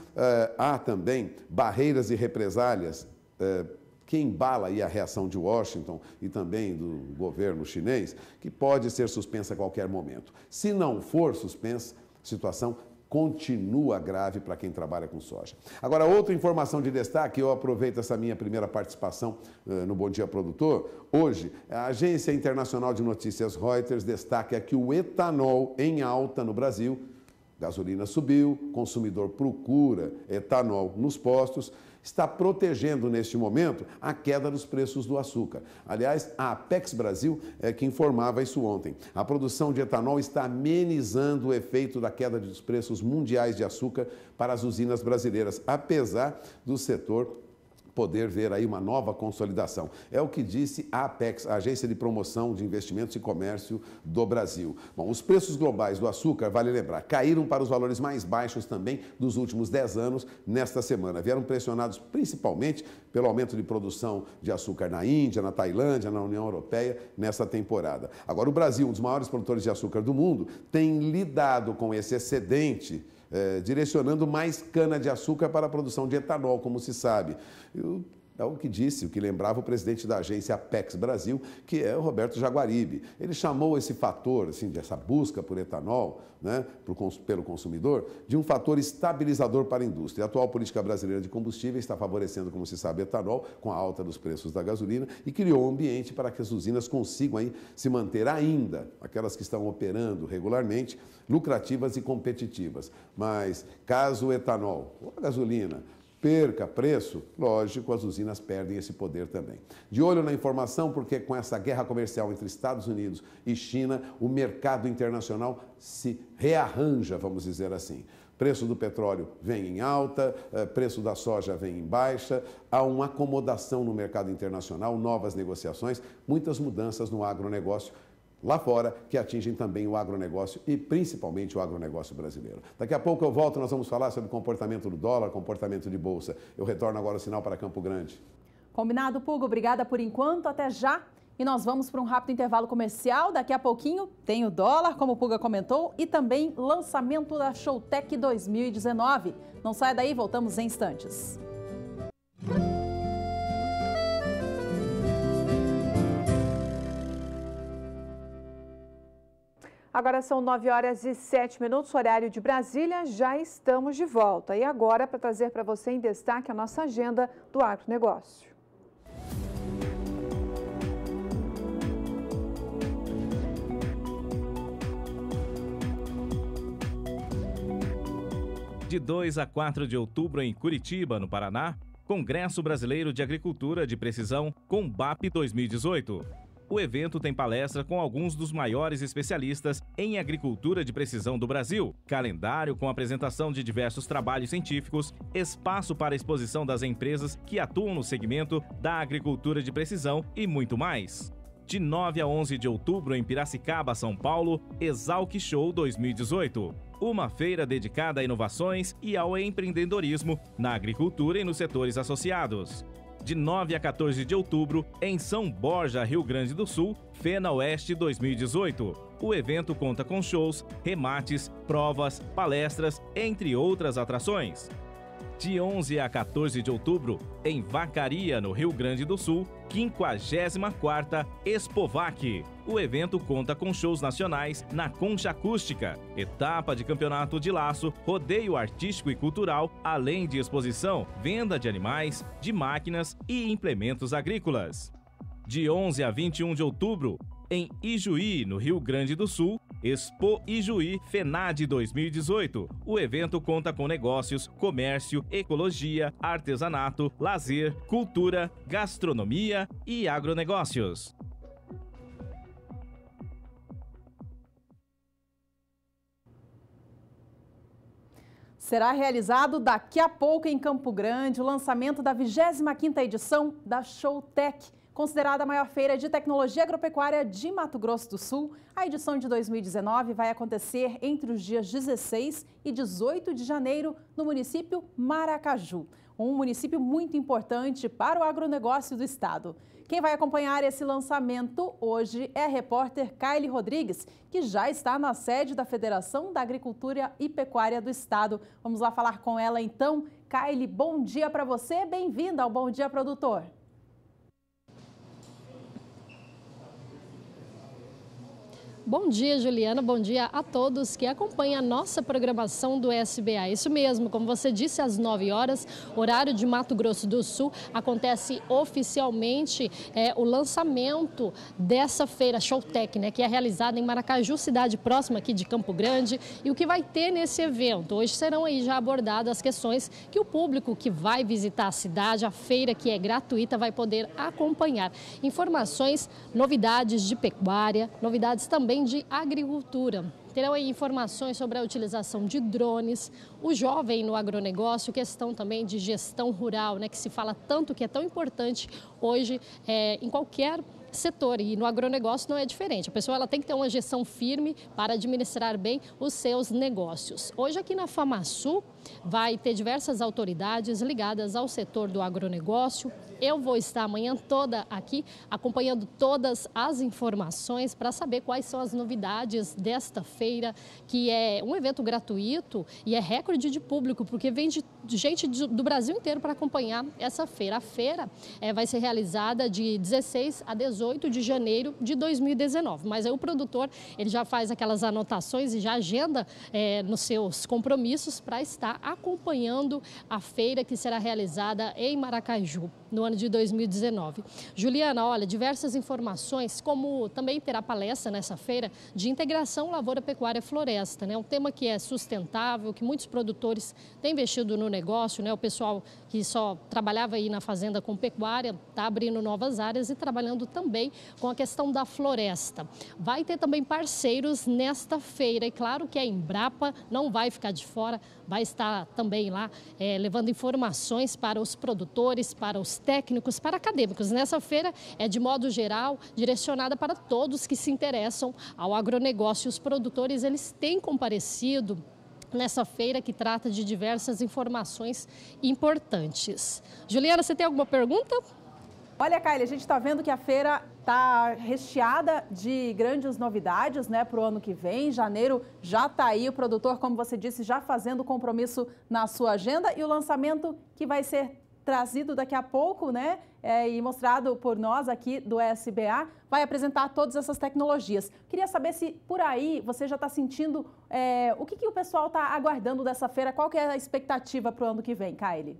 há também barreiras e represálias. Uh, que embala aí a reação de Washington e também do governo chinês, que pode ser suspensa a qualquer momento. Se não for suspensa, a situação continua grave para quem trabalha com soja. Agora, outra informação de destaque, eu aproveito essa minha primeira participação uh, no Bom Dia Produtor. Hoje, a Agência Internacional de Notícias Reuters destaca que o etanol em alta no Brasil, gasolina subiu, consumidor procura etanol nos postos está protegendo neste momento a queda dos preços do açúcar. Aliás, a Apex Brasil é que informava isso ontem. A produção de etanol está amenizando o efeito da queda dos preços mundiais de açúcar para as usinas brasileiras, apesar do setor poder ver aí uma nova consolidação. É o que disse a Apex, a Agência de Promoção de Investimentos e Comércio do Brasil. Bom, os preços globais do açúcar, vale lembrar, caíram para os valores mais baixos também dos últimos 10 anos nesta semana. Vieram pressionados principalmente pelo aumento de produção de açúcar na Índia, na Tailândia, na União Europeia nessa temporada. Agora, o Brasil, um dos maiores produtores de açúcar do mundo, tem lidado com esse excedente eh, direcionando mais cana-de-açúcar para a produção de etanol, como se sabe. É o que disse, o que lembrava o presidente da agência Apex Brasil, que é o Roberto Jaguaribe. Ele chamou esse fator, assim, dessa busca por etanol né, pelo consumidor, de um fator estabilizador para a indústria. A atual política brasileira de combustível está favorecendo, como se sabe, etanol com a alta dos preços da gasolina e criou um ambiente para que as usinas consigam aí se manter ainda, aquelas que estão operando regularmente, lucrativas e competitivas. Mas caso o etanol ou a gasolina perca preço, lógico, as usinas perdem esse poder também. De olho na informação, porque com essa guerra comercial entre Estados Unidos e China, o mercado internacional se rearranja, vamos dizer assim. Preço do petróleo vem em alta, eh, preço da soja vem em baixa, há uma acomodação no mercado internacional, novas negociações, muitas mudanças no agronegócio lá fora que atingem também o agronegócio e principalmente o agronegócio brasileiro. Daqui a pouco eu volto, nós vamos falar sobre comportamento do dólar, comportamento de bolsa. Eu retorno agora o sinal para Campo Grande. Combinado, Pugo. Obrigada por enquanto. Até já. E nós vamos para um rápido intervalo comercial. Daqui a pouquinho tem o dólar, como o Puga comentou, e também lançamento da Showtech 2019. Não sai daí, voltamos em instantes. Música Agora são 9 horas e 7 minutos, horário de Brasília. Já estamos de volta. E agora, para trazer para você em destaque a nossa agenda do agronegócio. De 2 a 4 de outubro, em Curitiba, no Paraná, Congresso Brasileiro de Agricultura de Precisão, COMBAP 2018. O evento tem palestra com alguns dos maiores especialistas em agricultura de precisão do Brasil, calendário com apresentação de diversos trabalhos científicos, espaço para exposição das empresas que atuam no segmento da agricultura de precisão e muito mais. De 9 a 11 de outubro em Piracicaba, São Paulo, Exalc Show 2018. Uma feira dedicada a inovações e ao empreendedorismo na agricultura e nos setores associados de 9 a 14 de outubro, em São Borja, Rio Grande do Sul, Fena Oeste 2018. O evento conta com shows, remates, provas, palestras, entre outras atrações de 11 a 14 de outubro, em Vacaria, no Rio Grande do Sul, 54ª Expovac. O evento conta com shows nacionais na Concha Acústica, etapa de campeonato de laço, rodeio artístico e cultural, além de exposição, venda de animais, de máquinas e implementos agrícolas. De 11 a 21 de outubro, em Ijuí, no Rio Grande do Sul, Expo Ijuí FENAD 2018. O evento conta com negócios, comércio, ecologia, artesanato, lazer, cultura, gastronomia e agronegócios. Será realizado daqui a pouco em Campo Grande o lançamento da 25ª edição da Showtech Considerada a maior feira de tecnologia agropecuária de Mato Grosso do Sul, a edição de 2019 vai acontecer entre os dias 16 e 18 de janeiro no município Maracaju, um município muito importante para o agronegócio do estado. Quem vai acompanhar esse lançamento hoje é a repórter Kylie Rodrigues, que já está na sede da Federação da Agricultura e Pecuária do Estado. Vamos lá falar com ela então. Kylie, bom dia para você, bem-vinda ao Bom Dia Produtor. Bom dia, Juliana. Bom dia a todos que acompanham a nossa programação do SBA. Isso mesmo, como você disse, às 9 horas, horário de Mato Grosso do Sul, acontece oficialmente é, o lançamento dessa feira Showtech, né, que é realizada em Maracaju, cidade próxima aqui de Campo Grande. E o que vai ter nesse evento? Hoje serão aí já abordadas as questões que o público que vai visitar a cidade, a feira que é gratuita, vai poder acompanhar. Informações, novidades de pecuária, novidades também de agricultura. Terão informações sobre a utilização de drones, o jovem no agronegócio, questão também de gestão rural, né, que se fala tanto que é tão importante hoje é, em qualquer setor e no agronegócio não é diferente. A pessoa ela tem que ter uma gestão firme para administrar bem os seus negócios. Hoje aqui na Famaçu, vai ter diversas autoridades ligadas ao setor do agronegócio. Eu vou estar amanhã toda aqui acompanhando todas as informações para saber quais são as novidades desta feira, que é um evento gratuito e é recorde de público, porque vem de gente do Brasil inteiro para acompanhar essa feira. A feira é, vai ser realizada de 16 a 18 de janeiro de 2019. Mas aí o produtor ele já faz aquelas anotações e já agenda é, nos seus compromissos para estar acompanhando a feira que será realizada em Maracaju no ano de 2019. Juliana, olha, diversas informações, como também terá palestra nessa feira de integração lavoura-pecuária-floresta, né? Um tema que é sustentável, que muitos produtores têm investido no negócio, né? O pessoal que só trabalhava aí na fazenda com pecuária está abrindo novas áreas e trabalhando também com a questão da floresta. Vai ter também parceiros nesta feira e claro que a Embrapa não vai ficar de fora, vai estar também lá é, levando informações para os produtores, para os técnicos para acadêmicos. Nessa feira é, de modo geral, direcionada para todos que se interessam ao agronegócio. Os produtores, eles têm comparecido nessa feira que trata de diversas informações importantes. Juliana, você tem alguma pergunta? Olha, Kylie, a gente está vendo que a feira está recheada de grandes novidades né, para o ano que vem. Janeiro já está aí, o produtor, como você disse, já fazendo compromisso na sua agenda e o lançamento que vai ser trazido daqui a pouco, né? É, e mostrado por nós aqui do SBA, vai apresentar todas essas tecnologias. Queria saber se por aí você já está sentindo é, o que, que o pessoal está aguardando dessa feira, qual que é a expectativa para o ano que vem, Kylie?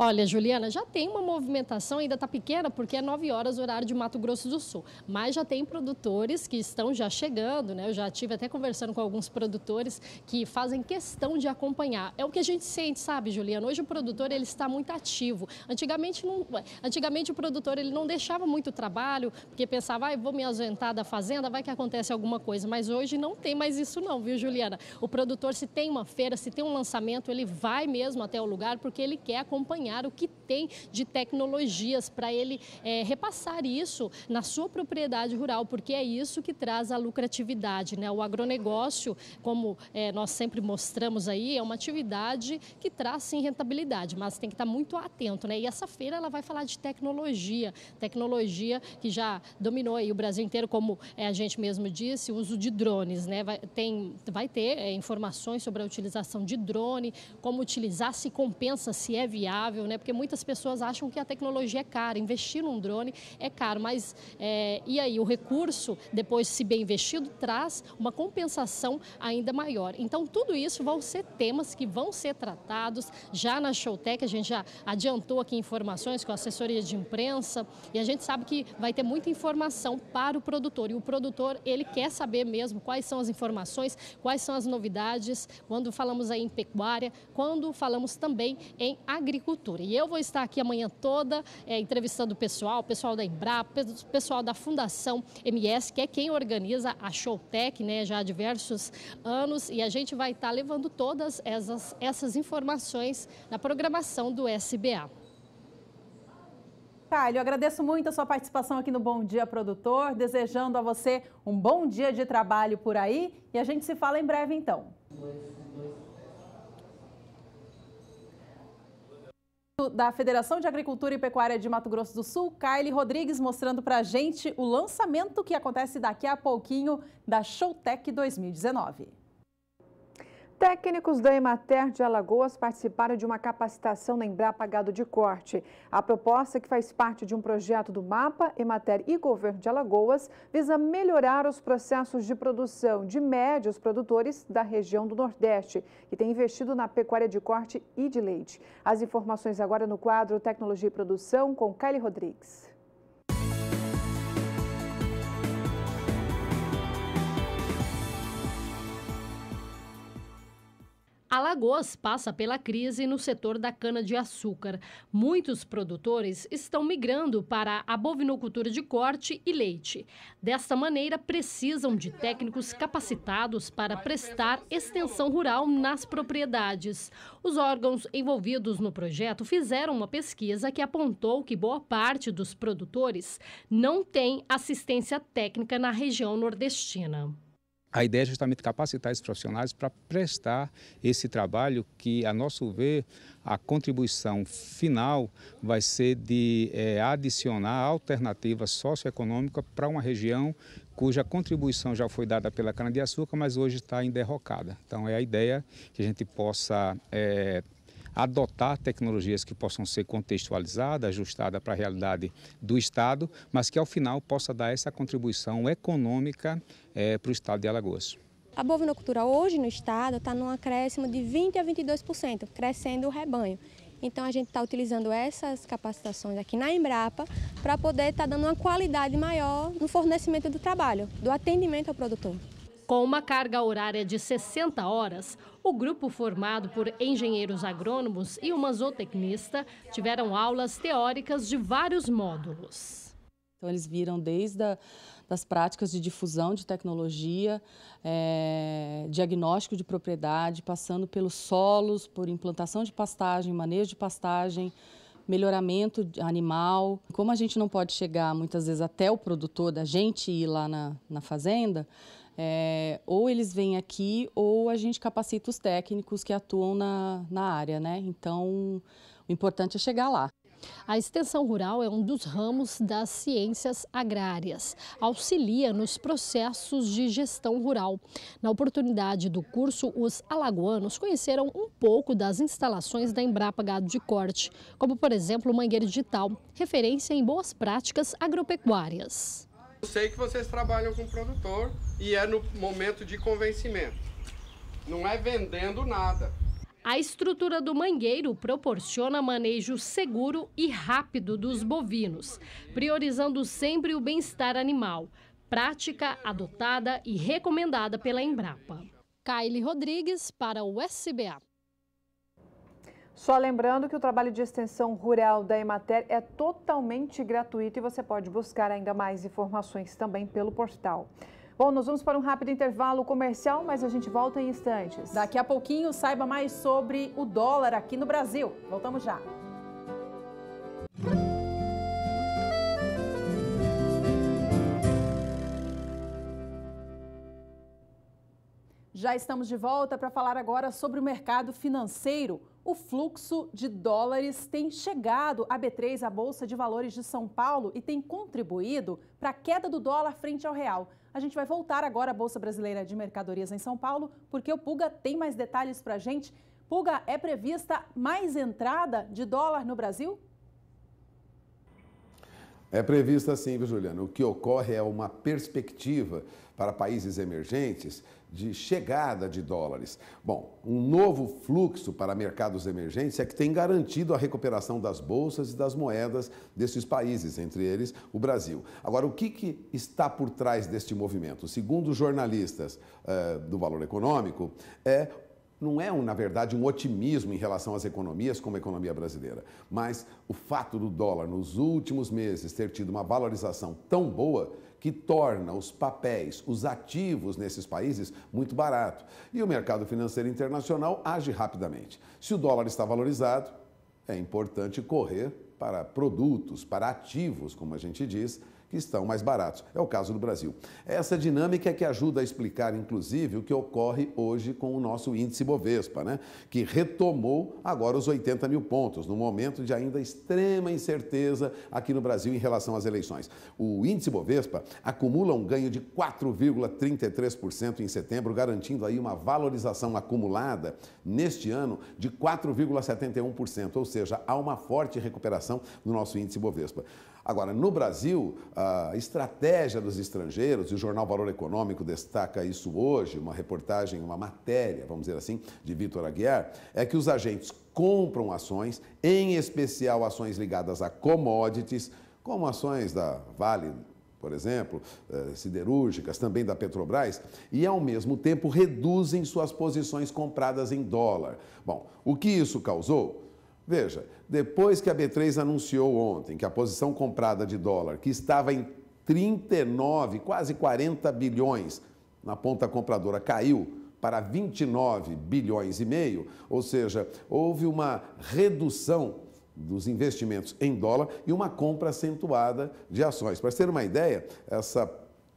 Olha, Juliana, já tem uma movimentação, ainda está pequena, porque é 9 horas horário de Mato Grosso do Sul. Mas já tem produtores que estão já chegando, né? Eu já tive até conversando com alguns produtores que fazem questão de acompanhar. É o que a gente sente, sabe, Juliana? Hoje o produtor ele está muito ativo. Antigamente, não, antigamente o produtor ele não deixava muito trabalho, porque pensava, ah, vou me ausentar da fazenda, vai que acontece alguma coisa. Mas hoje não tem mais isso não, viu, Juliana? O produtor, se tem uma feira, se tem um lançamento, ele vai mesmo até o lugar porque ele quer acompanhar acompanhar o que tem de tecnologias para ele é, repassar isso na sua propriedade rural, porque é isso que traz a lucratividade. Né? O agronegócio, como é, nós sempre mostramos aí, é uma atividade que traz sim rentabilidade, mas tem que estar tá muito atento. Né? E essa feira ela vai falar de tecnologia, tecnologia que já dominou aí o Brasil inteiro, como é, a gente mesmo disse, o uso de drones. Né? Vai, tem, vai ter é, informações sobre a utilização de drone, como utilizar, se compensa, se é viável né? Porque muitas pessoas acham que a tecnologia é cara, investir num drone é caro, mas é, e aí o recurso, depois se bem investido, traz uma compensação ainda maior. Então tudo isso vão ser temas que vão ser tratados já na Showtech, a gente já adiantou aqui informações com a assessoria de imprensa e a gente sabe que vai ter muita informação para o produtor e o produtor ele quer saber mesmo quais são as informações, quais são as novidades quando falamos aí em pecuária, quando falamos também em agricultura. Agricultura. E eu vou estar aqui amanhã toda é, entrevistando o pessoal, o pessoal da Embrapa, o pessoal da Fundação MS, que é quem organiza a Showtech, né, já há diversos anos, e a gente vai estar levando todas essas, essas informações na programação do SBA. Caio, agradeço muito a sua participação aqui no Bom Dia Produtor, desejando a você um bom dia de trabalho por aí e a gente se fala em breve então. Dois, dois. da Federação de Agricultura e Pecuária de Mato Grosso do Sul, Kylie Rodrigues, mostrando para a gente o lançamento que acontece daqui a pouquinho da Showtech 2019. Técnicos da Emater de Alagoas participaram de uma capacitação na Embrapa Gado de Corte. A proposta, que faz parte de um projeto do MAPA, Emater e Governo de Alagoas, visa melhorar os processos de produção de médios produtores da região do Nordeste, que tem investido na pecuária de corte e de leite. As informações agora no quadro Tecnologia e Produção, com Kylie Rodrigues. Alagoas passa pela crise no setor da cana-de-açúcar. Muitos produtores estão migrando para a bovinocultura de corte e leite. Desta maneira, precisam de técnicos capacitados para prestar extensão rural nas propriedades. Os órgãos envolvidos no projeto fizeram uma pesquisa que apontou que boa parte dos produtores não tem assistência técnica na região nordestina a ideia é justamente capacitar esses profissionais para prestar esse trabalho que, a nosso ver, a contribuição final vai ser de é, adicionar alternativas socioeconômicas para uma região cuja contribuição já foi dada pela cana-de-açúcar, mas hoje está em derrocada. Então, é a ideia que a gente possa é, adotar tecnologias que possam ser contextualizadas, ajustadas para a realidade do Estado, mas que ao final possa dar essa contribuição econômica é, para o Estado de Alagoas. A bovinocultura hoje no estado está num acréscimo de 20% a 22%, crescendo o rebanho. Então a gente está utilizando essas capacitações aqui na Embrapa para poder estar tá dando uma qualidade maior no fornecimento do trabalho, do atendimento ao produtor. Com uma carga horária de 60 horas, o grupo, formado por engenheiros agrônomos e uma zootecnista, tiveram aulas teóricas de vários módulos. Então, eles viram desde a, das práticas de difusão de tecnologia, é, diagnóstico de propriedade, passando pelos solos, por implantação de pastagem, manejo de pastagem, melhoramento animal. Como a gente não pode chegar muitas vezes até o produtor da gente ir lá na, na fazenda, é, ou eles vêm aqui ou a gente capacita os técnicos que atuam na, na área, né? Então, o importante é chegar lá. A extensão rural é um dos ramos das ciências agrárias. Auxilia nos processos de gestão rural. Na oportunidade do curso, os alagoanos conheceram um pouco das instalações da Embrapa Gado de Corte, como, por exemplo, o mangueiro digital, referência em boas práticas agropecuárias. Eu sei que vocês trabalham com produtor, e é no momento de convencimento. Não é vendendo nada. A estrutura do mangueiro proporciona manejo seguro e rápido dos bovinos, priorizando sempre o bem-estar animal, prática adotada e recomendada pela Embrapa. Kylie Rodrigues para o SBA. Só lembrando que o trabalho de extensão rural da Emater é totalmente gratuito e você pode buscar ainda mais informações também pelo portal. Bom, nós vamos para um rápido intervalo comercial, mas a gente volta em instantes. Daqui a pouquinho, saiba mais sobre o dólar aqui no Brasil. Voltamos já. Já estamos de volta para falar agora sobre o mercado financeiro. O fluxo de dólares tem chegado à B3, a Bolsa de Valores de São Paulo, e tem contribuído para a queda do dólar frente ao real. A gente vai voltar agora à Bolsa Brasileira de Mercadorias em São Paulo, porque o Puga tem mais detalhes para a gente. Puga, é prevista mais entrada de dólar no Brasil? É prevista sim, viu, Juliano? O que ocorre é uma perspectiva para países emergentes de chegada de dólares. Bom, um novo fluxo para mercados emergentes é que tem garantido a recuperação das bolsas e das moedas desses países, entre eles o Brasil. Agora, o que, que está por trás deste movimento? Segundo os jornalistas uh, do Valor Econômico, é não é, na verdade, um otimismo em relação às economias como a economia brasileira, mas o fato do dólar nos últimos meses ter tido uma valorização tão boa que torna os papéis, os ativos nesses países muito barato. E o mercado financeiro internacional age rapidamente. Se o dólar está valorizado, é importante correr para produtos, para ativos, como a gente diz, que estão mais baratos. É o caso do Brasil. Essa dinâmica é que ajuda a explicar, inclusive, o que ocorre hoje com o nosso índice Bovespa, né? que retomou agora os 80 mil pontos, no momento de ainda extrema incerteza aqui no Brasil em relação às eleições. O índice Bovespa acumula um ganho de 4,33% em setembro, garantindo aí uma valorização acumulada neste ano de 4,71%, ou seja, há uma forte recuperação no nosso índice Bovespa. Agora, no Brasil, a estratégia dos estrangeiros, e o jornal Valor Econômico destaca isso hoje, uma reportagem, uma matéria, vamos dizer assim, de Vitor Aguiar, é que os agentes compram ações, em especial ações ligadas a commodities, como ações da Vale, por exemplo, eh, siderúrgicas, também da Petrobras, e ao mesmo tempo reduzem suas posições compradas em dólar. Bom, o que isso causou? Veja, depois que a B3 anunciou ontem que a posição comprada de dólar, que estava em 39, quase 40 bilhões na ponta compradora, caiu para 29 bilhões e meio, ou seja, houve uma redução dos investimentos em dólar e uma compra acentuada de ações. Para ter uma ideia, essa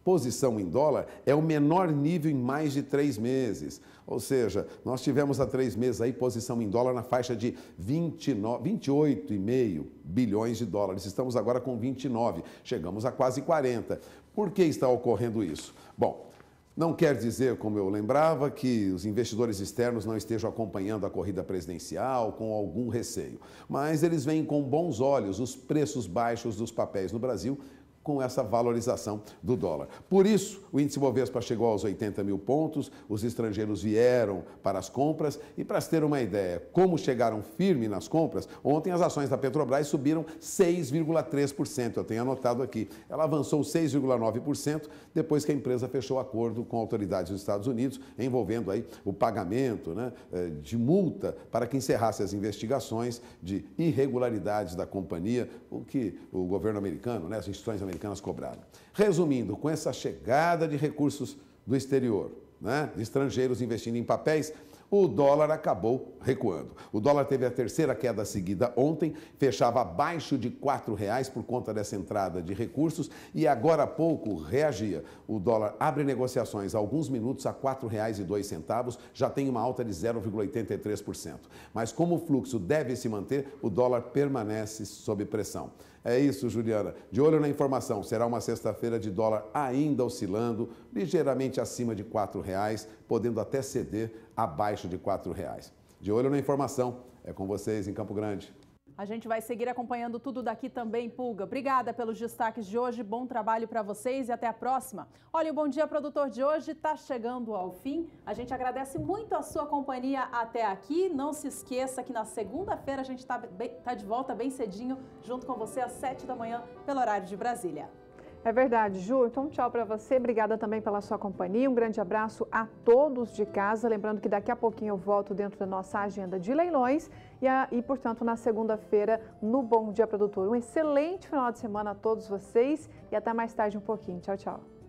posição em dólar é o menor nível em mais de três meses. Ou seja, nós tivemos há três meses aí posição em dólar na faixa de 28,5 bilhões de dólares. Estamos agora com 29, chegamos a quase 40. Por que está ocorrendo isso? Bom, não quer dizer, como eu lembrava, que os investidores externos não estejam acompanhando a corrida presidencial com algum receio, mas eles veem com bons olhos os preços baixos dos papéis no Brasil com essa valorização do dólar. Por isso, o índice Bovespa chegou aos 80 mil pontos, os estrangeiros vieram para as compras e, para se ter uma ideia, como chegaram firme nas compras, ontem as ações da Petrobras subiram 6,3%. Eu tenho anotado aqui. Ela avançou 6,9% depois que a empresa fechou acordo com autoridades dos Estados Unidos, envolvendo aí o pagamento né, eh, de multa para que encerrasse as investigações de irregularidades da companhia, o que o governo americano, né, as instituições americanas, americanas cobraram. Resumindo, com essa chegada de recursos do exterior, né, de estrangeiros investindo em papéis, o dólar acabou recuando. O dólar teve a terceira queda seguida ontem, fechava abaixo de R$ reais por conta dessa entrada de recursos e agora há pouco reagia. O dólar abre negociações há alguns minutos a R$ 4,02, já tem uma alta de 0,83%. Mas como o fluxo deve se manter, o dólar permanece sob pressão. É isso, Juliana. De olho na informação, será uma sexta-feira de dólar ainda oscilando, ligeiramente acima de R$ reais, podendo até ceder abaixo de R$ reais. De olho na informação, é com vocês em Campo Grande. A gente vai seguir acompanhando tudo daqui também, Pulga. Obrigada pelos destaques de hoje, bom trabalho para vocês e até a próxima. Olha, o Bom Dia Produtor de hoje está chegando ao fim. A gente agradece muito a sua companhia até aqui. Não se esqueça que na segunda-feira a gente está tá de volta bem cedinho, junto com você às 7 da manhã, pelo horário de Brasília. É verdade, Ju. Então, tchau para você. Obrigada também pela sua companhia. Um grande abraço a todos de casa. Lembrando que daqui a pouquinho eu volto dentro da nossa agenda de leilões. E, a, e portanto, na segunda-feira, no Bom Dia Produtor. Um excelente final de semana a todos vocês e até mais tarde um pouquinho. Tchau, tchau.